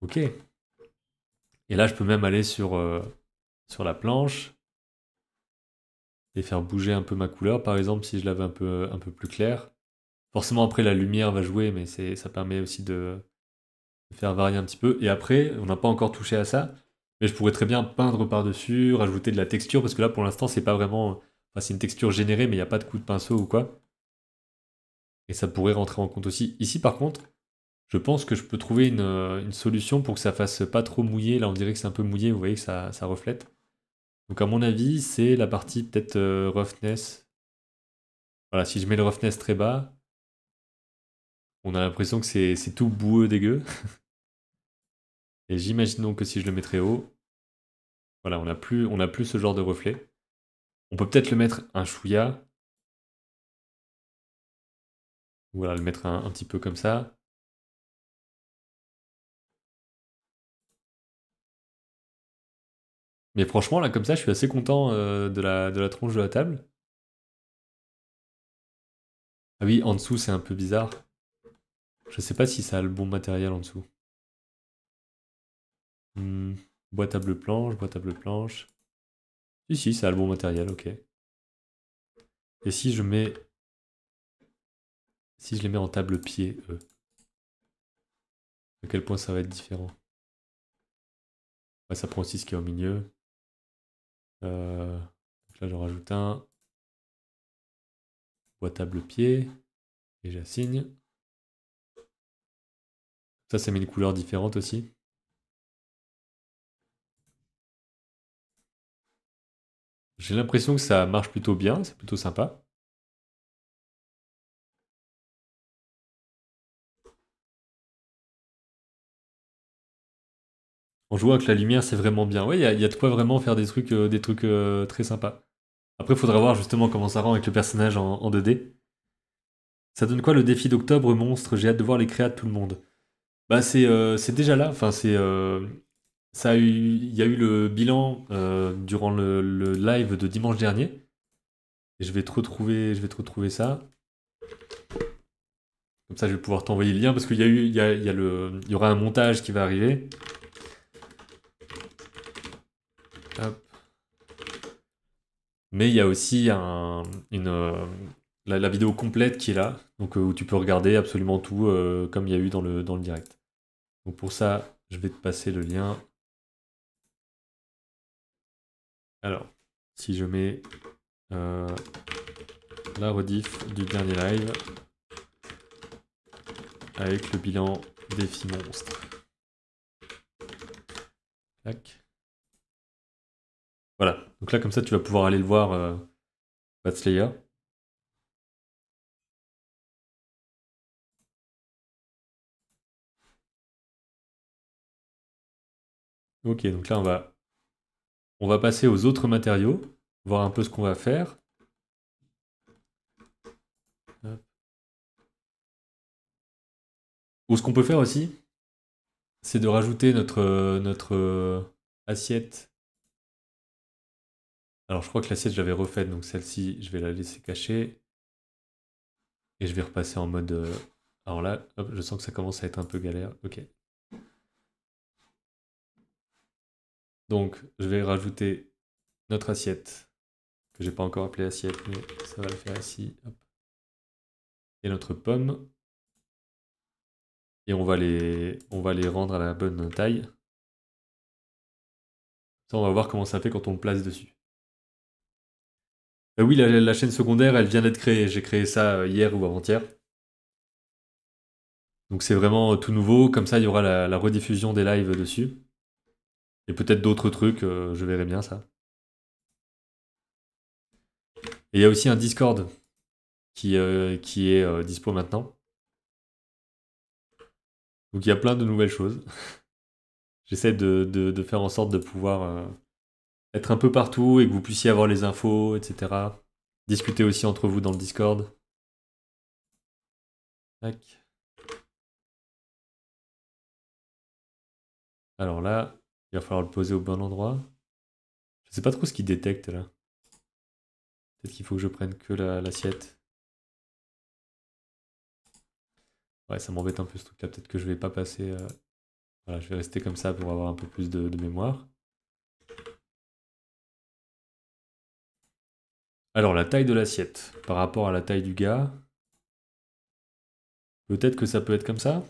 Speaker 2: Ok. Et là, je peux même aller sur, euh, sur la planche et faire bouger un peu ma couleur. Par exemple, si je l'avais un peu, un peu plus clair Forcément, après, la lumière va jouer, mais ça permet aussi de, faire varier un petit peu. Et après, on n'a pas encore touché à ça, mais je pourrais très bien peindre par-dessus, rajouter de la texture, parce que là, pour l'instant, c'est pas vraiment. c'est une texture générée, mais il n'y a pas de coup de pinceau ou quoi. Et ça pourrait rentrer en compte aussi. Ici, par contre, je pense que je peux trouver une, solution pour que ça fasse pas trop mouillé. Là, on dirait que c'est un peu mouillé, vous voyez que ça, ça reflète. Donc, à mon avis, c'est la partie peut-être euh, roughness. Voilà, si je mets le roughness très bas, on a l'impression que c'est tout boueux dégueu. Et j'imagine donc que si je le mettrais haut, voilà, on n'a plus, on plus ce genre de
Speaker 1: reflet. On peut peut-être le mettre un chouïa. Voilà, le mettre un, petit peu comme ça. Mais franchement, là, comme ça, je suis assez content
Speaker 2: euh, de, la, de la tronche de la table. Ah oui, en dessous, c'est un peu bizarre. Je sais pas si ça a le bon matériel en dessous. Bois table planche, boîte table planche. Si, si, ça a le bon matériel, ok. Et si je mets... Si je les mets en table pied, eux. À quel point ça va être différent
Speaker 1: Ça prend aussi ce qui est au milieu. Euh, là, je rajoute un. Boîte table pied. Et j'assigne. Ça, ça met une couleur différente aussi. J'ai l'impression que ça marche plutôt bien, c'est plutôt sympa.
Speaker 2: On jouant avec la lumière, c'est vraiment bien. Oui, il y, a de quoi vraiment faire des trucs, euh, des trucs euh, très sympas. Après, il faudra voir justement comment ça rend avec le personnage en, en 2D. Ça donne quoi le défi d'octobre, monstre J'ai hâte de voir les créas de tout le monde. Bah, euh, c'est déjà là. Enfin, c'est euh, ça il y a eu le bilan euh, durant le, live de dimanche dernier. Et je vais te retrouver, je vais te retrouver ça. Comme ça, je vais pouvoir t'envoyer le lien parce qu'il y eu, il y, le, y aura un montage qui va arriver. Mais il y a aussi une, la, vidéo complète qui est là, donc où tu peux regarder absolument tout comme il y a eu dans le, dans le direct. Donc pour ça, je vais te passer le lien. Alors, si je mets euh, la rediff du dernier live avec le bilan défi monstre. Voilà, donc là comme
Speaker 1: ça tu vas pouvoir aller le voir, euh, Batslayer.
Speaker 2: Ok, donc là, on va, on va passer aux autres matériaux, voir un peu ce qu'on va faire.
Speaker 1: Ou ce qu'on peut faire aussi, c'est de
Speaker 2: rajouter notre, notre euh, assiette. Alors, je crois que l'assiette, j'avais refaite, donc celle-ci, je vais la laisser cacher. Et je vais repasser en mode... Euh, alors là, je sens que ça commence à être un peu galère. Ok, Donc, je vais rajouter notre assiette, que j'ai pas encore appelée assiette, mais ça va le faire ici. Et notre pomme. Et on va, les, rendre à la bonne taille. Ça, on va voir comment ça fait quand on le place dessus. Euh, oui, la, chaîne secondaire, elle vient d'être créée. J'ai créé ça euh, hier ou avant-hier. Donc c'est vraiment euh, tout nouveau. Comme ça, il y aura la rediffusion des lives dessus. Et peut-être d'autres trucs, euh, je verrai bien ça. Et il y a aussi un Discord qui, euh, qui est euh, dispo maintenant. Donc il y a plein de nouvelles choses. J'essaie de, de, faire en sorte de pouvoir être un peu partout et que vous puissiez avoir les infos, etc. Discuter aussi entre vous dans le Discord.
Speaker 1: Alors là, il va falloir le poser au bon endroit. Je sais pas trop ce qu'il détecte là. Peut-être qu'il faut que je prenne que l'assiette.
Speaker 2: ouais, ça m'embête un peu ce truc là. Peut-être que je vais pas passer. Euh, voilà, je vais rester comme ça pour avoir un peu plus de mémoire. Alors, la taille de l'assiette par rapport à la taille du gars.
Speaker 1: Peut-être que ça peut être comme ça.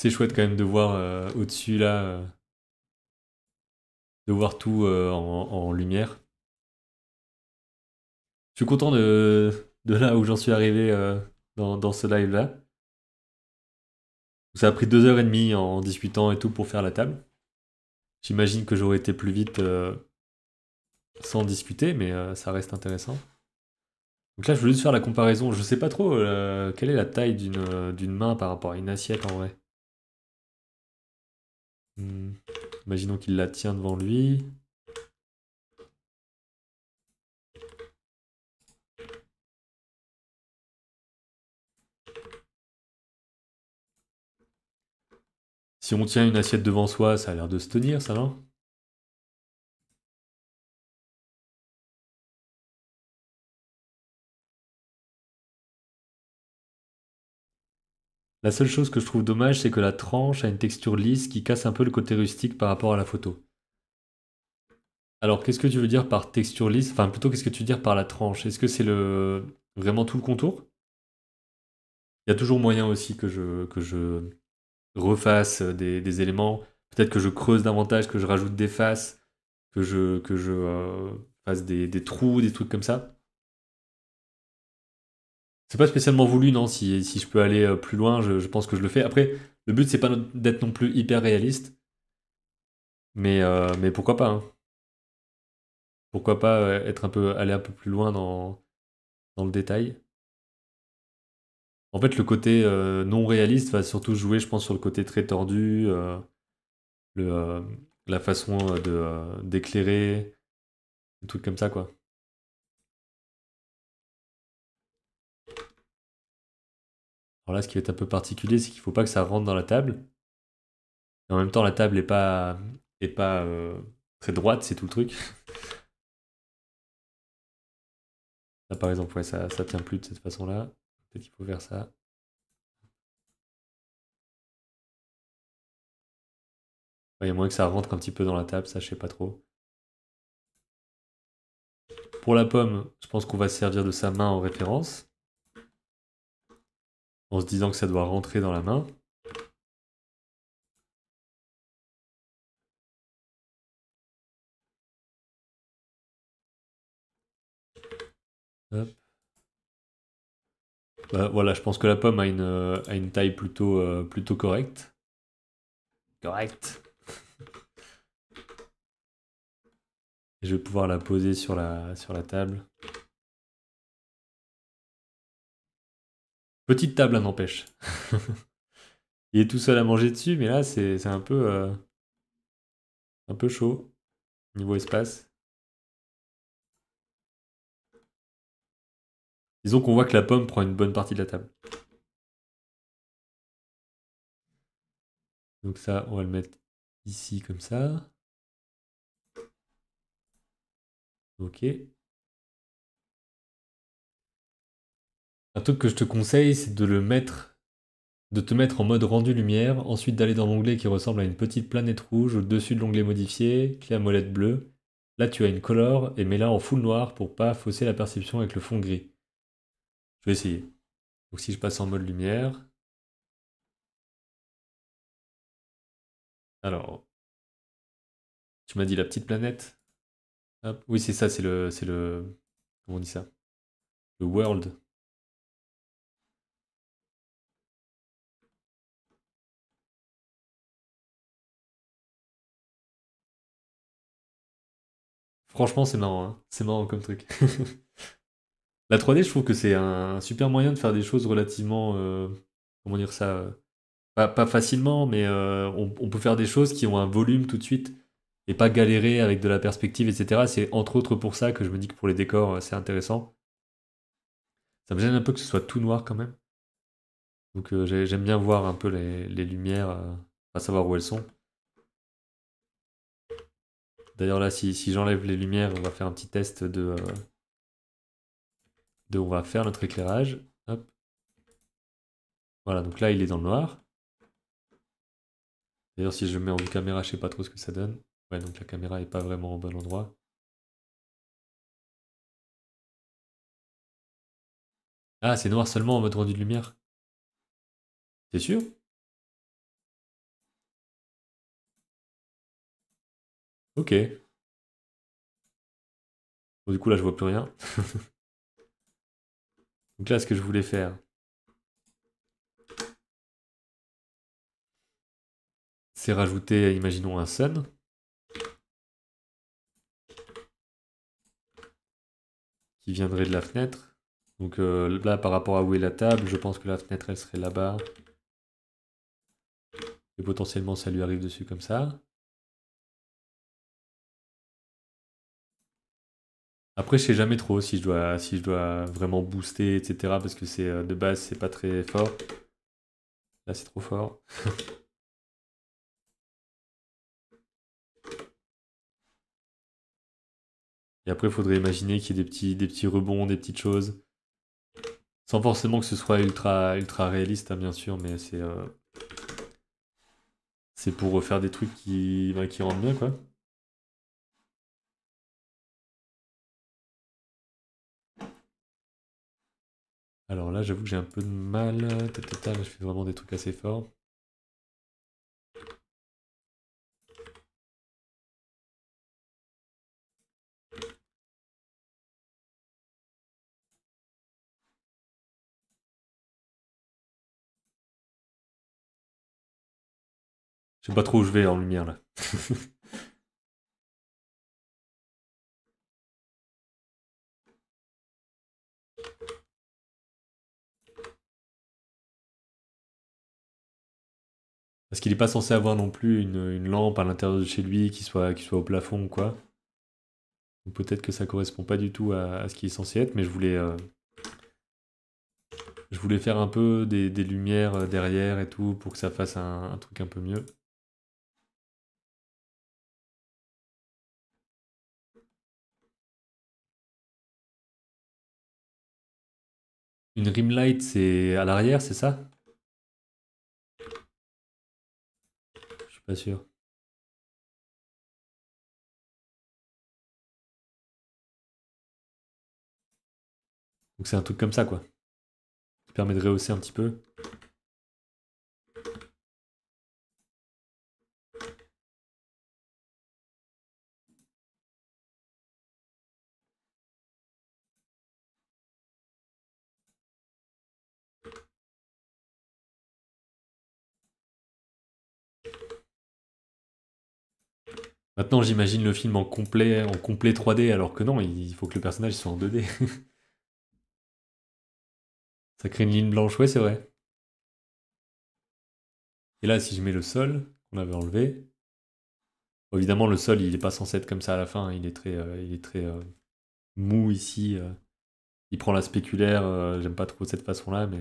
Speaker 1: c'est chouette quand même de voir euh, au-dessus là, euh,
Speaker 2: de voir tout euh, en, lumière. Je suis content de, là où j'en suis arrivé dans, ce live là. Ça a pris deux heures et demie en discutant et tout pour faire la table. J'imagine que j'aurais été plus vite sans discuter, mais ça reste intéressant. Donc là, je voulais juste faire la comparaison. Je sais pas trop quelle est la taille d'une main par rapport à une assiette en vrai. Hmm. Imaginons qu'il la tient
Speaker 1: devant lui. Si on tient une assiette devant soi, ça a l'air de se tenir, ça, non
Speaker 2: La seule chose que je trouve dommage, c'est que la tranche a une texture lisse qui casse un peu le côté rustique par rapport à la photo. Alors, qu'est-ce que tu veux dire par texture lisse Enfin, plutôt, qu'est-ce que tu veux dire par la tranche Est-ce que c'est le... vraiment tout le contour Il y a toujours moyen aussi que je, que je refasse des, éléments. Peut-être que je creuse davantage, que je rajoute des faces, que je, que je euh, fasse des trous, des trucs comme ça c'est pas spécialement voulu, non. Si, je peux aller euh, plus loin, je, pense que je le fais. Après, le but, c'est pas d'être non plus hyper réaliste. Mais, euh, mais pourquoi pas hein. Pourquoi pas euh, être un peu, aller un peu plus loin dans, dans le détail En fait, le côté non réaliste va surtout jouer, je pense, sur le côté très tordu, le, la façon de d'éclairer, des trucs comme ça, quoi. Alors là, ce qui est un peu particulier, c'est qu'il ne faut pas que ça rentre dans la table. en même temps, la table n'est pas, pas euh,
Speaker 1: très droite, c'est tout le truc. Là, par exemple, ça, ça tient plus de cette façon-là. Peut-être qu'il faut faire ça. Il y a moyen que ça rentre un petit peu dans la table, ça je
Speaker 2: sais pas trop. Pour la pomme, je pense qu'on va se servir de sa main en référence en se disant que ça doit rentrer dans la main. Bah, voilà, je pense que la pomme a une, euh, taille euh, plutôt, correcte. Correct. je vais pouvoir la poser sur la table.
Speaker 1: Petite table, hein, n'empêche. Il est tout seul à manger dessus, mais là, c'est un peu. Euh, un peu chaud. Niveau espace. Disons qu'on voit que la pomme prend une bonne partie de la table. Donc ça, on va le mettre ici comme ça. Ok.
Speaker 2: Un truc que je te conseille, c'est de le mettre, de te mettre en mode rendu lumière, ensuite d'aller dans l'onglet qui ressemble à une petite planète rouge au-dessus de l'onglet modifié, clé à molette bleue. Là, tu as une color et mets-la en full noir pour pas fausser la perception avec le fond gris. Je vais essayer. Donc si je passe en mode lumière.
Speaker 1: Alors, tu m'as dit la petite planète. Oui, c'est ça, c'est le, c'est le, comment on dit ça Le world.
Speaker 2: Franchement, c'est marrant. Hein. C'est marrant comme truc. la 3D, je trouve que c'est un super moyen de faire des choses relativement. Euh, comment dire ça euh, pas, facilement, mais euh, on, peut faire des choses qui ont un volume tout de suite et pas galérer avec de la perspective, etc. C'est entre autres pour ça que je me dis que pour les décors, c'est intéressant. Ça me gêne un peu que ce soit tout noir quand même. Donc j'aime bien voir un peu les, les lumières, à savoir où elles sont. D'ailleurs, là, si, j'enlève les lumières, on va faire un petit test de, euh, On va faire notre éclairage. Voilà, donc là, il est dans le noir. D'ailleurs, si je mets en vue caméra, je sais pas trop ce que ça donne. Ouais, donc la
Speaker 1: caméra est pas vraiment au bon endroit. Ah, c'est noir seulement en mode rendu de lumière. C'est sûr Ok. du coup, là, je vois plus rien. Donc là, ce que je voulais faire, c'est rajouter, imaginons, un sun.
Speaker 2: qui viendrait de la fenêtre. Donc euh, là, par rapport à où est la table, je pense que la fenêtre, elle serait là-bas. Et potentiellement, ça lui arrive dessus comme ça. Après, je sais jamais trop si je dois, si je dois vraiment booster, etc. Parce que c'est euh, de base, c'est pas très fort. Là, c'est trop fort. Et après, il faudrait imaginer qu'il y ait des petits, des petits rebonds, des petites choses. Sans forcément que ce soit ultra, ultra réaliste, hein, bien sûr, mais c'est... Euh, c'est pour faire des trucs qui, bah, qui rendent bien, quoi.
Speaker 1: Alors là, j'avoue que j'ai un peu de mal. je fais vraiment des trucs assez forts. Je sais pas trop où je vais en lumière là.
Speaker 2: Parce qu'il n'est pas censé avoir non plus une, lampe à l'intérieur de chez lui qui soit, qui soit au plafond ou quoi. Peut-être que ça correspond pas du tout à, ce qu'il est censé être, mais je voulais, euh, je voulais faire un peu des, lumières euh, derrière et tout pour que ça fasse un truc un peu mieux.
Speaker 1: Une rim light, c'est à l'arrière, c'est ça suis pas sûr. Donc c'est un truc comme ça, quoi. Qui permet de rehausser un petit peu.
Speaker 2: Maintenant, j'imagine le film en complet, en complet 3D, alors que non, il faut que le personnage soit en 2D. Ça crée une ligne blanche, ouais, c'est vrai. Et là, si je mets le sol qu'on avait enlevé, évidemment, le sol, il n'est pas censé être comme ça à la fin. Hein. Il est très, euh, il est très euh, mou ici. Euh. Il prend la spéculaire. J'aime pas trop cette façon-là, mais.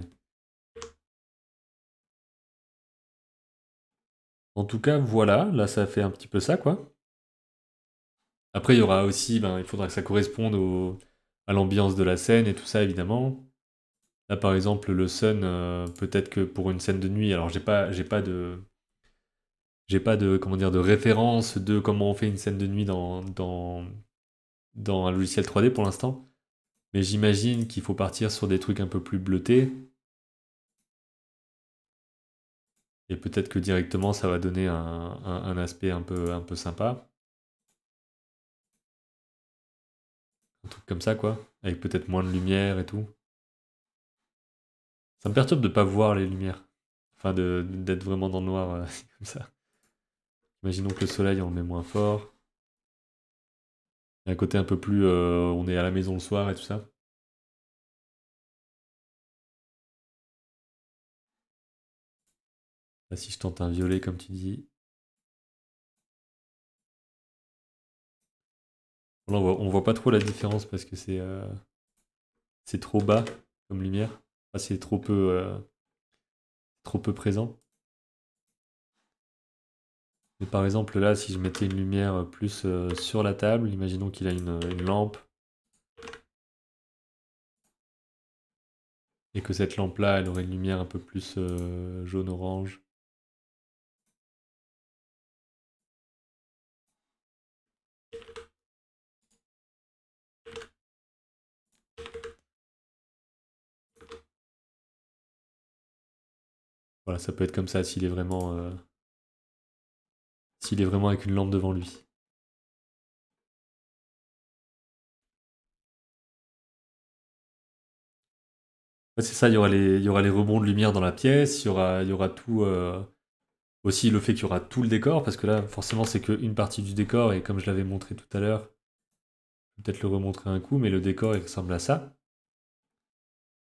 Speaker 2: En tout cas, voilà. Là, ça fait un petit peu ça, quoi. Après, il y aura aussi, ben, il faudra que ça corresponde à l'ambiance de la scène et tout ça, évidemment. Là, par exemple, le Sun, euh, peut-être que pour une scène de nuit, alors j'ai pas, pas de, j'ai pas de, comment dire, de référence de comment on fait une scène de nuit dans, dans, un logiciel 3D pour l'instant. Mais j'imagine qu'il faut partir sur des trucs un peu plus bleutés. Et peut-être que directement, ça va donner un, un aspect un peu, un peu sympa. Un truc comme ça, quoi. Avec peut-être moins de lumière et tout. Ça me perturbe de pas voir les lumières. Enfin, d'être vraiment dans le noir, euh, comme ça. Imaginons que le soleil, en est moins fort. un côté un peu plus... Euh, on est à la maison le soir et tout ça.
Speaker 1: si je tente un violet, comme tu dis,
Speaker 2: on, voit, voit pas trop la différence parce que c'est euh, trop bas comme lumière. c'est trop peu euh, trop peu présent. Mais par exemple là, si je mettais une lumière plus euh, sur la table, imaginons qu'il a une, une, lampe. Et que cette lampe-là, elle aurait une lumière un peu plus jaune-orange.
Speaker 1: Voilà, ça peut être comme ça s'il est vraiment. Euh, s'il est vraiment avec une lampe devant lui.
Speaker 2: c'est ça, il y, aura les, y aura les rebonds de lumière dans la pièce, il y aura, il y aura tout. Euh, aussi le fait qu'il y aura tout le décor, parce que là, forcément, c'est qu'une partie du décor, et comme je l'avais montré tout à l'heure, peut-être le remontrer un coup, mais le décor, il ressemble à ça.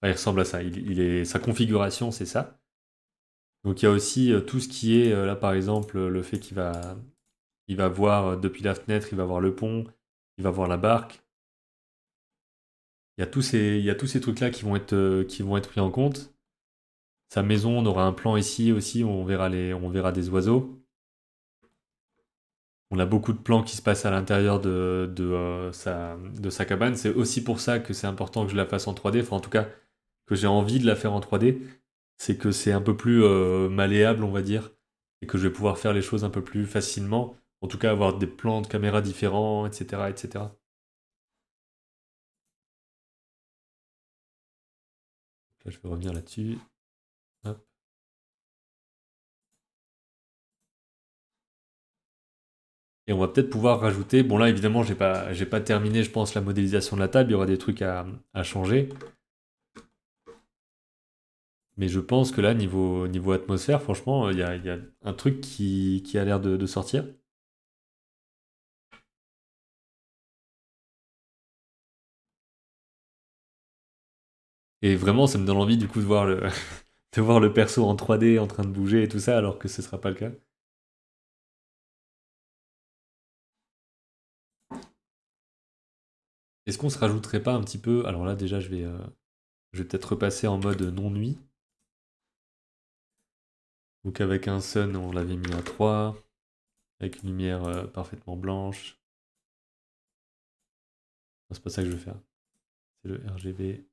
Speaker 2: il ressemble à ça. il est, sa configuration, c'est ça. Donc il y a aussi euh, tout ce qui est, euh, là par exemple, euh, le fait qu'il va, il va voir depuis la fenêtre, il va voir le pont, il va voir la barque. Il y a tous ces, il y a tous ces trucs-là qui, vont être, qui vont être pris en compte. Sa maison, on aura un plan ici aussi, on verra, les, on verra des oiseaux. On a beaucoup de plans qui se passent à l'intérieur de, de, sa, de sa cabane. C'est aussi pour ça que c'est important que je la fasse en 3D. Enfin, en tout cas, que j'ai envie de la faire en 3D c'est que c'est un peu plus euh, malléable, on va dire, et que je vais pouvoir faire les choses un peu plus facilement. En tout cas, avoir des plans de caméra différents, etc., etc.
Speaker 1: je vais revenir là-dessus.
Speaker 2: Et on va peut-être pouvoir rajouter, bon là évidemment j'ai pas, pas terminé je pense la modélisation de la table, il y aura des trucs à changer, mais je pense que là, niveau, niveau atmosphère, franchement, il y a, un truc qui, a l'air de, sortir.
Speaker 1: Et vraiment, ça me donne envie du coup de voir le, de voir le perso en 3D en train de bouger et tout ça, alors que ce ne sera pas le cas. Est-ce qu'on se rajouterait pas un petit peu... Alors là, déjà, je vais, euh,
Speaker 2: je vais peut-être repasser en mode non-nuit. Donc avec un sun, on l'avait mis à 3, avec une lumière euh, parfaitement blanche. Ah, c'est pas ça que je veux faire. C'est le RGB.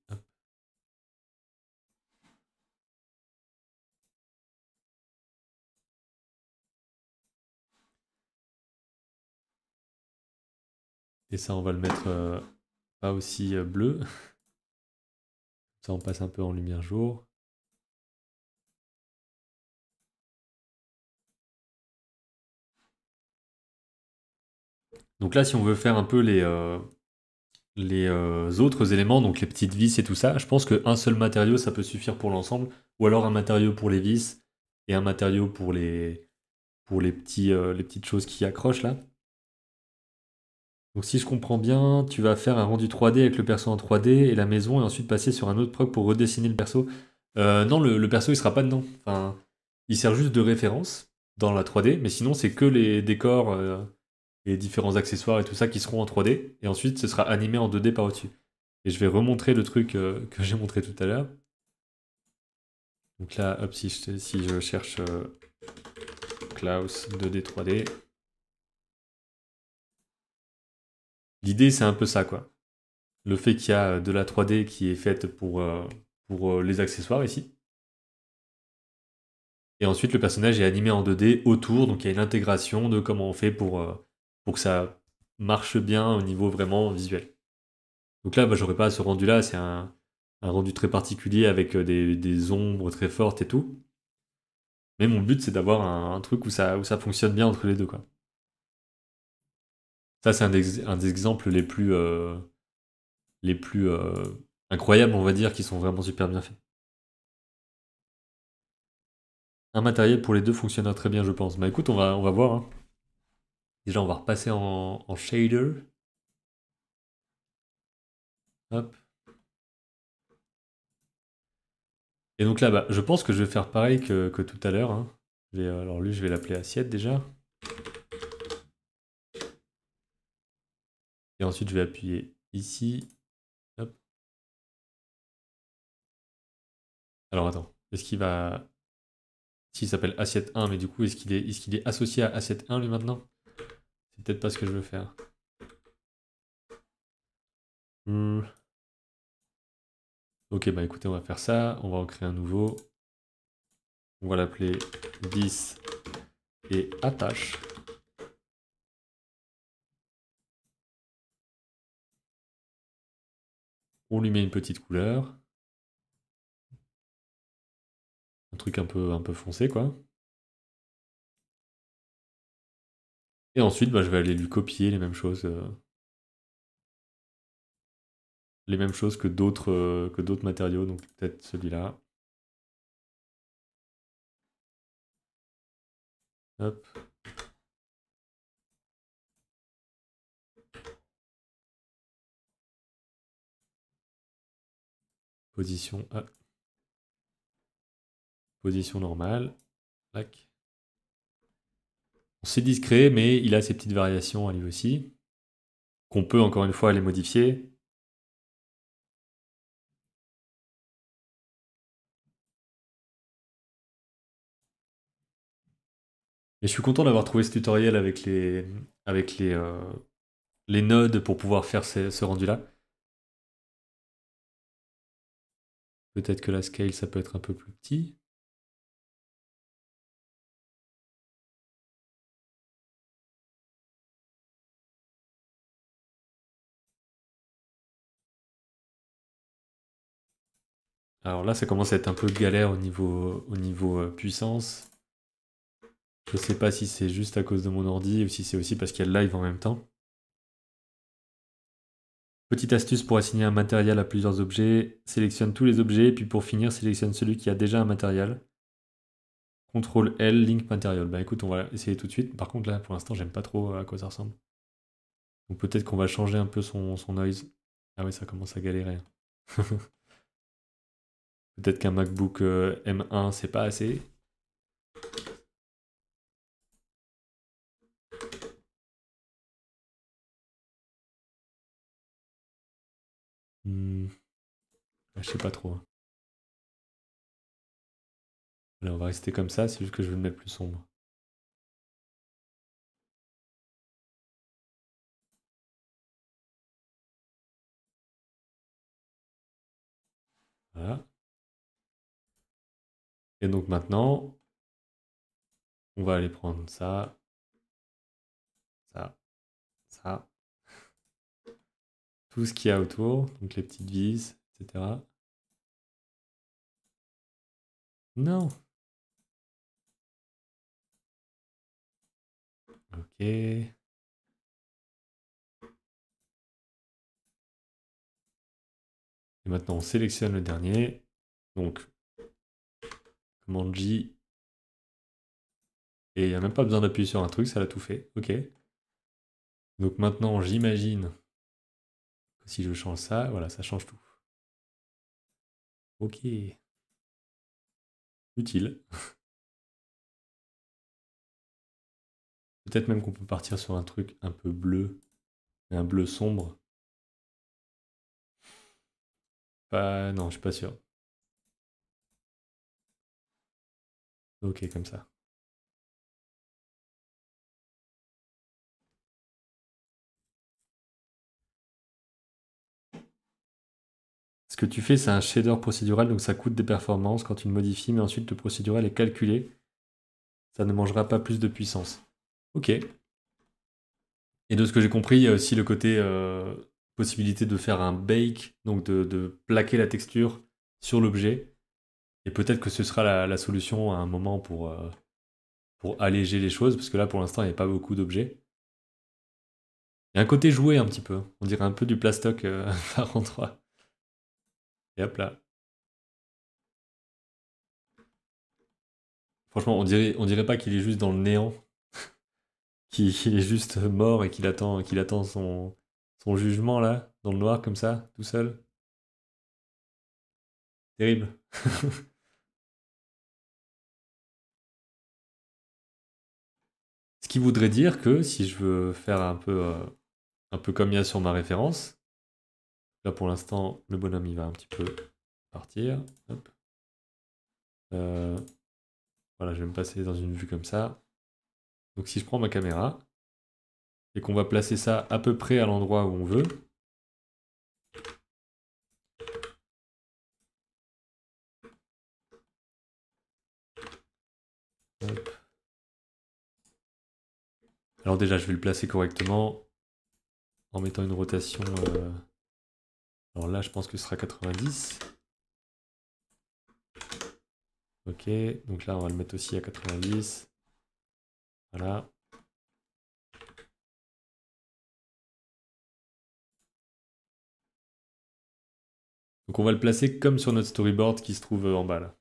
Speaker 1: Et ça, on va le mettre euh, pas aussi euh, bleu. Ça, on passe un peu en lumière jour. Donc
Speaker 2: là, si on veut faire un peu les, euh, les euh, autres éléments, donc les petites vis et tout ça, je pense qu'un seul matériau, ça peut suffire pour l'ensemble, ou alors un matériau pour les vis et un matériau pour les, pour les, petits, euh, les petites choses qui accrochent là. Donc si je comprends bien, tu vas faire un rendu 3D avec le perso en 3D et la maison, et ensuite passer sur un autre proc pour redessiner le perso. non, le, perso, il sera pas dedans. il sert juste de référence dans la 3D, mais sinon, c'est que les décors différents accessoires et tout ça qui seront en 3D. Et ensuite, ce sera animé en 2D par-dessus. Et je vais remontrer le truc euh, que j'ai montré tout à l'heure. Donc là, hop, si je, si je cherche euh, Klaus 2D, 3D. L'idée, c'est un peu ça, quoi. Le fait qu'il y a euh, de la 3D qui est faite pour, pour les accessoires ici. Et ensuite, le personnage est animé en 2D autour, donc il y a une intégration de comment on fait pour, pour que ça marche bien au niveau vraiment visuel. Donc là, bah, j'aurais pas ce rendu-là, c'est un, rendu très particulier avec euh, des, ombres très fortes et tout. Mais mon but, c'est d'avoir un, truc où ça, où ça fonctionne bien entre les deux. Quoi. Ça, c'est un, des exemples les plus, euh, les plus euh, incroyables, on va dire, qui sont vraiment super bien faits. Un matériel pour les deux fonctionnera très bien, je pense. Bah écoute, on va, on va voir. Hein. Déjà, on va repasser en, shader. Et donc là, bah, je pense que je vais faire pareil que, tout à l'heure. Hein. Alors lui, je vais l'appeler assiette déjà. Et ensuite, je vais appuyer ici. Alors attends, est-ce qu'il va... S'il s'appelle assiette 1, mais du coup, est-ce qu'il est, est, qu'il est associé à assiette 1 lui maintenant c'est peut-être pas ce que je veux faire. Hmm. Ok, bah écoutez, on va faire ça. On va en créer un nouveau. On va l'appeler 10 et attache.
Speaker 1: On lui met une petite couleur. Un truc un peu, un peu foncé, quoi. Et ensuite, bah, je vais aller lui copier les mêmes choses. Euh, les mêmes choses euh, que d'autres matériaux, donc peut-être celui-là. Hop.
Speaker 2: Position A. Position normale. Tac. C'est discret, mais il a ses petites variations à lui aussi, qu'on peut encore une fois les modifier. je suis content d'avoir trouvé ce tutoriel avec les, avec les, euh, les nodes pour pouvoir faire ce rendu-là.
Speaker 1: Peut-être que la scale, ça peut être un peu plus petit.
Speaker 2: Alors là, ça commence à être un peu galère au niveau, au niveau euh, puissance. Je sais pas si c'est juste à cause de mon ordi ou si c'est aussi parce qu'il y a le live en même temps. Petite astuce pour assigner un matériel à plusieurs objets, sélectionne tous les objets, Et puis pour finir, sélectionne celui qui a déjà un matériel. CTRL L, link Material. Bah écoute, on va essayer tout de suite. Par contre, là, pour l'instant, j'aime pas trop euh, à quoi ça ressemble. Donc peut-être qu'on va changer un peu son, noise. Ah oui, ça commence à galérer. Hein. Peut-être qu'un MacBook euh, M1, c'est pas assez.
Speaker 1: Hmm. Ah, je sais pas trop. Alors on va rester comme ça, c'est juste que je vais le mettre plus sombre. Voilà. Et donc maintenant,
Speaker 2: on va aller prendre ça, ça, ça, tout ce qu'il y a autour, donc les petites vis, etc.
Speaker 1: Non. Ok. Et maintenant, on sélectionne le dernier. Donc, Manji,
Speaker 2: Et il n'y a même pas besoin d'appuyer sur un truc, ça l'a tout fait. Ok. Donc maintenant, j'imagine que si je change ça, voilà, ça change tout.
Speaker 1: Ok. Utile. Peut-être même qu'on peut partir sur un truc un peu bleu, un bleu sombre. Bah non, je suis pas sûr. Ok, comme ça.
Speaker 2: Ce que tu fais, c'est un shader procédural, donc ça coûte des performances quand tu le modifies, mais ensuite le procédural est calculé. Ça ne mangera pas plus de puissance. Ok. Et de ce que j'ai compris, il y a aussi le côté euh, possibilité de faire un bake, donc de plaquer la texture sur l'objet et peut-être que ce sera la, solution à un moment pour, euh, pour alléger les choses, parce que là, pour l'instant, il n'y a pas beaucoup d'objets. Il y a un côté joué un petit peu. On dirait un peu du plastoc euh, par endroit. Et hop là. Franchement, on dirait, on dirait pas qu'il est juste dans le néant, qu'il est juste mort et qu'il attend, attend son, son jugement là, dans le noir comme ça, tout seul.
Speaker 1: Terrible.
Speaker 2: qui voudrait dire que si je veux faire un peu, euh, un peu comme il y a sur ma référence, là pour l'instant le bonhomme il va un petit peu partir. Euh, voilà, je vais me passer dans une vue comme ça. Donc si je prends ma caméra et qu'on va placer ça à
Speaker 1: peu près à l'endroit où on veut,
Speaker 2: Alors déjà, je vais le placer correctement en mettant une rotation. Euh, alors là, je pense que ce sera 90. Ok, donc là, on va le mettre aussi à 90.
Speaker 1: Voilà. Donc on va le placer comme sur notre storyboard qui se trouve en bas là.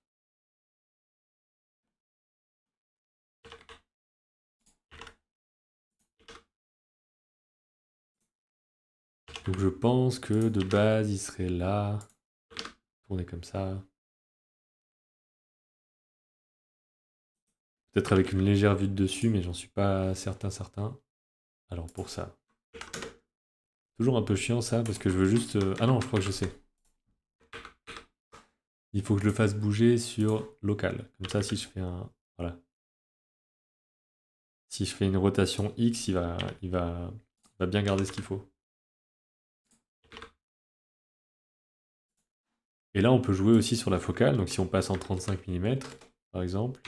Speaker 1: Donc je pense que de base, il serait là. Tourner comme ça. Peut-être
Speaker 2: avec une légère vue de dessus, mais j'en suis pas certain, certain. Alors pour ça. Toujours un peu chiant ça, parce que je veux juste... Euh, ah non, je crois que je sais. Il faut que je le fasse bouger sur local. Comme ça, si je fais un... Voilà. Si je fais une rotation X, il va, il va, il va bien garder ce qu'il faut. Et là, on peut jouer aussi sur la focale. Donc si on passe en 35 mm, par exemple,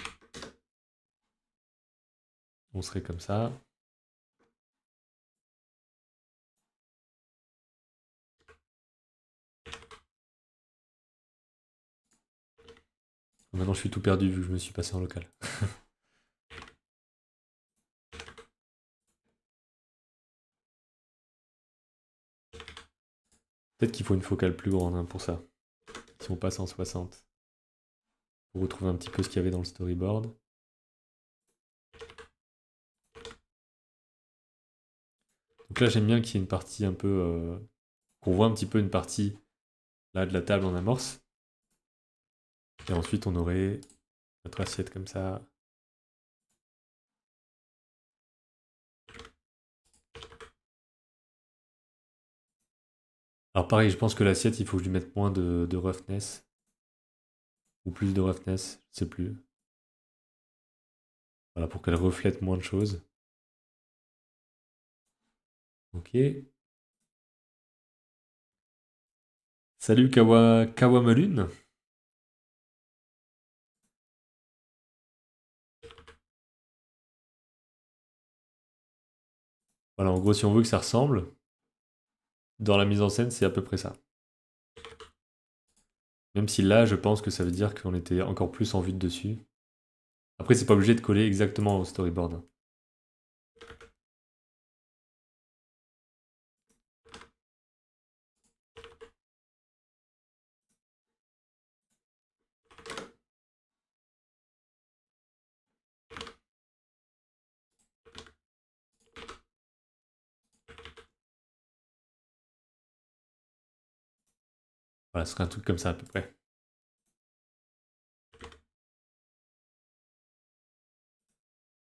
Speaker 2: on serait comme ça.
Speaker 1: Oh, maintenant, je suis tout perdu vu que je me suis passé en local.
Speaker 2: Peut-être qu'il faut une focale plus grande hein, pour ça on passe en 60 pour retrouver un petit peu ce qu'il y avait dans le storyboard. Donc là, j'aime bien qu'il y ait une partie un peu. Euh, qu'on voit un petit peu une partie là de la table en amorce. Et ensuite, on aurait notre assiette comme ça,
Speaker 1: Alors pareil, je pense que l'assiette, il faut que je lui mette moins de, roughness. Ou plus de roughness, je sais plus. Voilà, pour qu'elle reflète moins de choses. Ok. Salut Kawa... Kawamelune. Voilà, en gros, si on veut que ça ressemble,
Speaker 2: dans la mise en scène, c'est à peu près ça. Même si là, je pense que ça veut dire qu'on était encore plus en vue de dessus. Après, c'est pas obligé de coller exactement au storyboard. Hein.
Speaker 1: Voilà, ce serait un truc comme ça à peu près.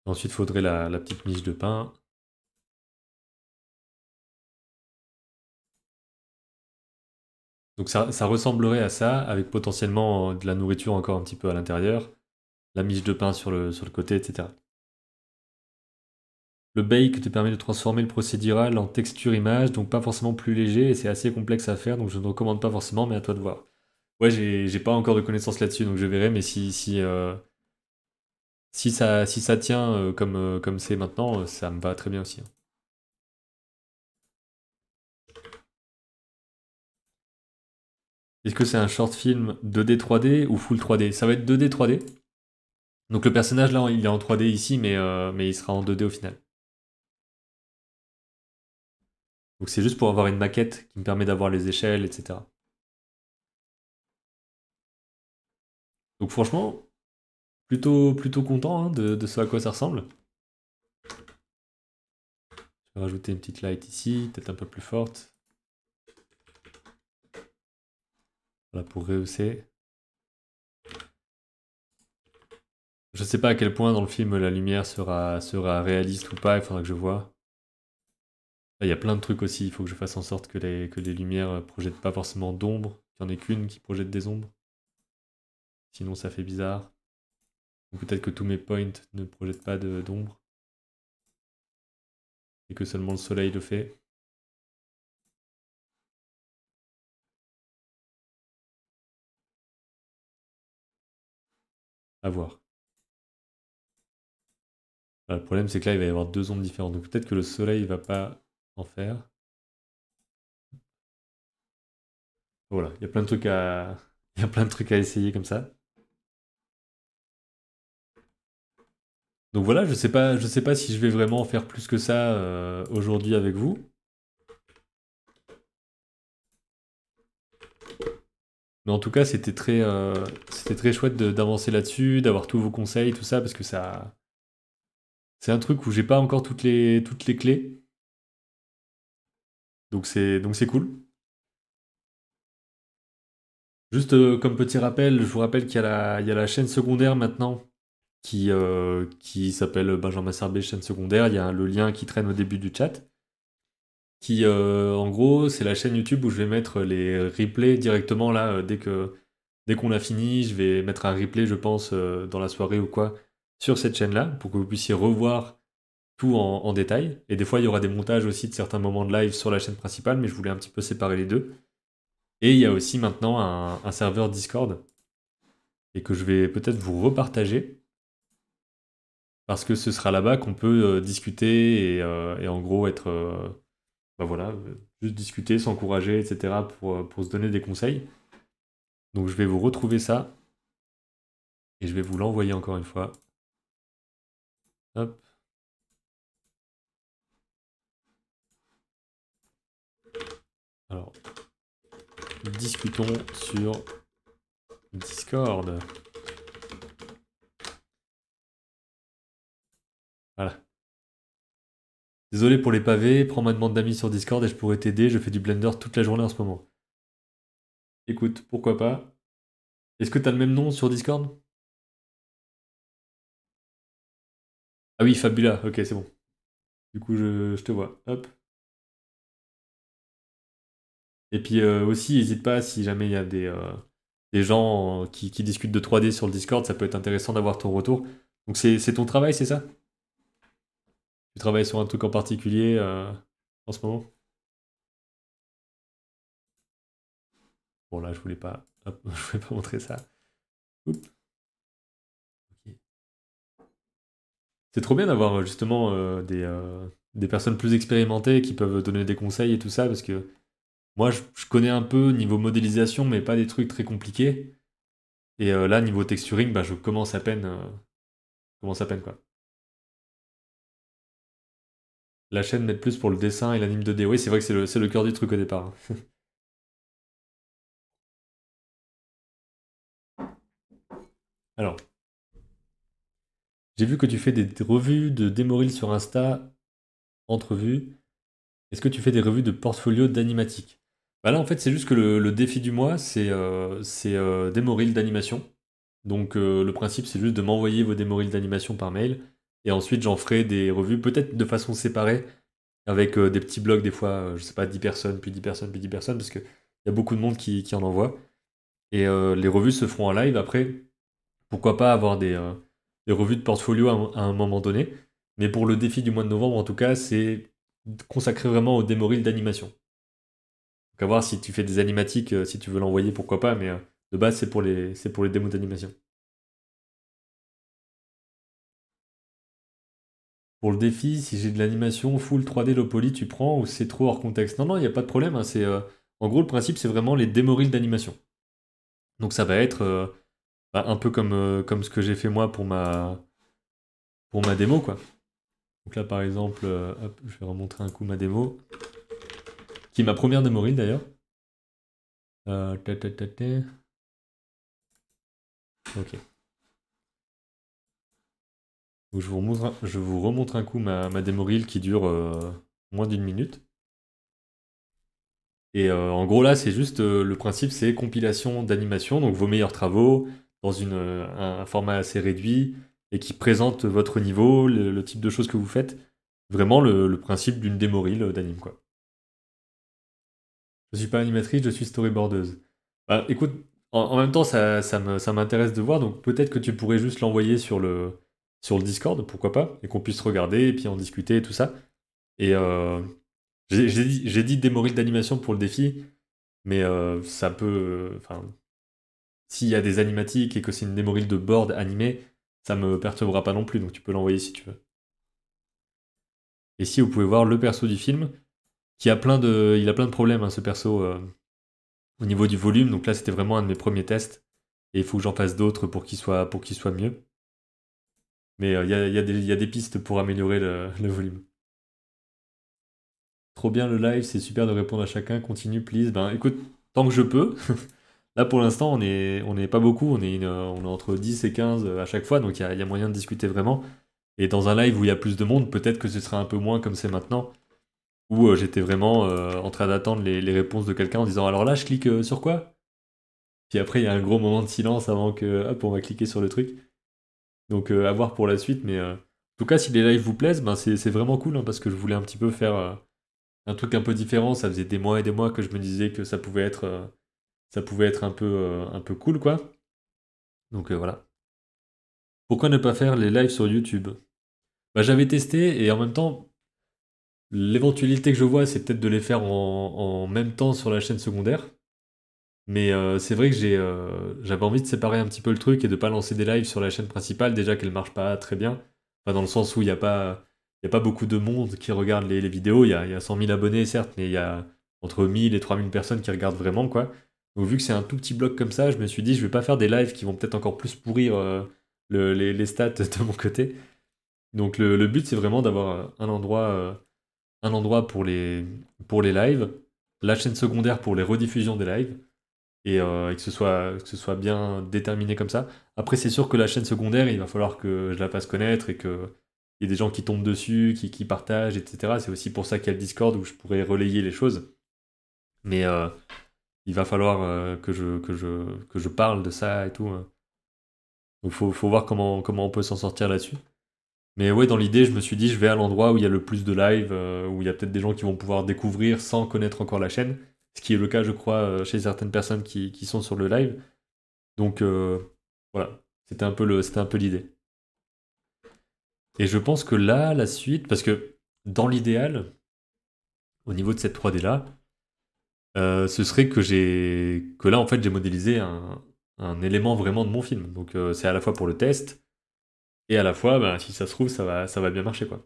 Speaker 1: Ensuite, il faudrait la, petite mise de pain.
Speaker 2: Donc ça, ressemblerait à ça, avec potentiellement euh, de la nourriture encore un petit peu à l'intérieur, la miche de pain sur sur le côté, etc le bake te permet de transformer le procédural en texture image, donc pas forcément plus léger, et c'est assez complexe à faire, donc je ne recommande pas forcément, mais à toi de voir. Ouais, j'ai pas encore de connaissances là-dessus, donc je verrai, mais si, si, euh, si, ça, si ça tient euh, comme euh, comme c'est maintenant, ça me va très bien aussi. Hein. Est-ce que c'est un short film 2D 3D ou full 3D Ça va être 2D 3D. Donc le personnage là, il est en 3D ici, mais, mais il sera en 2D au final. Donc c'est juste pour avoir une maquette qui me permet d'avoir les échelles, etc. Donc franchement, plutôt, plutôt content hein, de, ce à quoi ça ressemble. Je vais rajouter une petite light ici, peut-être un peu plus forte. Voilà, pour rehausser. Je ne sais pas à quel point dans le film la lumière sera, sera réaliste ou pas, il faudra que je vois il y a plein de trucs aussi. Il faut que je fasse en sorte que les, que les lumières euh, projettent pas forcément d'ombre. Il n'y en ait qu'une qui projette des ombres. Sinon, ça fait bizarre. Peut-être que tous mes points ne projettent pas d'ombre. Et que seulement le soleil le fait. A voir. Bah, le problème, c'est que là, il va y avoir deux ombres différentes. Donc peut-être que le soleil va pas faire Voilà, il y a plein de trucs à, il y a plein de trucs à essayer comme ça. Donc voilà, je sais pas, je sais pas si je vais vraiment faire plus que ça euh, aujourd'hui avec vous. Mais en tout cas, c'était très, euh, c'était très chouette d'avancer là-dessus, d'avoir tous vos conseils, tout ça, parce que ça, c'est un truc où j'ai pas encore toutes les, toutes les clés. Donc c'est donc c'est cool. Juste euh, comme petit rappel, je vous rappelle qu'il y, y, a la chaîne secondaire maintenant qui, euh, qui s'appelle Benjamin Serbet chaîne secondaire. Il y a le lien qui traîne au début du chat. Qui euh, en gros c'est la chaîne YouTube où je vais mettre les replays directement là dès que dès qu'on a fini, je vais mettre un replay je pense dans la soirée ou quoi sur cette chaîne là pour que vous puissiez revoir en, détail. Et des fois, il y aura des montages aussi de certains moments de live sur la chaîne principale, mais je voulais un petit peu séparer les deux. Et il y a aussi maintenant un, serveur Discord et que je vais peut-être vous repartager parce que ce sera là-bas qu'on peut euh, discuter euh, et, en gros être euh, bah voilà juste discuter s'encourager etc pour, pour se donner des conseils donc je vais vous retrouver ça et je vais vous l'envoyer encore une fois
Speaker 1: Alors, discutons sur
Speaker 2: Discord. Voilà. Désolé pour les pavés, prends ma demande d'amis sur Discord et je pourrais t'aider, je fais du Blender toute la journée en ce moment. Écoute, pourquoi pas.
Speaker 1: Est-ce que t'as le même nom sur Discord Ah oui, Fabula, ok, c'est bon. Du coup, je, je te vois. Hop.
Speaker 2: Et puis euh, aussi, n'hésite pas si jamais il y a des, euh, des gens euh, qui, discutent de 3D sur le Discord, ça peut être intéressant d'avoir ton retour. Donc c'est ton travail, c'est ça Tu travailles sur un truc en particulier en ce moment Bon là, je voulais pas, je voulais pas montrer ça. C'est trop bien d'avoir justement des, des, personnes plus expérimentées qui peuvent donner des conseils et tout ça parce que moi, je, connais un peu niveau modélisation, mais pas des trucs très compliqués. Et euh, là, niveau texturing, bah, je commence à peine. Euh, peine, quoi.
Speaker 1: La chaîne m'aide plus pour le dessin et l'anime de d Oui, c'est vrai que c'est le, cœur du truc au départ. Hein.
Speaker 2: Alors, j'ai vu que tu fais des revues de Démoril sur Insta, entrevues. Est-ce que tu fais des revues de portfolio d'animatique bah en fait, c'est juste que le, défi du mois, euh, c'est euh, des morilles d'animation. Donc, euh, le principe, c'est juste de m'envoyer vos morilles d'animation par mail. Et ensuite, j'en ferai des revues, peut-être de façon séparée, avec euh, des petits blogs, des fois, je sais pas, 10 personnes, puis 10 personnes, puis 10 personnes, parce qu'il y a beaucoup de monde qui, en envoie. Et les revues se feront en live. Après, pourquoi pas avoir des, des revues de portfolio à, un moment donné. Mais pour le défi du mois de novembre, en tout cas, c'est consacré vraiment aux morilles d'animation à voir si tu fais des animatiques, euh, si tu veux l'envoyer, pourquoi pas, mais euh, de
Speaker 1: base, c'est pour les, c'est pour les démos d'animation.
Speaker 2: Pour le défi, si j'ai de l'animation full 3D low poly, tu prends ou c'est trop hors contexte Non, non, il n'y a pas de problème. Hein, c'est, euh, en gros, le principe, c'est vraiment les démorilles d'animation. Donc ça va être bah, un peu comme, comme ce que j'ai fait moi pour ma, pour ma démo, quoi. Donc là, par exemple, je vais remontrer un coup ma démo ma première reel d'ailleurs. Euh, ok. je, vous remontre, un, je vous remontre un coup ma, ma qui dure euh, moins d'une minute. Et euh, en gros là, c'est juste le principe, c'est compilation d'animation, donc vos meilleurs travaux dans une, un, format assez réduit et qui présente votre niveau, le, type de choses que vous faites. Vraiment le, principe d'une reel d'anime quoi. Je ne suis pas animatrice, je suis storyboardeuse. Bah, écoute, en, même temps, ça, m'intéresse de voir, donc peut-être que tu pourrais juste l'envoyer sur le, sur le Discord, pourquoi pas, et qu'on puisse regarder et puis en discuter et tout ça. Et euh, j'ai dit, dit des d'animation pour le défi, mais euh, ça peut. Enfin, s'il y a des animatiques et que c'est une démorille de board animée, ça ne me perturbera pas non plus, donc tu peux l'envoyer si tu veux. Et si vous pouvez voir le perso du film, a plein de, il a plein de problèmes, hein, ce perso, euh, au niveau du volume. Donc là, c'était vraiment un de mes premiers tests. Et il faut que j'en fasse d'autres pour qu'il soit, pour soit mieux. Mais euh, il y, a, des pistes pour améliorer le, volume. Trop bien le live, c'est super de répondre à chacun. Continue, please. Ben écoute, tant que je peux. Là, pour l'instant, on n'est on est pas beaucoup. On est, on est entre 10 et 15 euh, à chaque fois. Donc, il y a, moyen de discuter vraiment. Et dans un live où il y a plus de monde, peut-être que ce sera un peu moins comme c'est maintenant où euh, j'étais vraiment euh, en train d'attendre les, réponses de quelqu'un en disant alors là je clique euh, sur quoi Puis après il y a un gros moment de silence avant que hop on va cliquer sur le truc. Donc à voir pour la suite, mais en tout cas si les lives vous plaisent, ben, c'est vraiment cool hein, parce que je voulais un petit peu faire un truc un peu différent. Ça faisait des mois et des mois que je me disais que ça pouvait être, ça pouvait être un, peu, un peu cool, quoi. Donc voilà. Pourquoi ne pas faire les lives sur YouTube bah, J'avais testé et en même temps, L'éventualité que je vois, c'est peut-être de les faire en, même temps sur la chaîne secondaire. Mais euh, c'est vrai que j'ai, euh, j'avais envie de séparer un petit peu le truc et de ne pas lancer des lives sur la chaîne principale, déjà qu'elle ne marche pas très bien. dans le sens où il n'y a, pas, y a pas beaucoup de monde qui regarde les, vidéos. Il y a, y 100 000 abonnés, certes, mais il y a entre 1000 et 3000 personnes qui regardent vraiment, quoi. Donc, vu que c'est un tout petit bloc comme ça, je me suis dit, je vais pas faire des lives qui vont peut-être encore plus pourrir euh, les, stats de mon côté. Donc, le but, c'est vraiment d'avoir un endroit un endroit pour les, pour les lives, la chaîne secondaire pour les rediffusions des lives, euh, et, que, ce soit, que ce soit bien déterminé comme ça. Après, c'est sûr que la chaîne secondaire, il va falloir que je la fasse connaître et que il y ait des gens qui tombent dessus, qui, partagent, etc. C'est aussi pour ça qu'il y a le Discord où je pourrais relayer les choses. Mais euh, il va falloir euh, que, je, que, je, que je parle de ça et tout. Il hein. faut, faut voir comment, comment on peut s'en sortir là-dessus. Mais ouais, dans l'idée, je me suis dit, je vais à l'endroit où il y a le plus de live, euh, où il y a peut-être des gens qui vont pouvoir découvrir sans connaître encore la chaîne, ce qui est le cas, je crois, euh, chez certaines personnes qui, sont sur le live. Donc euh, voilà, c'était un peu l'idée. Et je pense que là, la suite, parce que dans l'idéal, au niveau de cette 3D là, ce serait que j'ai, que là en fait, j'ai modélisé un, élément vraiment de mon film. Donc c'est à la fois pour le test et à la fois, ben, si ça se trouve, ça va, ça va bien marcher. Quoi.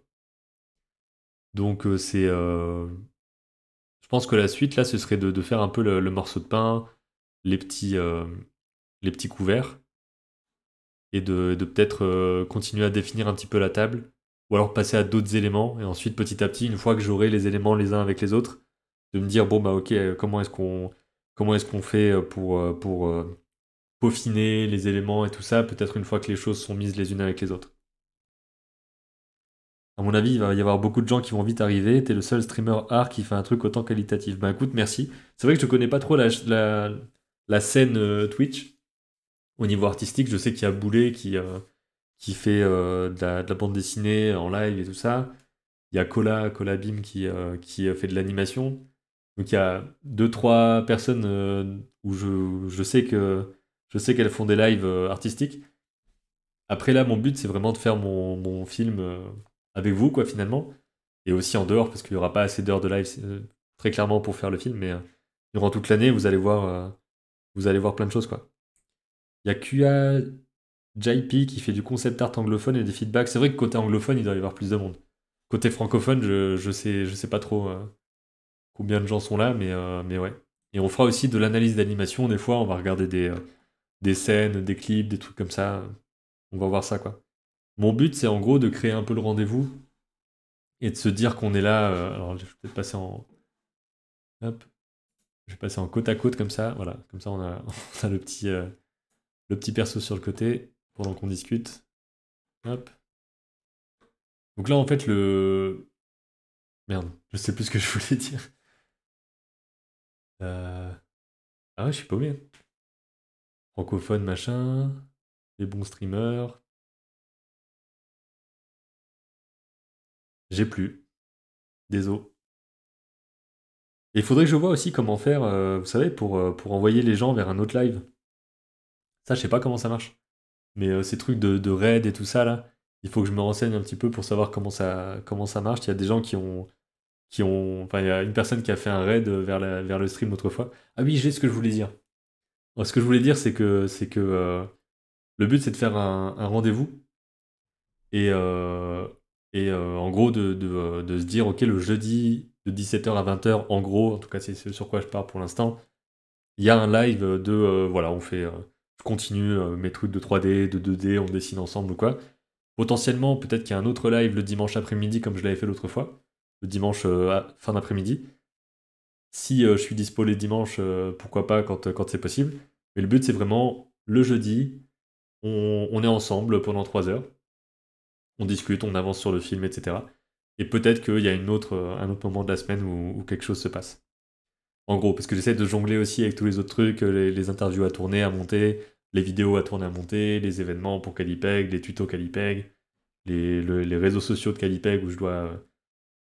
Speaker 2: Donc euh, c'est... Euh, je pense que la suite, là, ce serait de, faire un peu le, morceau de pain, les petits, euh, les petits couverts, et de, peut-être continuer à définir un petit peu la table, ou alors passer à d'autres éléments, et ensuite petit à petit, une fois que j'aurai les éléments les uns avec les autres, de me dire, bon, bah ok, comment est-ce qu'on comment est-ce qu'on fait pour... pour peaufiner les éléments et tout ça, peut-être une fois que les choses sont mises les unes avec les autres. À mon avis, il va y avoir beaucoup de gens qui vont vite arriver. T'es le seul streamer art qui fait un truc autant qualitatif. Bah écoute, merci. C'est vrai que je connais pas trop la, scène euh, Twitch. Au niveau artistique, je sais qu'il y a Boulet qui, euh, qui fait euh, de, la, bande dessinée en live et tout ça. Il y a Cola, Cola Bim qui, qui fait de l'animation. Donc il y a deux, trois personnes où je sais que je sais qu'elles font des lives euh, artistiques. Après là, mon but, c'est vraiment de faire mon, film euh, avec vous, quoi, finalement. Et aussi en dehors, parce qu'il n'y aura pas assez d'heures de live euh, très clairement pour faire le film, mais durant toute l'année, vous allez voir, vous allez voir plein de choses, quoi. Il y a QA JP qui fait du concept art anglophone et des feedbacks. C'est vrai que côté anglophone, il doit y avoir plus de monde. Côté francophone, je, je sais, je sais pas trop combien de gens sont là, mais, mais ouais. Et on fera aussi de l'analyse d'animation. Des fois, on va regarder des, des scènes, des clips, des trucs comme ça. On va voir ça, quoi. Mon but, c'est en gros de créer un peu le rendez-vous et de se dire qu'on est là. Euh, alors, je vais peut-être passer en. Hop. Je vais passer en côte à côte comme ça. Voilà, comme ça, on a, le, petit, euh, le petit perso sur le côté pendant qu'on discute. Hop. Donc là, en fait,
Speaker 1: le.
Speaker 2: Merde, je sais plus ce que je voulais dire.
Speaker 1: Euh, ah ouais, je suis paumé francophone, machin, des bons streamers. J'ai plus. Désolé.
Speaker 2: il faudrait que je vois aussi comment faire, euh, vous savez, pour, euh, pour envoyer les gens vers un autre live. Ça, je sais pas comment ça marche. Mais euh, ces trucs de, de raid et tout ça, là, il faut que je me renseigne un petit peu pour savoir comment ça, comment ça marche. Il y a des gens qui ont. Qui ont enfin, il y a une personne qui a fait un raid vers, la, vers le stream autrefois. Ah oui, j'ai ce que je voulais dire ce que je voulais dire, c'est que, c'est que euh, le but, c'est de faire un, rendez-vous et, euh, euh, en gros de, se dire, ok, le jeudi de 17h à 20h, en gros, en tout cas, c'est sur quoi je pars pour l'instant, il y a un live de, voilà, on fait, je continue mes trucs de 3D, de 2D, on dessine ensemble ou quoi. Potentiellement, peut-être qu'il y a un autre live le dimanche après-midi, comme je l'avais fait l'autre fois, le dimanche fin d'après-midi. Si euh, je suis dispo les dimanches, euh, pourquoi pas euh, quand, c'est possible. Mais le but, c'est vraiment le jeudi, on, est ensemble pendant trois heures. On discute, on avance sur le film, etc. Et peut-être qu'il y a une autre, un autre moment de la semaine où, quelque chose se passe. En gros, parce que j'essaie de jongler aussi avec tous les autres trucs, les, interviews à tourner, à monter, les vidéos à tourner, à monter, les événements pour Calipeg, les tutos Calipeg, les, les réseaux sociaux de Calipeg où je dois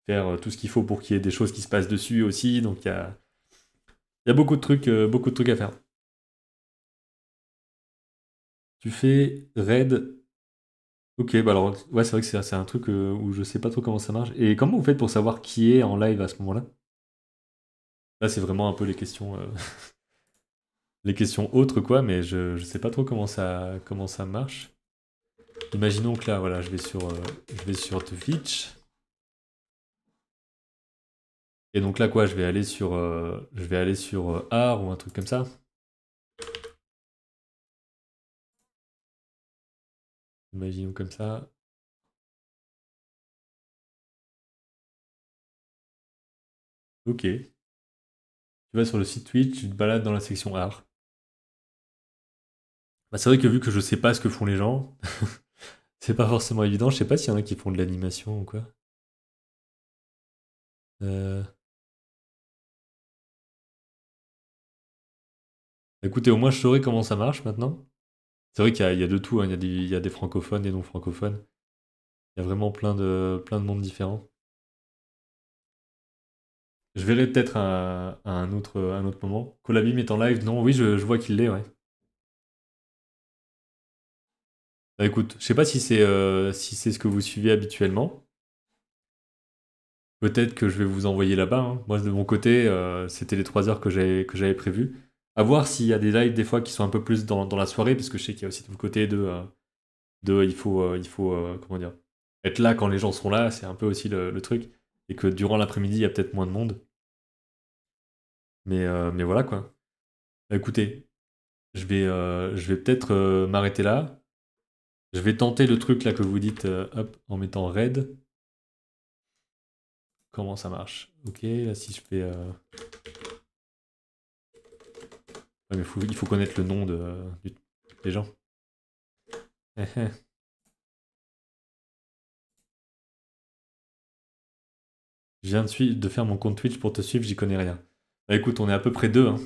Speaker 2: faire euh, tout ce qu'il faut pour qu'il y ait des choses qui se passent dessus aussi. Donc il y a, beaucoup, de trucs, euh, beaucoup de trucs à faire. Tu fais raid. Ok, bah alors, c'est vrai que c'est un truc euh, où je sais pas trop comment ça marche. Et comment vous faites pour savoir qui est en live à ce moment-là Là, c'est vraiment un peu les questions. les questions autres, quoi, mais je, ne sais pas trop comment ça, comment ça marche. Imaginons que là, voilà, je vais sur, je vais sur Twitch. Et donc là, quoi, je vais aller sur, euh, je vais aller sur euh, art ou un truc comme ça.
Speaker 1: Imaginons comme ça. Ok. Tu
Speaker 2: vas sur le site Twitch, tu te balades dans la section art. Bah, c'est vrai que vu que je sais pas ce que font les gens, c'est pas forcément évident. Je sais pas s'il y en a qui font de l'animation ou quoi. Euh...
Speaker 1: Écoutez, au moins je saurai comment ça marche
Speaker 2: maintenant. C'est vrai qu'il y, a de tout, hein. il, y a des, francophones, des, francophones non francophones. Il y a vraiment plein de, plein de mondes différents. Je verrai peut-être à, un, autre, un autre moment. Colabim est en live, non Oui, je, vois qu'il l'est, ouais. Bah écoute, je sais pas si c'est euh, si c'est ce que vous suivez habituellement. Peut-être que je vais vous envoyer là-bas. Hein. Moi, de mon côté, euh, c'était les 3 heures que j'avais prévues. À voir s'il y a des lives des fois qui sont un peu plus dans, la soirée, parce que je sais qu'il y a aussi tout le côté de, euh, de il faut, euh, il faut euh, comment dire, être là quand les gens sont là, c'est un peu aussi le, truc. Et que durant l'après-midi, il y a peut-être moins de monde. Mais, mais voilà quoi. Bah, écoutez, je vais, vais peut-être m'arrêter là. Je vais tenter le truc là que vous dites hop, en mettant raid. Comment ça marche Ok, là si je fais il faut connaître le nom de,
Speaker 1: des gens.
Speaker 2: Je viens de, faire mon compte Twitch pour te suivre, j'y connais rien. Bah écoute, on est à peu près deux. Hein.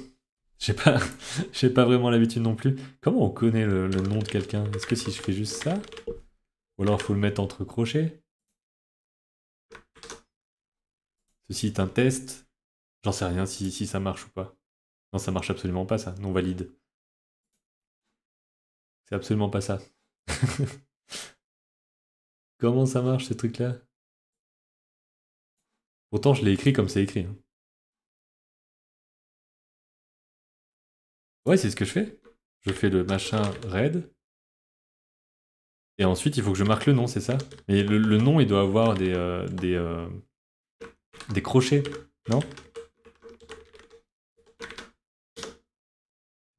Speaker 2: J'ai pas, pas vraiment l'habitude non plus. Comment on connaît le, nom de quelqu'un Est-ce que si je fais juste ça Ou alors faut le mettre entre crochets Ceci est un test. J'en sais rien si, si ça marche ou pas. Non, ça marche absolument pas, ça. Non valide. C'est absolument pas ça. Comment ça
Speaker 1: marche, ce truc là Pourtant, je l'ai écrit comme c'est écrit. Hein. Ouais, c'est ce que je fais. Je fais le
Speaker 2: machin raid. Et ensuite, il faut que je marque le nom, c'est ça Mais le, nom, il doit avoir des, euh, des, euh, des crochets, non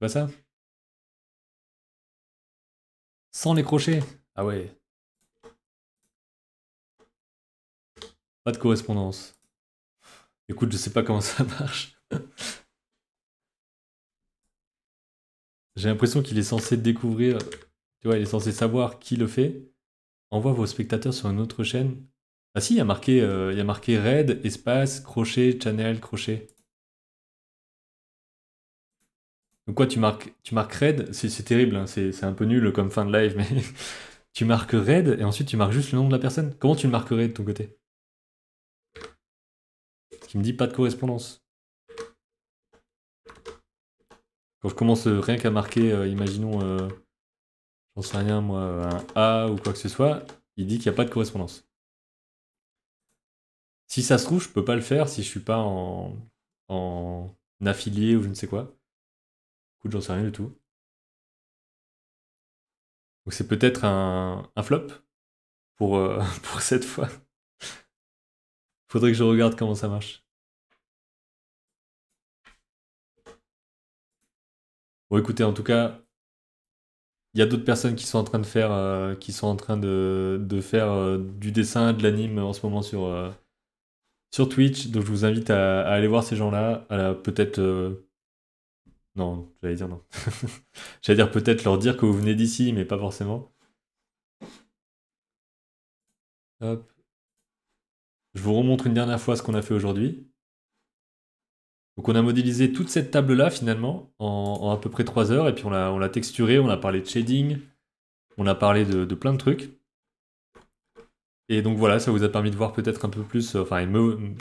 Speaker 2: ça
Speaker 1: Sans les crochets Ah ouais. Pas de correspondance. Écoute, je sais pas comment ça marche.
Speaker 2: J'ai l'impression qu'il est censé découvrir, tu vois, il est censé savoir qui le fait. Envoie vos spectateurs sur une autre chaîne. Ah si, il y a marqué, euh, il y a marqué raid, espace, crochet, channel, crochet. Donc quoi, tu marques, tu marques Red, c'est terrible, hein, c'est un peu nul comme fin de live, mais tu marques RAID et ensuite tu marques juste le nom de la personne. Comment tu le marquerais de ton côté Parce qui me dit pas de correspondance. Quand je commence euh, rien qu'à marquer, euh, imaginons, euh, j'en sais rien moi, un A ou quoi que ce soit, il dit qu'il n'y a pas de correspondance. Si ça se trouve, je peux pas le faire si je suis pas en affilié ou je ne sais quoi j'en sais rien du tout.
Speaker 1: Donc c'est peut-être un, flop pour, euh, pour cette fois. Faudrait que je regarde comment ça marche.
Speaker 2: Bon écoutez, en tout cas, il y a d'autres personnes qui sont en train de faire, euh, qui sont en train de, faire euh, du dessin, de l'anime en ce moment sur, sur Twitch. Donc je vous invite à, à aller voir ces gens-là, peut-être non, j'allais dire non. j'allais dire peut-être leur dire que vous venez d'ici, mais pas forcément. Je vous remontre une dernière fois ce qu'on a fait aujourd'hui. Donc on a modélisé toute cette table-là finalement en, à peu près 3 heures et puis on l'a, on texturé, on a parlé de shading, on a parlé de, plein de trucs. Et donc voilà, ça vous a permis de voir peut-être un peu plus, euh, enfin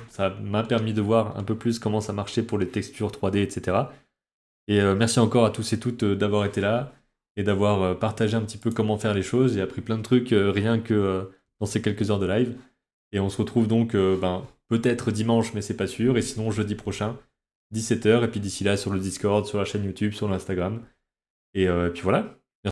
Speaker 2: ça m'a permis de voir un peu plus comment ça marchait pour les textures 3D, etc. Et euh, merci encore à tous et toutes euh, d'avoir été là et d'avoir euh, partagé un petit peu comment faire les choses et appris plein de trucs rien que dans ces quelques heures de live. Et on se retrouve donc ben, peut-être dimanche, mais c'est pas sûr, et sinon jeudi prochain, 17h, et puis d'ici là sur le Discord, sur la chaîne YouTube, sur l'Instagram. et puis
Speaker 1: voilà,